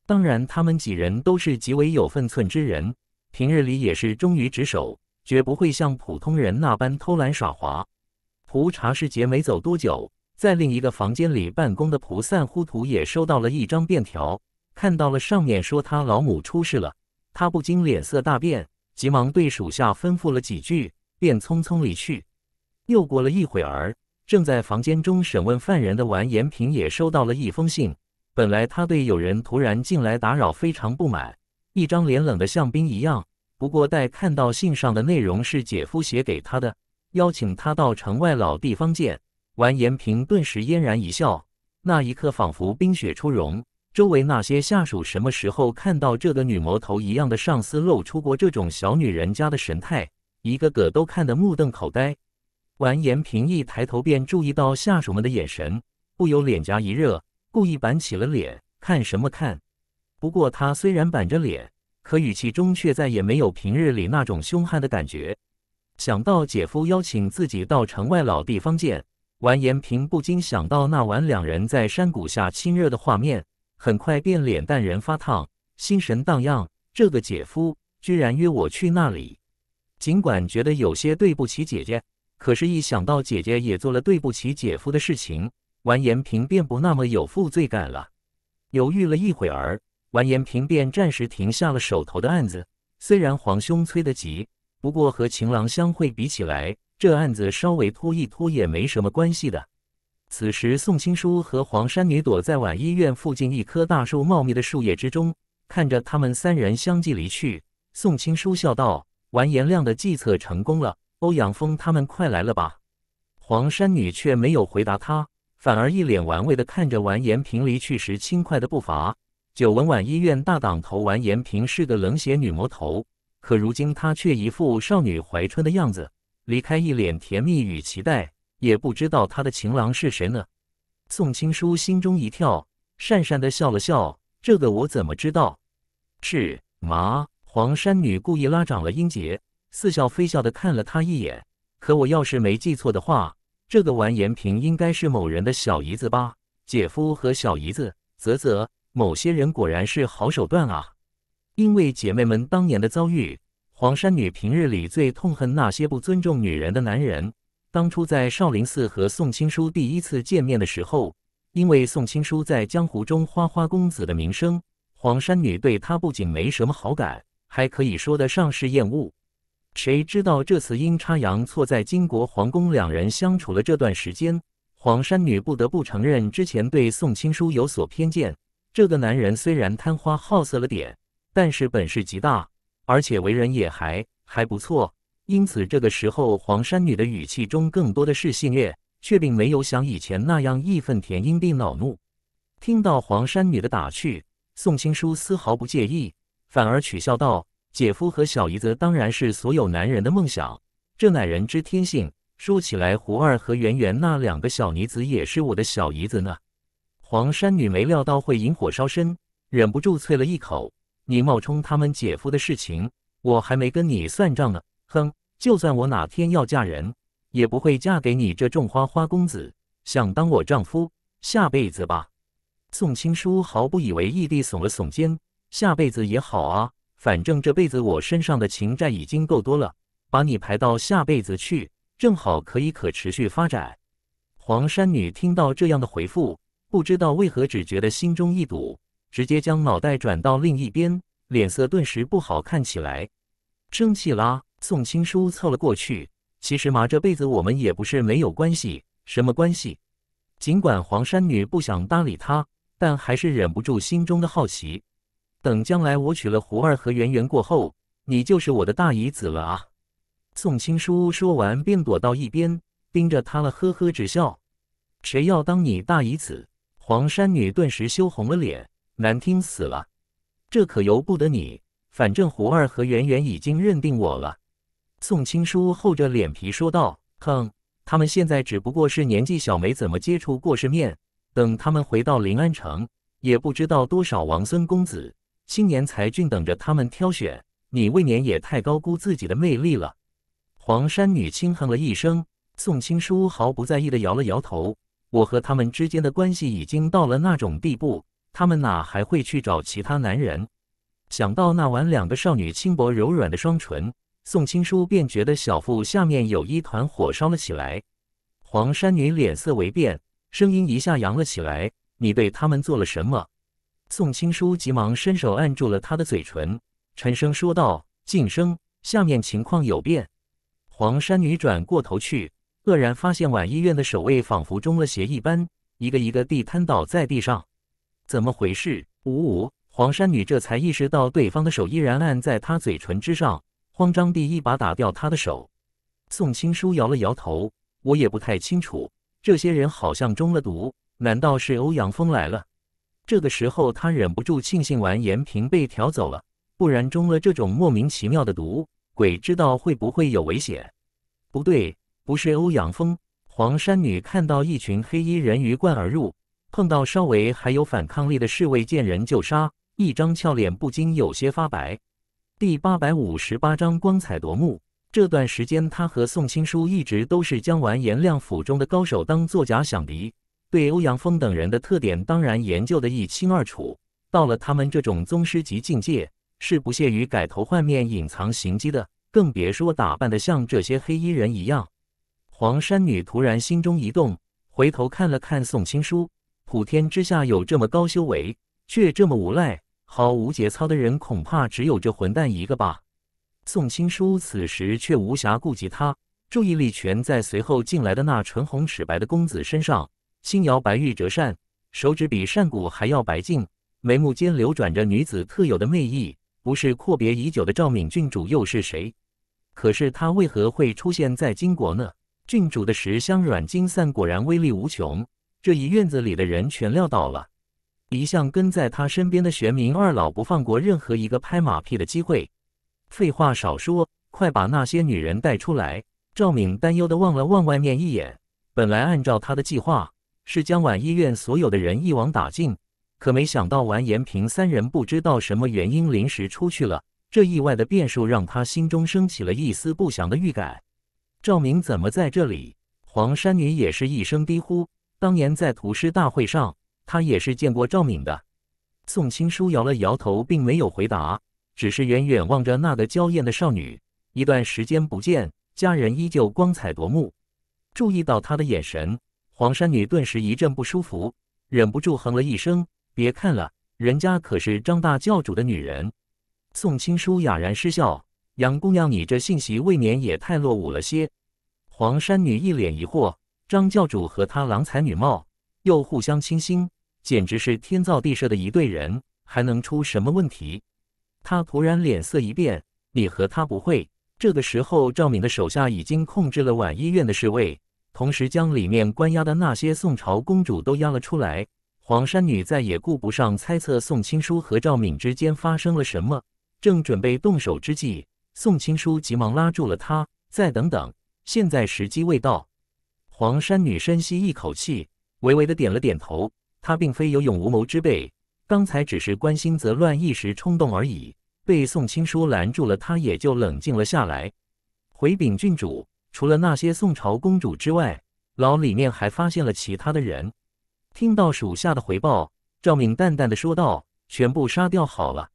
当然，他们几人都是极为有分寸之人，平日里也是忠于职守，绝不会像普通人那般偷懒耍滑。蒲茶师杰没走多久，在另一个房间里办公的菩萨忽图也收到了一张便条，看到了上面说他老母出事了，他不禁脸色大变，急忙对属下吩咐了几句，便匆匆离去。又过了一会儿，正在房间中审问犯人的完颜平也收到了一封信。本来他对有人突然进来打扰非常不满，一张脸冷得像冰一样。不过待看到信上的内容是姐夫写给他的。邀请他到城外老地方见，完颜平顿时嫣然一笑，那一刻仿佛冰雪初融。周围那些下属什么时候看到这个女魔头一样的上司露出过这种小女人家的神态？一个个都看得目瞪口呆。完颜平一抬头便注意到下属们的眼神，不由脸颊一热，故意板起了脸，看什么看？不过他虽然板着脸，可语气中却再也没有平日里那种凶悍的感觉。想到姐夫邀请自己到城外老地方见完颜平，不禁想到那晚两人在山谷下亲热的画面，很快便脸蛋人发烫，心神荡漾。这个姐夫居然约我去那里，尽管觉得有些对不起姐姐，可是，一想到姐姐也做了对不起姐夫的事情，完颜平便不那么有负罪感了。犹豫了一会儿，完颜平便暂时停下了手头的案子，虽然皇兄催得急。不过和情郎相会比起来，这案子稍微拖一拖也没什么关系的。此时，宋青书和黄山女躲在晚医院附近一棵大树茂密的树叶之中，看着他们三人相继离去。宋青书笑道：“完颜亮的计策成功了，欧阳锋他们快来了吧？”黄山女却没有回答他，反而一脸玩味地看着完颜平离去时轻快的步伐。久闻晚医院大党头完颜平是个冷血女魔头。可如今她却一副少女怀春的样子，离开一脸甜蜜与期待，也不知道他的情郎是谁呢。宋青书心中一跳，讪讪的笑了笑：“这个我怎么知道？”是麻黄山女故意拉长了音节，似笑非笑的看了他一眼。可我要是没记错的话，这个完颜平应该是某人的小姨子吧？姐夫和小姨子，啧啧，某些人果然是好手段啊。因为姐妹们当年的遭遇，黄山女平日里最痛恨那些不尊重女人的男人。当初在少林寺和宋青书第一次见面的时候，因为宋青书在江湖中花花公子的名声，黄山女对他不仅没什么好感，还可以说得上是厌恶。谁知道这次阴差阳错在金国皇宫，两人相处了这段时间，黄山女不得不承认之前对宋青书有所偏见。这个男人虽然贪花好色了点。但是本事极大，而且为人也还还不错，因此这个时候黄山女的语气中更多的是戏谑，却并没有像以前那样义愤填膺并恼怒。听到黄山女的打趣，宋青书丝毫不介意，反而取笑道：“姐夫和小姨子当然是所有男人的梦想，这乃人之天性。说起来，胡二和圆圆那两个小女子也是我的小姨子呢。”黄山女没料到会引火烧身，忍不住啐了一口。你冒充他们姐夫的事情，我还没跟你算账呢。哼，就算我哪天要嫁人，也不会嫁给你这种花花公子。想当我丈夫，下辈子吧。宋青书毫不以为意地耸了耸肩：“下辈子也好啊，反正这辈子我身上的情债已经够多了，把你排到下辈子去，正好可以可持续发展。”黄山女听到这样的回复，不知道为何只觉得心中一堵。直接将脑袋转到另一边，脸色顿时不好看起来，生气啦！宋青书凑了过去，其实麻这辈子我们也不是没有关系，什么关系？尽管黄山女不想搭理他，但还是忍不住心中的好奇。等将来我娶了胡二和圆圆过后，你就是我的大姨子了啊！宋青书说完便躲到一边，盯着他了，呵呵直笑。谁要当你大姨子？黄山女顿时羞红了脸。难听死了，这可由不得你。反正胡二和圆圆已经认定我了。”宋青书厚着脸皮说道。“哼，他们现在只不过是年纪小，没怎么接触过世面。等他们回到临安城，也不知道多少王孙公子、青年才俊等着他们挑选。你未免也太高估自己的魅力了。”黄山女轻哼了一声，宋青书毫不在意地摇了摇头：“我和他们之间的关系已经到了那种地步。”他们哪还会去找其他男人？想到那晚两个少女轻薄柔软的双唇，宋青书便觉得小腹下面有一团火烧了起来。黄山女脸色微变，声音一下扬了起来：“你对他们做了什么？”宋青书急忙伸手按住了她的嘴唇，沉声说道：“晋升，下面情况有变。”黄山女转过头去，愕然发现晚医院的守卫仿佛中了邪一般，一个一个地瘫倒在地上。怎么回事？呜呜！黄山女这才意识到对方的手依然按在她嘴唇之上，慌张地一把打掉他的手。宋青书摇了摇头：“我也不太清楚，这些人好像中了毒，难道是欧阳锋来了？”这个时候，他忍不住庆幸完颜平被调走了，不然中了这种莫名其妙的毒，鬼知道会不会有危险。不对，不是欧阳锋。黄山女看到一群黑衣人鱼贯而入。碰到稍微还有反抗力的侍卫，见人就杀，一张俏脸不禁有些发白。第八百五十八章光彩夺目。这段时间，他和宋青书一直都是将完颜亮府中的高手当做假想敌，对欧阳锋等人的特点当然研究的一清二楚。到了他们这种宗师级境界，是不屑于改头换面、隐藏行迹的，更别说打扮的像这些黑衣人一样。黄山女突然心中一动，回头看了看宋青书。普天之下有这么高修为却这么无赖、毫无节操的人，恐怕只有这混蛋一个吧。宋青书此时却无暇顾及他，注意力全在随后进来的那唇红齿白的公子身上。轻摇白玉折扇，手指比扇骨还要白净，眉目间流转着女子特有的魅意，不是阔别已久的赵敏郡主又是谁？可是她为何会出现在金国呢？郡主的石香软金散果然威力无穷。这一院子里的人全料到了，一向跟在他身边的玄冥二老不放过任何一个拍马屁的机会。废话少说，快把那些女人带出来！赵敏担忧地望了望外面一眼。本来按照他的计划，是将晚医院所有的人一网打尽，可没想到完颜平三人不知道什么原因临时出去了。这意外的变数让他心中升起了一丝不祥的预感。赵敏怎么在这里？黄山女也是一声低呼。当年在土师大会上，他也是见过赵敏的。宋青书摇了摇头，并没有回答，只是远远望着那个娇艳的少女。一段时间不见，佳人依旧光彩夺目。注意到他的眼神，黄山女顿时一阵不舒服，忍不住哼了一声：“别看了，人家可是张大教主的女人。”宋青书哑然失笑：“杨姑娘，你这信息未免也太落伍了些。”黄山女一脸疑惑。张教主和他郎才女貌，又互相倾心，简直是天造地设的一对人，还能出什么问题？他突然脸色一变：“你和他不会？”这个时候，赵敏的手下已经控制了宛医院的侍卫，同时将里面关押的那些宋朝公主都押了出来。黄山女再也顾不上猜测宋青书和赵敏之间发生了什么，正准备动手之际，宋青书急忙拉住了她：“再等等，现在时机未到。”黄山女深吸一口气，微微的点了点头。她并非有勇无谋之辈，刚才只是关心则乱，一时冲动而已。被宋青书拦住了，她也就冷静了下来。回禀郡主，除了那些宋朝公主之外，牢里面还发现了其他的人。听到属下的回报，赵敏淡淡的说道：“全部杀掉好了。”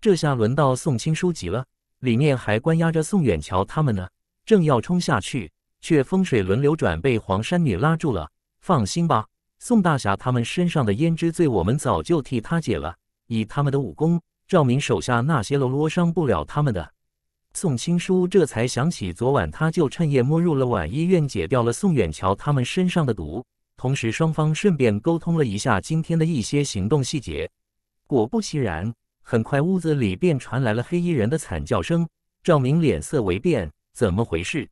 这下轮到宋青书急了，里面还关押着宋远桥他们呢，正要冲下去。却风水轮流转，被黄山女拉住了。放心吧，宋大侠他们身上的胭脂罪我们早就替他解了。以他们的武功，赵明手下那些喽啰伤不了他们的。宋青书这才想起，昨晚他就趁夜摸入了晚医院，解掉了宋远桥他们身上的毒。同时，双方顺便沟通了一下今天的一些行动细节。果不其然，很快屋子里便传来了黑衣人的惨叫声。赵明脸色微变，怎么回事？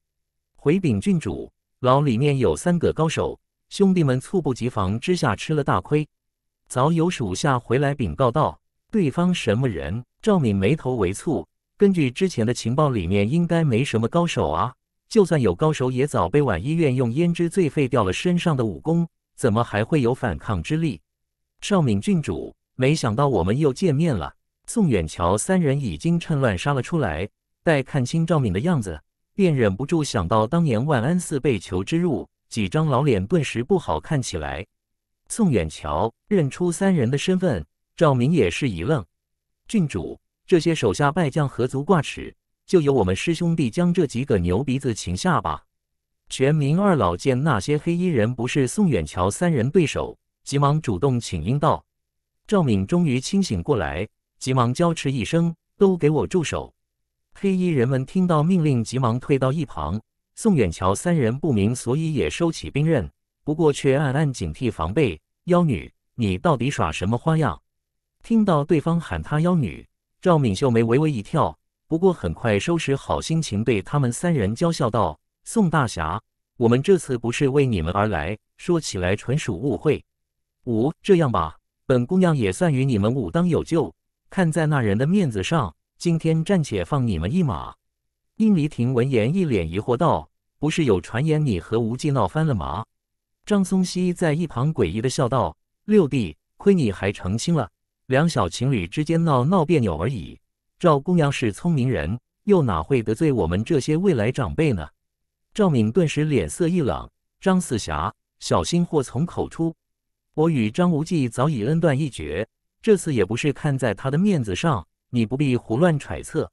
回禀郡主，牢里面有三个高手，兄弟们猝不及防之下吃了大亏。早有属下回来禀告道：“对方什么人？”赵敏眉头微蹙，根据之前的情报，里面应该没什么高手啊。就算有高手，也早被晚医院用胭脂醉废掉了身上的武功，怎么还会有反抗之力？少敏郡主，没想到我们又见面了。宋远桥三人已经趁乱杀了出来，待看清赵敏的样子。便忍不住想到当年万安寺被囚之入，几张老脸顿时不好看起来。宋远桥认出三人的身份，赵敏也是一愣。郡主，这些手下败将何足挂齿，就由我们师兄弟将这几个牛鼻子擒下吧。全明二老见那些黑衣人不是宋远桥三人对手，急忙主动请缨道。赵敏终于清醒过来，急忙娇斥一声：“都给我住手！”黑衣人们听到命令，急忙退到一旁。宋远桥三人不明所以，也收起兵刃，不过却暗暗警惕防备。妖女，你到底耍什么花样？听到对方喊他妖女，赵敏秀眉微微一跳，不过很快收拾好心情，对他们三人娇笑道：“宋大侠，我们这次不是为你们而来，说起来纯属误会。五，这样吧，本姑娘也算与你们武当有救，看在那人的面子上。”今天暂且放你们一马。殷离亭闻言一脸疑惑道：“不是有传言你和无忌闹翻了吗？”张松溪在一旁诡异的笑道：“六弟，亏你还澄清了，两小情侣之间闹闹别扭而已。赵姑娘是聪明人，又哪会得罪我们这些未来长辈呢？”赵敏顿时脸色一冷：“张四侠，小心祸从口出！我与张无忌早已恩断义绝，这次也不是看在他的面子上。”你不必胡乱揣测，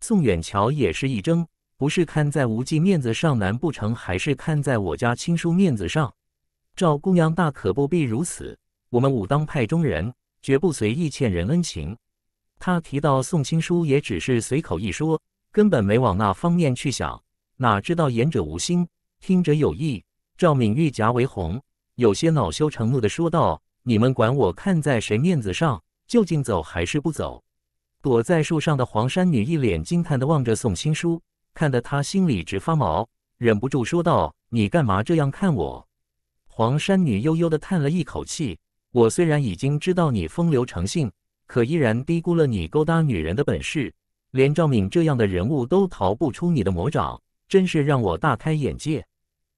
宋远桥也是一怔，不是看在无忌面子上，难不成还是看在我家亲叔面子上？赵姑娘大可不必如此，我们武当派中人绝不随意欠人恩情。他提到宋青书也只是随口一说，根本没往那方面去想。哪知道言者无心，听者有意。赵敏玉颊微红，有些恼羞成怒的说道：“你们管我看在谁面子上，究竟走还是不走？”躲在树上的黄山女一脸惊叹的望着宋青书，看得他心里直发毛，忍不住说道：“你干嘛这样看我？”黄山女悠悠的叹了一口气：“我虽然已经知道你风流成性，可依然低估了你勾搭女人的本事，连赵敏这样的人物都逃不出你的魔掌，真是让我大开眼界。”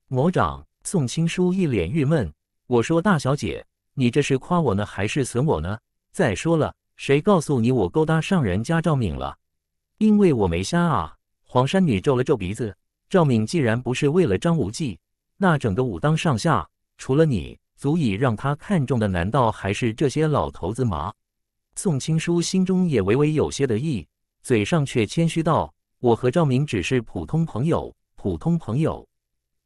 魔掌？宋青书一脸郁闷：“我说大小姐，你这是夸我呢，还是损我呢？再说了。”谁告诉你我勾搭上人家赵敏了？因为我没瞎啊！黄山女皱了皱鼻子。赵敏既然不是为了张无忌，那整个武当上下除了你，足以让他看中的难道还是这些老头子吗？宋青书心中也微微有些得意，嘴上却谦虚道：“我和赵敏只是普通朋友，普通朋友，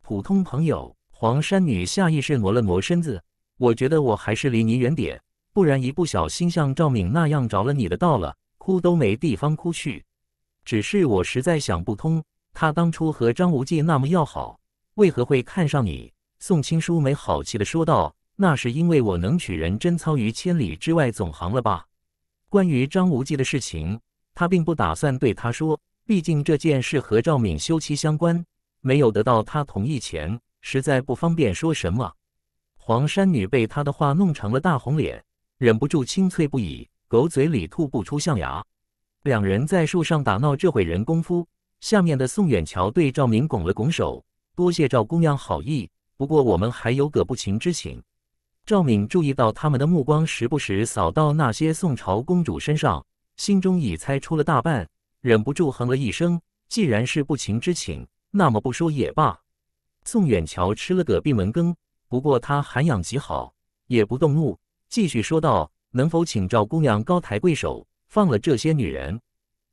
普通朋友。”黄山女下意识挪了挪身子，我觉得我还是离你远点。不然一不小心像赵敏那样着了你的道了，哭都没地方哭去。只是我实在想不通，他当初和张无忌那么要好，为何会看上你？宋青书没好气地说道：“那是因为我能娶人贞操于千里之外总行了吧？”关于张无忌的事情，他并不打算对他说，毕竟这件事和赵敏休妻相关，没有得到他同意前，实在不方便说什么。黄山女被他的话弄成了大红脸。忍不住清脆不已，狗嘴里吐不出象牙。两人在树上打闹，这会人功夫，下面的宋远桥对赵敏拱了拱手，多谢赵姑娘好意。不过我们还有个不情之请。赵敏注意到他们的目光时不时扫到那些宋朝公主身上，心中已猜出了大半，忍不住哼了一声。既然是不情之请，那么不说也罢。宋远桥吃了个闭门羹，不过他涵养极好，也不动怒。继续说道：“能否请赵姑娘高抬贵手，放了这些女人？”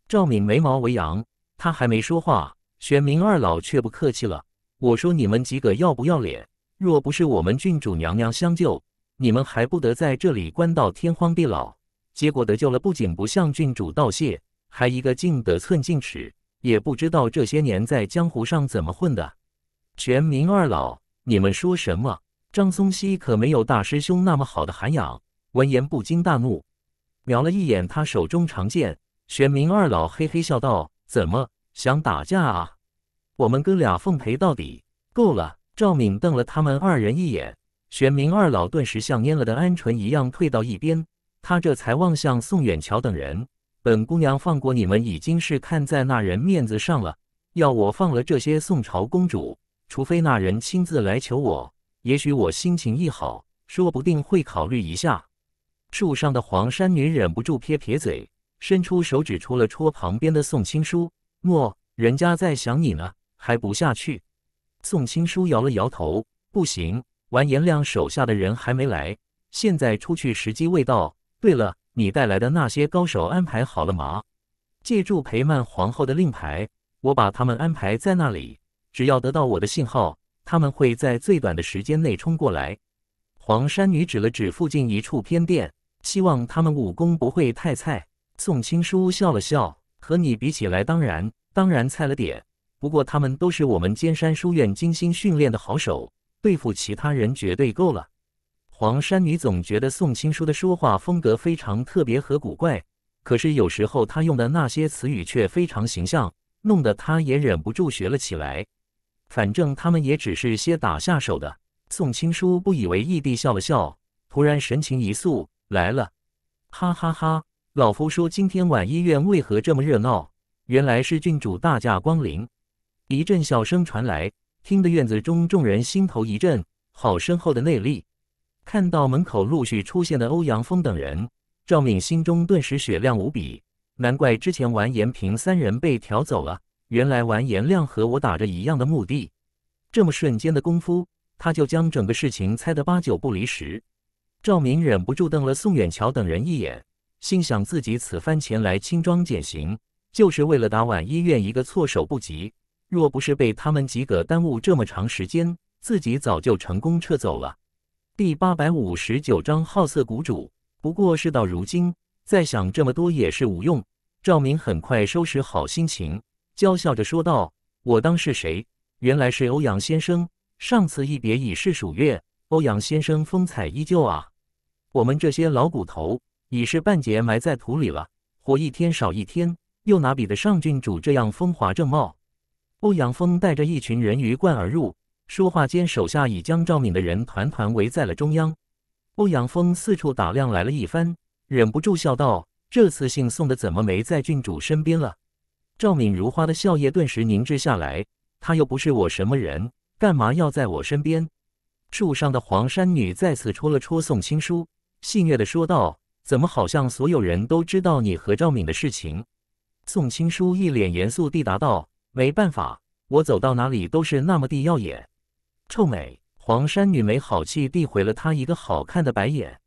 赵敏眉毛微扬，她还没说话，玄明二老却不客气了：“我说你们几个要不要脸？若不是我们郡主娘娘相救，你们还不得在这里关到天荒地老？结果得救了，不仅不向郡主道谢，还一个劲得寸进尺，也不知道这些年在江湖上怎么混的。”玄明二老，你们说什么？张松溪可没有大师兄那么好的涵养，闻言不禁大怒，瞄了一眼他手中长剑。玄冥二老嘿嘿笑道：“怎么想打架啊？我们哥俩奉陪到底。”够了！赵敏瞪了他们二人一眼，玄冥二老顿时像蔫了的鹌鹑一样退到一边。他这才望向宋远桥等人：“本姑娘放过你们，已经是看在那人面子上了。要我放了这些宋朝公主，除非那人亲自来求我。”也许我心情一好，说不定会考虑一下。树上的黄山女忍不住撇撇嘴，伸出手指戳了戳旁边的宋青书：“莫，人家在想你呢，还不下去？”宋青书摇了摇头：“不行，完颜亮手下的人还没来，现在出去时机未到。对了，你带来的那些高手安排好了吗？借助裴曼皇后的令牌，我把他们安排在那里，只要得到我的信号。”他们会在最短的时间内冲过来。黄山女指了指附近一处偏殿，希望他们武功不会太菜。宋青书笑了笑，和你比起来，当然当然菜了点。不过他们都是我们尖山书院精心训练的好手，对付其他人绝对够了。黄山女总觉得宋青书的说话风格非常特别和古怪，可是有时候他用的那些词语却非常形象，弄得她也忍不住学了起来。反正他们也只是些打下手的。宋青书不以为意地笑了笑，突然神情一肃：“来了！”哈哈哈！老夫说，今天晚医院为何这么热闹？原来是郡主大驾光临。一阵笑声传来，听得院子中众人心头一震。好深厚的内力！看到门口陆续出现的欧阳锋等人，赵敏心中顿时雪亮无比。难怪之前完颜平三人被调走了。原来完颜亮和我打着一样的目的，这么瞬间的功夫，他就将整个事情猜得八九不离十。赵明忍不住瞪了宋远桥等人一眼，心想自己此番前来轻装简行，就是为了打晚医院一个措手不及。若不是被他们几个耽误这么长时间，自己早就成功撤走了。第八百五十九章好色谷主。不过事到如今，再想这么多也是无用。赵明很快收拾好心情。娇笑着说道：“我当是谁，原来是欧阳先生。上次一别已是数月，欧阳先生风采依旧啊！我们这些老骨头已是半截埋在土里了，活一天少一天，又哪比得上郡主这样风华正茂？”欧阳锋带着一群人鱼贯而入，说话间，手下已将赵敏的人团团围在了中央。欧阳锋四处打量来了一番，忍不住笑道：“这次信送的怎么没在郡主身边了？”赵敏如花的笑靥顿时凝滞下来。她又不是我什么人，干嘛要在我身边？树上的黄山女再次戳了戳宋青书，戏谑的说道：“怎么好像所有人都知道你和赵敏的事情？”宋青书一脸严肃地答道：“没办法，我走到哪里都是那么地耀眼。”臭美！黄山女没好气地回了他一个好看的白眼。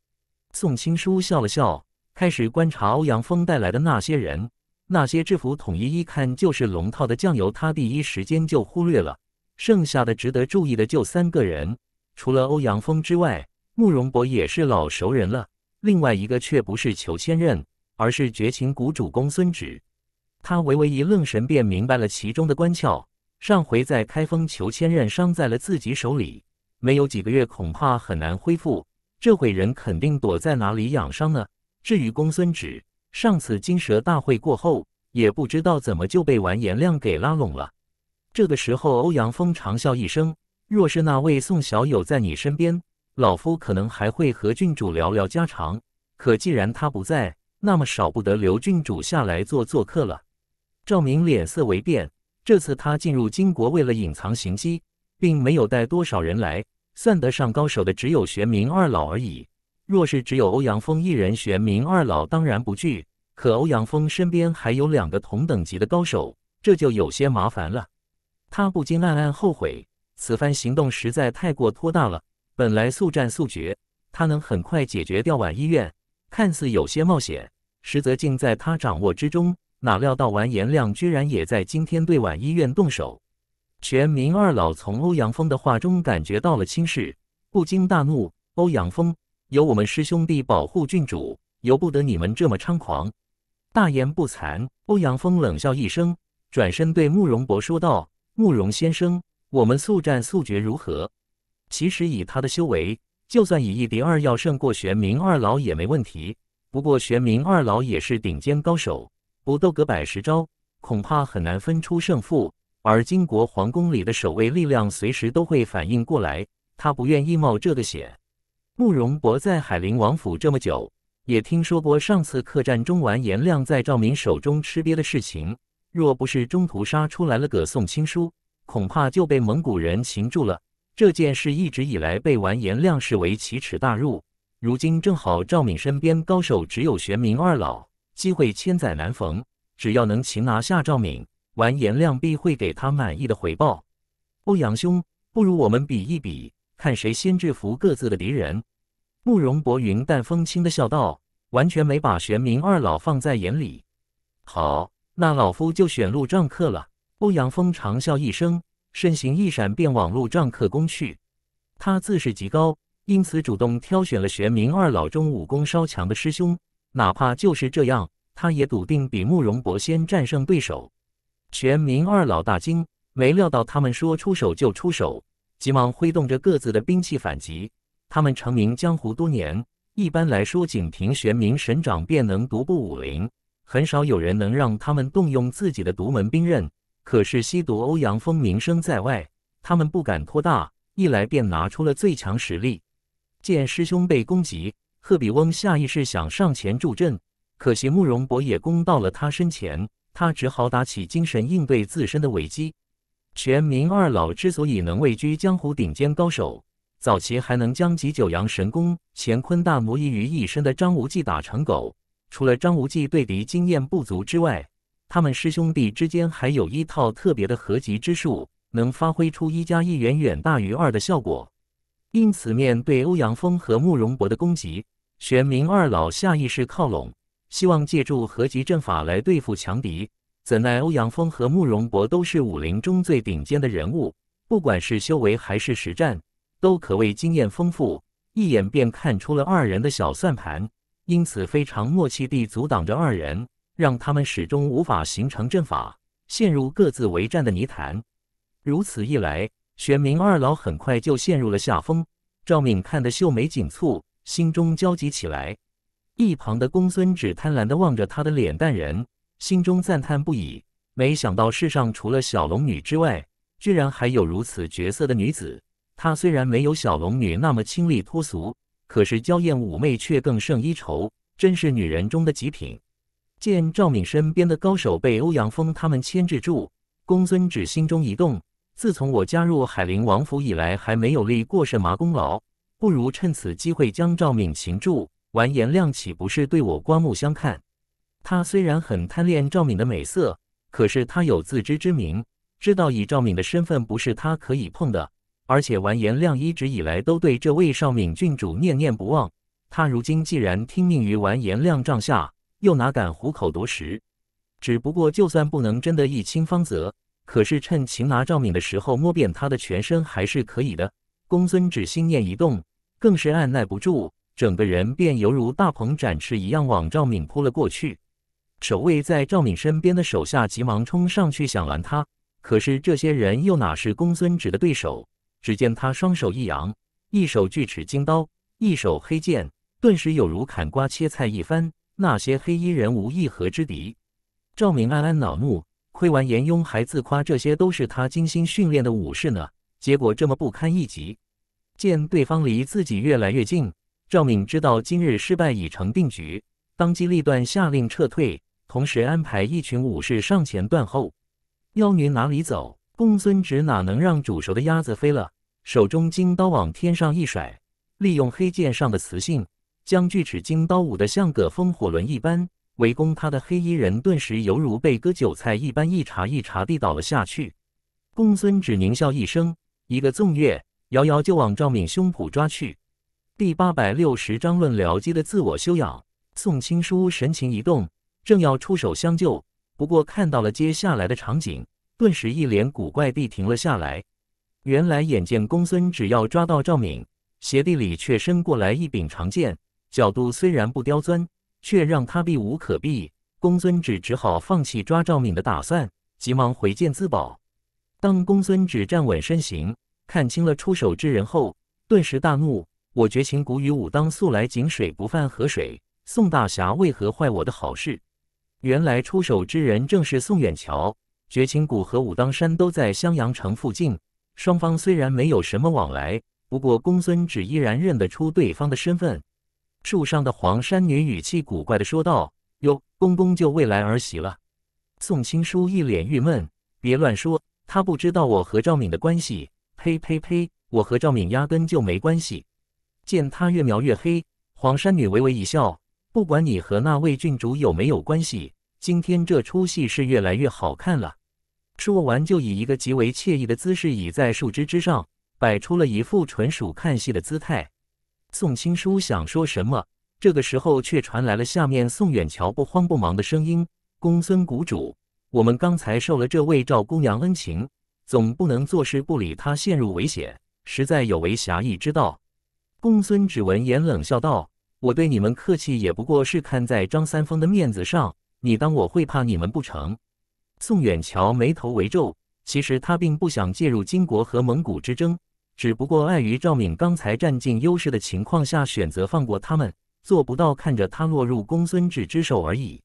宋青书笑了笑，开始观察欧阳锋带来的那些人。那些制服统一，一看就是龙套的酱油，他第一时间就忽略了。剩下的值得注意的就三个人，除了欧阳锋之外，慕容博也是老熟人了。另外一个却不是裘千仞，而是绝情谷主公孙止。他微微一愣神，便明白了其中的关窍。上回在开封，裘千仞伤在了自己手里，没有几个月恐怕很难恢复。这回人肯定躲在哪里养伤呢？至于公孙止。上次金蛇大会过后，也不知道怎么就被完颜亮给拉拢了。这个时候，欧阳锋长笑一声：“若是那位宋小友在你身边，老夫可能还会和郡主聊聊家常。可既然他不在，那么少不得留郡主下来做做客了。”赵明脸色微变。这次他进入金国，为了隐藏行迹，并没有带多少人来，算得上高手的只有玄明二老而已。若是只有欧阳锋一人，玄冥二老当然不惧。可欧阳锋身边还有两个同等级的高手，这就有些麻烦了。他不禁暗暗后悔，此番行动实在太过拖大了。本来速战速决，他能很快解决掉宛医院，看似有些冒险，实则尽在他掌握之中。哪料到完颜亮居然也在今天对宛医院动手？玄冥二老从欧阳锋的话中感觉到了轻视，不禁大怒。欧阳锋。由我们师兄弟保护郡主，由不得你们这么猖狂，大言不惭！欧阳锋冷笑一声，转身对慕容博说道：“慕容先生，我们速战速决如何？其实以他的修为，就算以一敌二，要胜过玄冥二老也没问题。不过玄冥二老也是顶尖高手，不斗个百十招，恐怕很难分出胜负。而金国皇宫里的守卫力量，随时都会反应过来，他不愿意冒这个险。”慕容博在海陵王府这么久，也听说过上次客栈中完颜亮在赵敏手中吃瘪的事情。若不是中途杀出来了个宋青书，恐怕就被蒙古人擒住了。这件事一直以来被完颜亮视为奇耻大辱。如今正好赵敏身边高手只有玄冥二老，机会千载难逢。只要能擒拿下赵敏，完颜亮必会给他满意的回报。欧阳兄，不如我们比一比。看谁先制服各自的敌人。慕容博云淡风轻地笑道，完全没把玄冥二老放在眼里。好，那老夫就选路撞客了。欧阳锋长笑一声，身形一闪，便往路撞客攻去。他自视极高，因此主动挑选了玄冥二老中武功稍强的师兄。哪怕就是这样，他也笃定比慕容博先战胜对手。玄冥二老大惊，没料到他们说出手就出手。急忙挥动着各自的兵器反击。他们成名江湖多年，一般来说，仅凭玄冥神掌便能独步武林，很少有人能让他们动用自己的独门兵刃。可是西毒欧阳锋名声在外，他们不敢托大，一来便拿出了最强实力。见师兄被攻击，贺比翁下意识想上前助阵，可惜慕容博也攻到了他身前，他只好打起精神应对自身的危机。玄冥二老之所以能位居江湖顶尖高手，早期还能将集九阳神功、乾坤大挪移于一身的张无忌打成狗，除了张无忌对敌经验不足之外，他们师兄弟之间还有一套特别的合集之术，能发挥出一加一远远大于二的效果。因此，面对欧阳锋和慕容博的攻击，玄冥二老下意识靠拢，希望借助合集阵法来对付强敌。怎奈欧阳锋和慕容博都是武林中最顶尖的人物，不管是修为还是实战，都可谓经验丰富。一眼便看出了二人的小算盘，因此非常默契地阻挡着二人，让他们始终无法形成阵法，陷入各自为战的泥潭。如此一来，玄冥二老很快就陷入了下风。赵敏看得秀眉紧蹙，心中焦急起来。一旁的公孙止贪婪地望着他的脸蛋，人。心中赞叹不已，没想到世上除了小龙女之外，居然还有如此绝色的女子。她虽然没有小龙女那么清丽脱俗，可是娇艳妩媚却更胜一筹，真是女人中的极品。见赵敏身边的高手被欧阳锋他们牵制住，公孙止心中一动：自从我加入海陵王府以来，还没有立过什么功劳，不如趁此机会将赵敏擒住，完颜亮岂不是对我刮目相看？他虽然很贪恋赵敏的美色，可是他有自知之明，知道以赵敏的身份不是他可以碰的。而且完颜亮一直以来都对这位少敏郡主念念不忘，他如今既然听命于完颜亮帐下，又哪敢虎口夺食？只不过就算不能真的一清方泽，可是趁擒拿赵敏的时候摸遍他的全身还是可以的。公孙止心念一动，更是按耐不住，整个人便犹如大鹏展翅一样往赵敏扑了过去。守卫在赵敏身边的手下急忙冲上去想拦他，可是这些人又哪是公孙止的对手？只见他双手一扬，一手锯齿金刀，一手黑剑，顿时有如砍瓜切菜一般，那些黑衣人无一合之敌。赵敏暗暗恼怒，亏完严雍还自夸这些都是他精心训练的武士呢，结果这么不堪一击。见对方离自己越来越近，赵敏知道今日失败已成定局，当机立断下令撤退。同时安排一群武士上前断后，妖女哪里走？公孙止哪能让煮熟的鸭子飞了？手中金刀往天上一甩，利用黑剑上的磁性，将锯齿金刀舞得像个风火轮一般，围攻他的黑衣人顿时犹如被割韭菜一般，一茬一茬地倒了下去。公孙止狞笑一声，一个纵跃，遥遥就往赵敏胸脯抓去。第八百六十章论僚机的自我修养。宋青书神情一动。正要出手相救，不过看到了接下来的场景，顿时一脸古怪地停了下来。原来眼见公孙止要抓到赵敏，鞋地里却伸过来一柄长剑，角度虽然不刁钻，却让他避无可避。公孙止只好放弃抓赵敏的打算，急忙回剑自保。当公孙止站稳身形，看清了出手之人后，顿时大怒：“我绝情谷与武当素来井水不犯河水，宋大侠为何坏我的好事？”原来出手之人正是宋远桥。绝情谷和武当山都在襄阳城附近，双方虽然没有什么往来，不过公孙止依然认得出对方的身份。树上的黄山女语气古怪地说道：“哟，公公就未来儿媳了。”宋青书一脸郁闷：“别乱说，他不知道我和赵敏的关系。”“呸呸呸，我和赵敏压根就没关系。”见他越描越黑，黄山女微微一笑。不管你和那位郡主有没有关系，今天这出戏是越来越好看了。说完，就以一个极为惬意的姿势倚在树枝之上，摆出了一副纯属看戏的姿态。宋青书想说什么，这个时候却传来了下面宋远桥不慌不忙的声音：“公孙谷主，我们刚才受了这位赵姑娘恩情，总不能坐视不理，她陷入危险，实在有违侠义之道。”公孙止闻言冷笑道。我对你们客气也不过是看在张三丰的面子上，你当我会怕你们不成？宋远桥眉头微皱，其实他并不想介入金国和蒙古之争，只不过碍于赵敏刚才占尽优势的情况下选择放过他们，做不到看着他落入公孙止之手而已。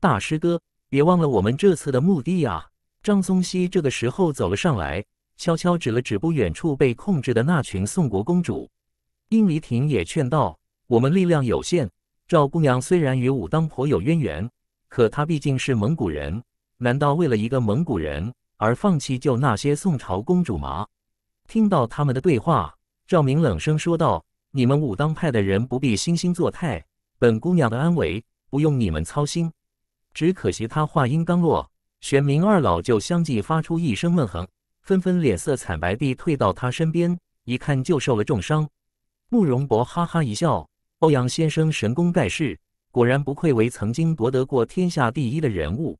大师哥，别忘了我们这次的目的啊！张松溪这个时候走了上来，悄悄指了指不远处被控制的那群宋国公主。殷离亭也劝道。我们力量有限。赵姑娘虽然与武当颇有渊源，可她毕竟是蒙古人，难道为了一个蒙古人而放弃救那些宋朝公主吗？听到他们的对话，赵明冷声说道：“你们武当派的人不必惺惺作态，本姑娘的安危不用你们操心。”只可惜他话音刚落，玄明二老就相继发出一声闷哼，纷纷脸色惨白地退到他身边，一看就受了重伤。慕容博哈哈一笑。欧阳先生神功盖世，果然不愧为曾经夺得过天下第一的人物。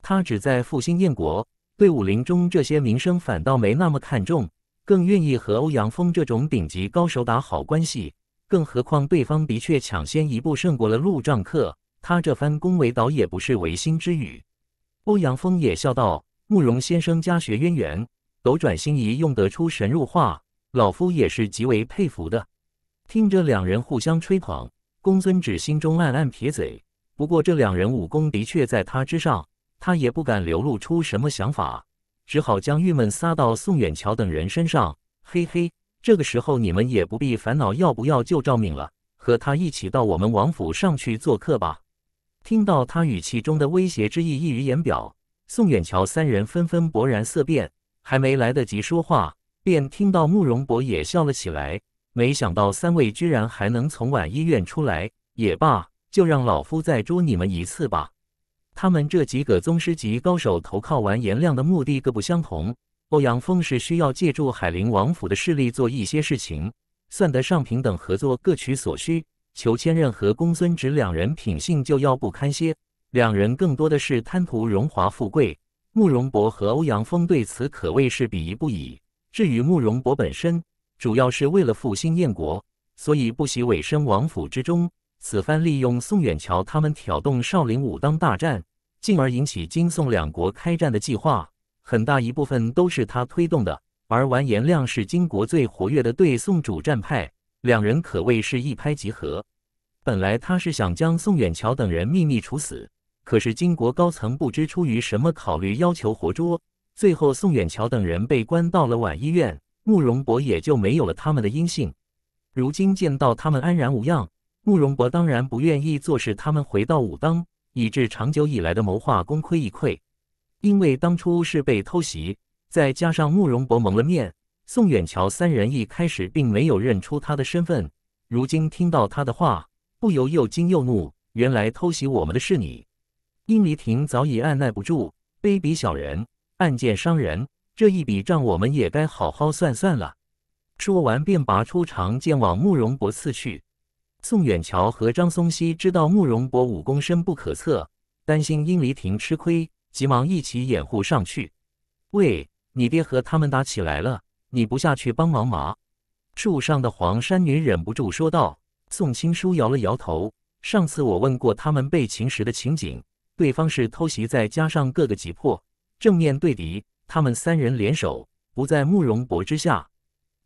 他只在复兴燕国，对武林中这些名声反倒没那么看重，更愿意和欧阳锋这种顶级高手打好关系。更何况对方的确抢先一步胜过了陆丈客，他这番恭维倒也不是违心之语。欧阳锋也笑道：“慕容先生家学渊源，斗转星移用得出神入化，老夫也是极为佩服的。”听着两人互相吹捧，公孙止心中暗暗撇嘴。不过这两人武功的确在他之上，他也不敢流露出什么想法，只好将郁闷撒到宋远桥等人身上。嘿嘿，这个时候你们也不必烦恼要不要救赵敏了，和他一起到我们王府上去做客吧。听到他语气中的威胁之意溢于言表，宋远桥三人纷纷勃然色变，还没来得及说话，便听到慕容博也笑了起来。没想到三位居然还能从宛医院出来，也罢，就让老夫再捉你们一次吧。他们这几个宗师级高手投靠完颜亮的目的各不相同。欧阳锋是需要借助海陵王府的势力做一些事情，算得上平等合作，各取所需。裘千仞和公孙止两人品性就要不堪些，两人更多的是贪图荣华富贵。慕容博和欧阳锋对此可谓是鄙夷不已。至于慕容博本身，主要是为了复兴燕国，所以不惜委身王府之中。此番利用宋远桥他们挑动少林、武当大战，进而引起金宋两国开战的计划，很大一部分都是他推动的。而完颜亮是金国最活跃的对宋主战派，两人可谓是一拍即合。本来他是想将宋远桥等人秘密处死，可是金国高层不知出于什么考虑，要求活捉。最后，宋远桥等人被关到了宛医院。慕容博也就没有了他们的音信。如今见到他们安然无恙，慕容博当然不愿意坐视他们回到武当，以致长久以来的谋划功亏一篑。因为当初是被偷袭，再加上慕容博蒙了面，宋远桥三人一开始并没有认出他的身份。如今听到他的话，不由又惊又怒。原来偷袭我们的是你！殷离亭早已按耐不住，卑鄙小人，暗箭伤人。这一笔账我们也该好好算算了。说完，便拔出长剑往慕容博刺去。宋远桥和张松溪知道慕容博武功深不可测，担心殷离亭吃亏，急忙一起掩护上去。喂，你爹和他们打起来了，你不下去帮忙吗？树上的黄山女忍不住说道。宋青书摇了摇头。上次我问过他们被擒时的情景，对方是偷袭，再加上各个急迫，正面对敌。他们三人联手不在慕容博之下。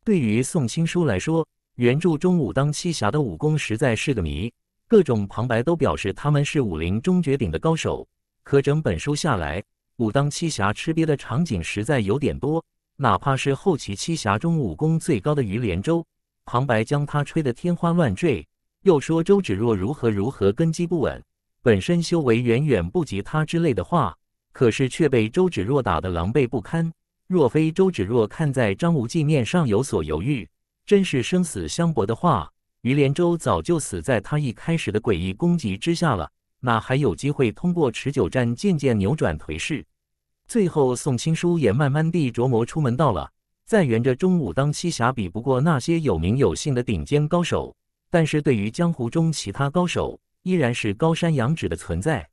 对于宋青书来说，原著中武当七侠的武功实在是个谜。各种旁白都表示他们是武林中绝顶的高手，可整本书下来，武当七侠吃瘪的场景实在有点多。哪怕是后期七侠中武功最高的于连州，旁白将他吹得天花乱坠，又说周芷若如何如何根基不稳，本身修为远远不及他之类的话。可是却被周芷若打得狼狈不堪。若非周芷若看在张无忌面上有所犹豫，真是生死相搏的话，于连州早就死在他一开始的诡异攻击之下了，哪还有机会通过持久战渐渐扭转颓势？最后，宋青书也慢慢地琢磨出门道了。再圆着中，武当七侠比不过那些有名有姓的顶尖高手，但是对于江湖中其他高手，依然是高山仰止的存在。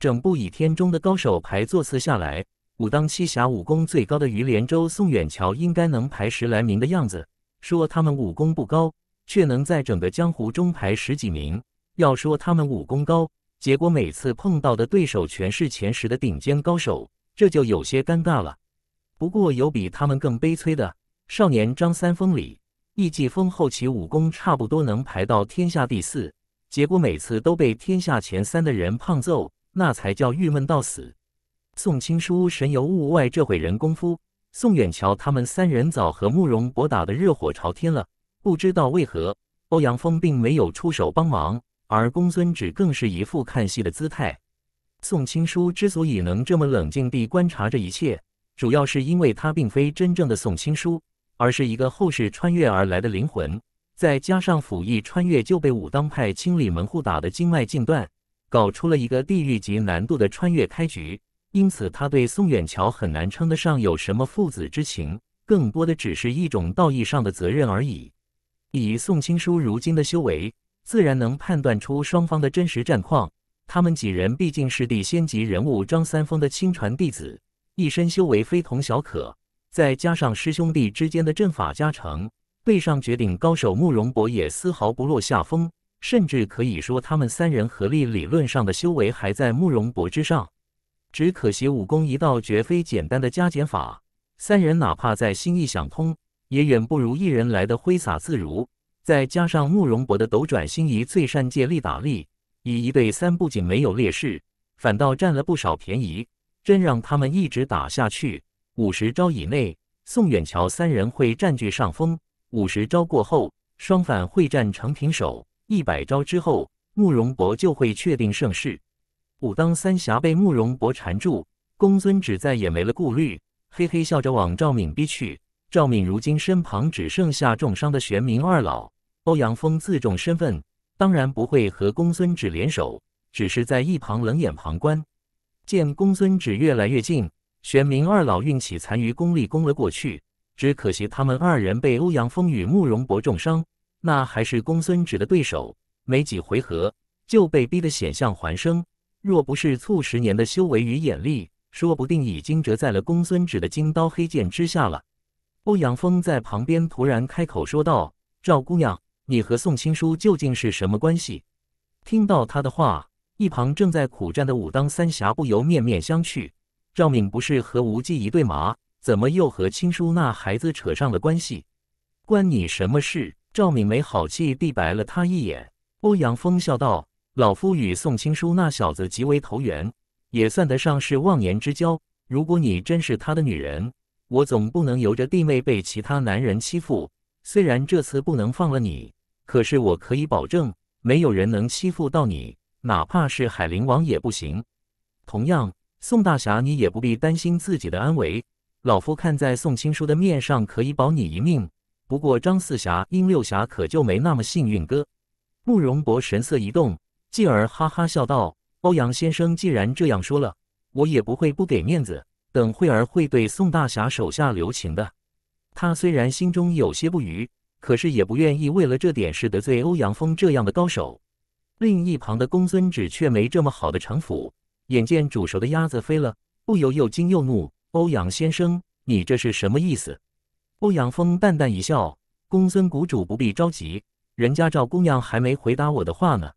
整部《倚天》中的高手排座次下来，武当七侠武功最高的于连州、宋远桥应该能排十来名的样子。说他们武功不高，却能在整个江湖中排十几名；要说他们武功高，结果每次碰到的对手全是前十的顶尖高手，这就有些尴尬了。不过有比他们更悲催的，少年张三丰里，易继峰后期武功差不多能排到天下第四，结果每次都被天下前三的人胖揍。那才叫郁闷到死。宋青书神游物外，这会人功夫，宋远桥他们三人早和慕容博打得热火朝天了。不知道为何，欧阳锋并没有出手帮忙，而公孙止更是一副看戏的姿态。宋青书之所以能这么冷静地观察这一切，主要是因为他并非真正的宋青书，而是一个后世穿越而来的灵魂。再加上甫一穿越就被武当派清理门户，打得经脉尽断。搞出了一个地狱级难度的穿越开局，因此他对宋远桥很难称得上有什么父子之情，更多的只是一种道义上的责任而已。以宋青书如今的修为，自然能判断出双方的真实战况。他们几人毕竟是地仙级人物张三丰的亲传弟子，一身修为非同小可，再加上师兄弟之间的阵法加成，对上绝顶高手慕容博也丝毫不落下风。甚至可以说，他们三人合力理论上的修为还在慕容博之上。只可惜武功一道绝非简单的加减法，三人哪怕在心意相通，也远不如一人来的挥洒自如。再加上慕容博的斗转星移最善借力打力，以一对三不仅没有劣势，反倒占了不少便宜。真让他们一直打下去，五十招以内，宋远桥三人会占据上风；五十招过后，双反会战成平手。一百招之后，慕容博就会确定胜势。武当三侠被慕容博缠住，公孙止再也没了顾虑，嘿嘿笑着往赵敏逼去。赵敏如今身旁只剩下重伤的玄冥二老。欧阳锋自重身份，当然不会和公孙止联手，只是在一旁冷眼旁观。见公孙止越来越近，玄冥二老运起残余功力攻了过去，只可惜他们二人被欧阳锋与慕容博重伤。那还是公孙止的对手，没几回合就被逼得险象环生。若不是促十年的修为与眼力，说不定已经折在了公孙止的金刀黑剑之下了。欧阳锋在旁边突然开口说道：“赵姑娘，你和宋青书究竟是什么关系？”听到他的话，一旁正在苦战的武当三侠不由面面相觑。赵敏不是和无忌一对吗？怎么又和青书那孩子扯上了关系？关你什么事？赵敏没好气地白了他一眼。欧阳锋笑道：“老夫与宋青书那小子极为投缘，也算得上是忘年之交。如果你真是他的女人，我总不能由着弟妹被其他男人欺负。虽然这次不能放了你，可是我可以保证，没有人能欺负到你，哪怕是海陵王也不行。同样，宋大侠，你也不必担心自己的安危。老夫看在宋青书的面上，可以保你一命。”不过张四侠、殷六侠可就没那么幸运哥。慕容博神色一动，继而哈哈笑道：“欧阳先生既然这样说了，我也不会不给面子。等会儿会对宋大侠手下留情的。”他虽然心中有些不愉，可是也不愿意为了这点事得罪欧阳锋这样的高手。另一旁的公孙止却没这么好的城府，眼见煮熟的鸭子飞了，不由又惊又怒：“欧阳先生，你这是什么意思？”欧阳锋淡淡一笑：“公孙谷主不必着急，人家赵姑娘还没回答我的话呢。”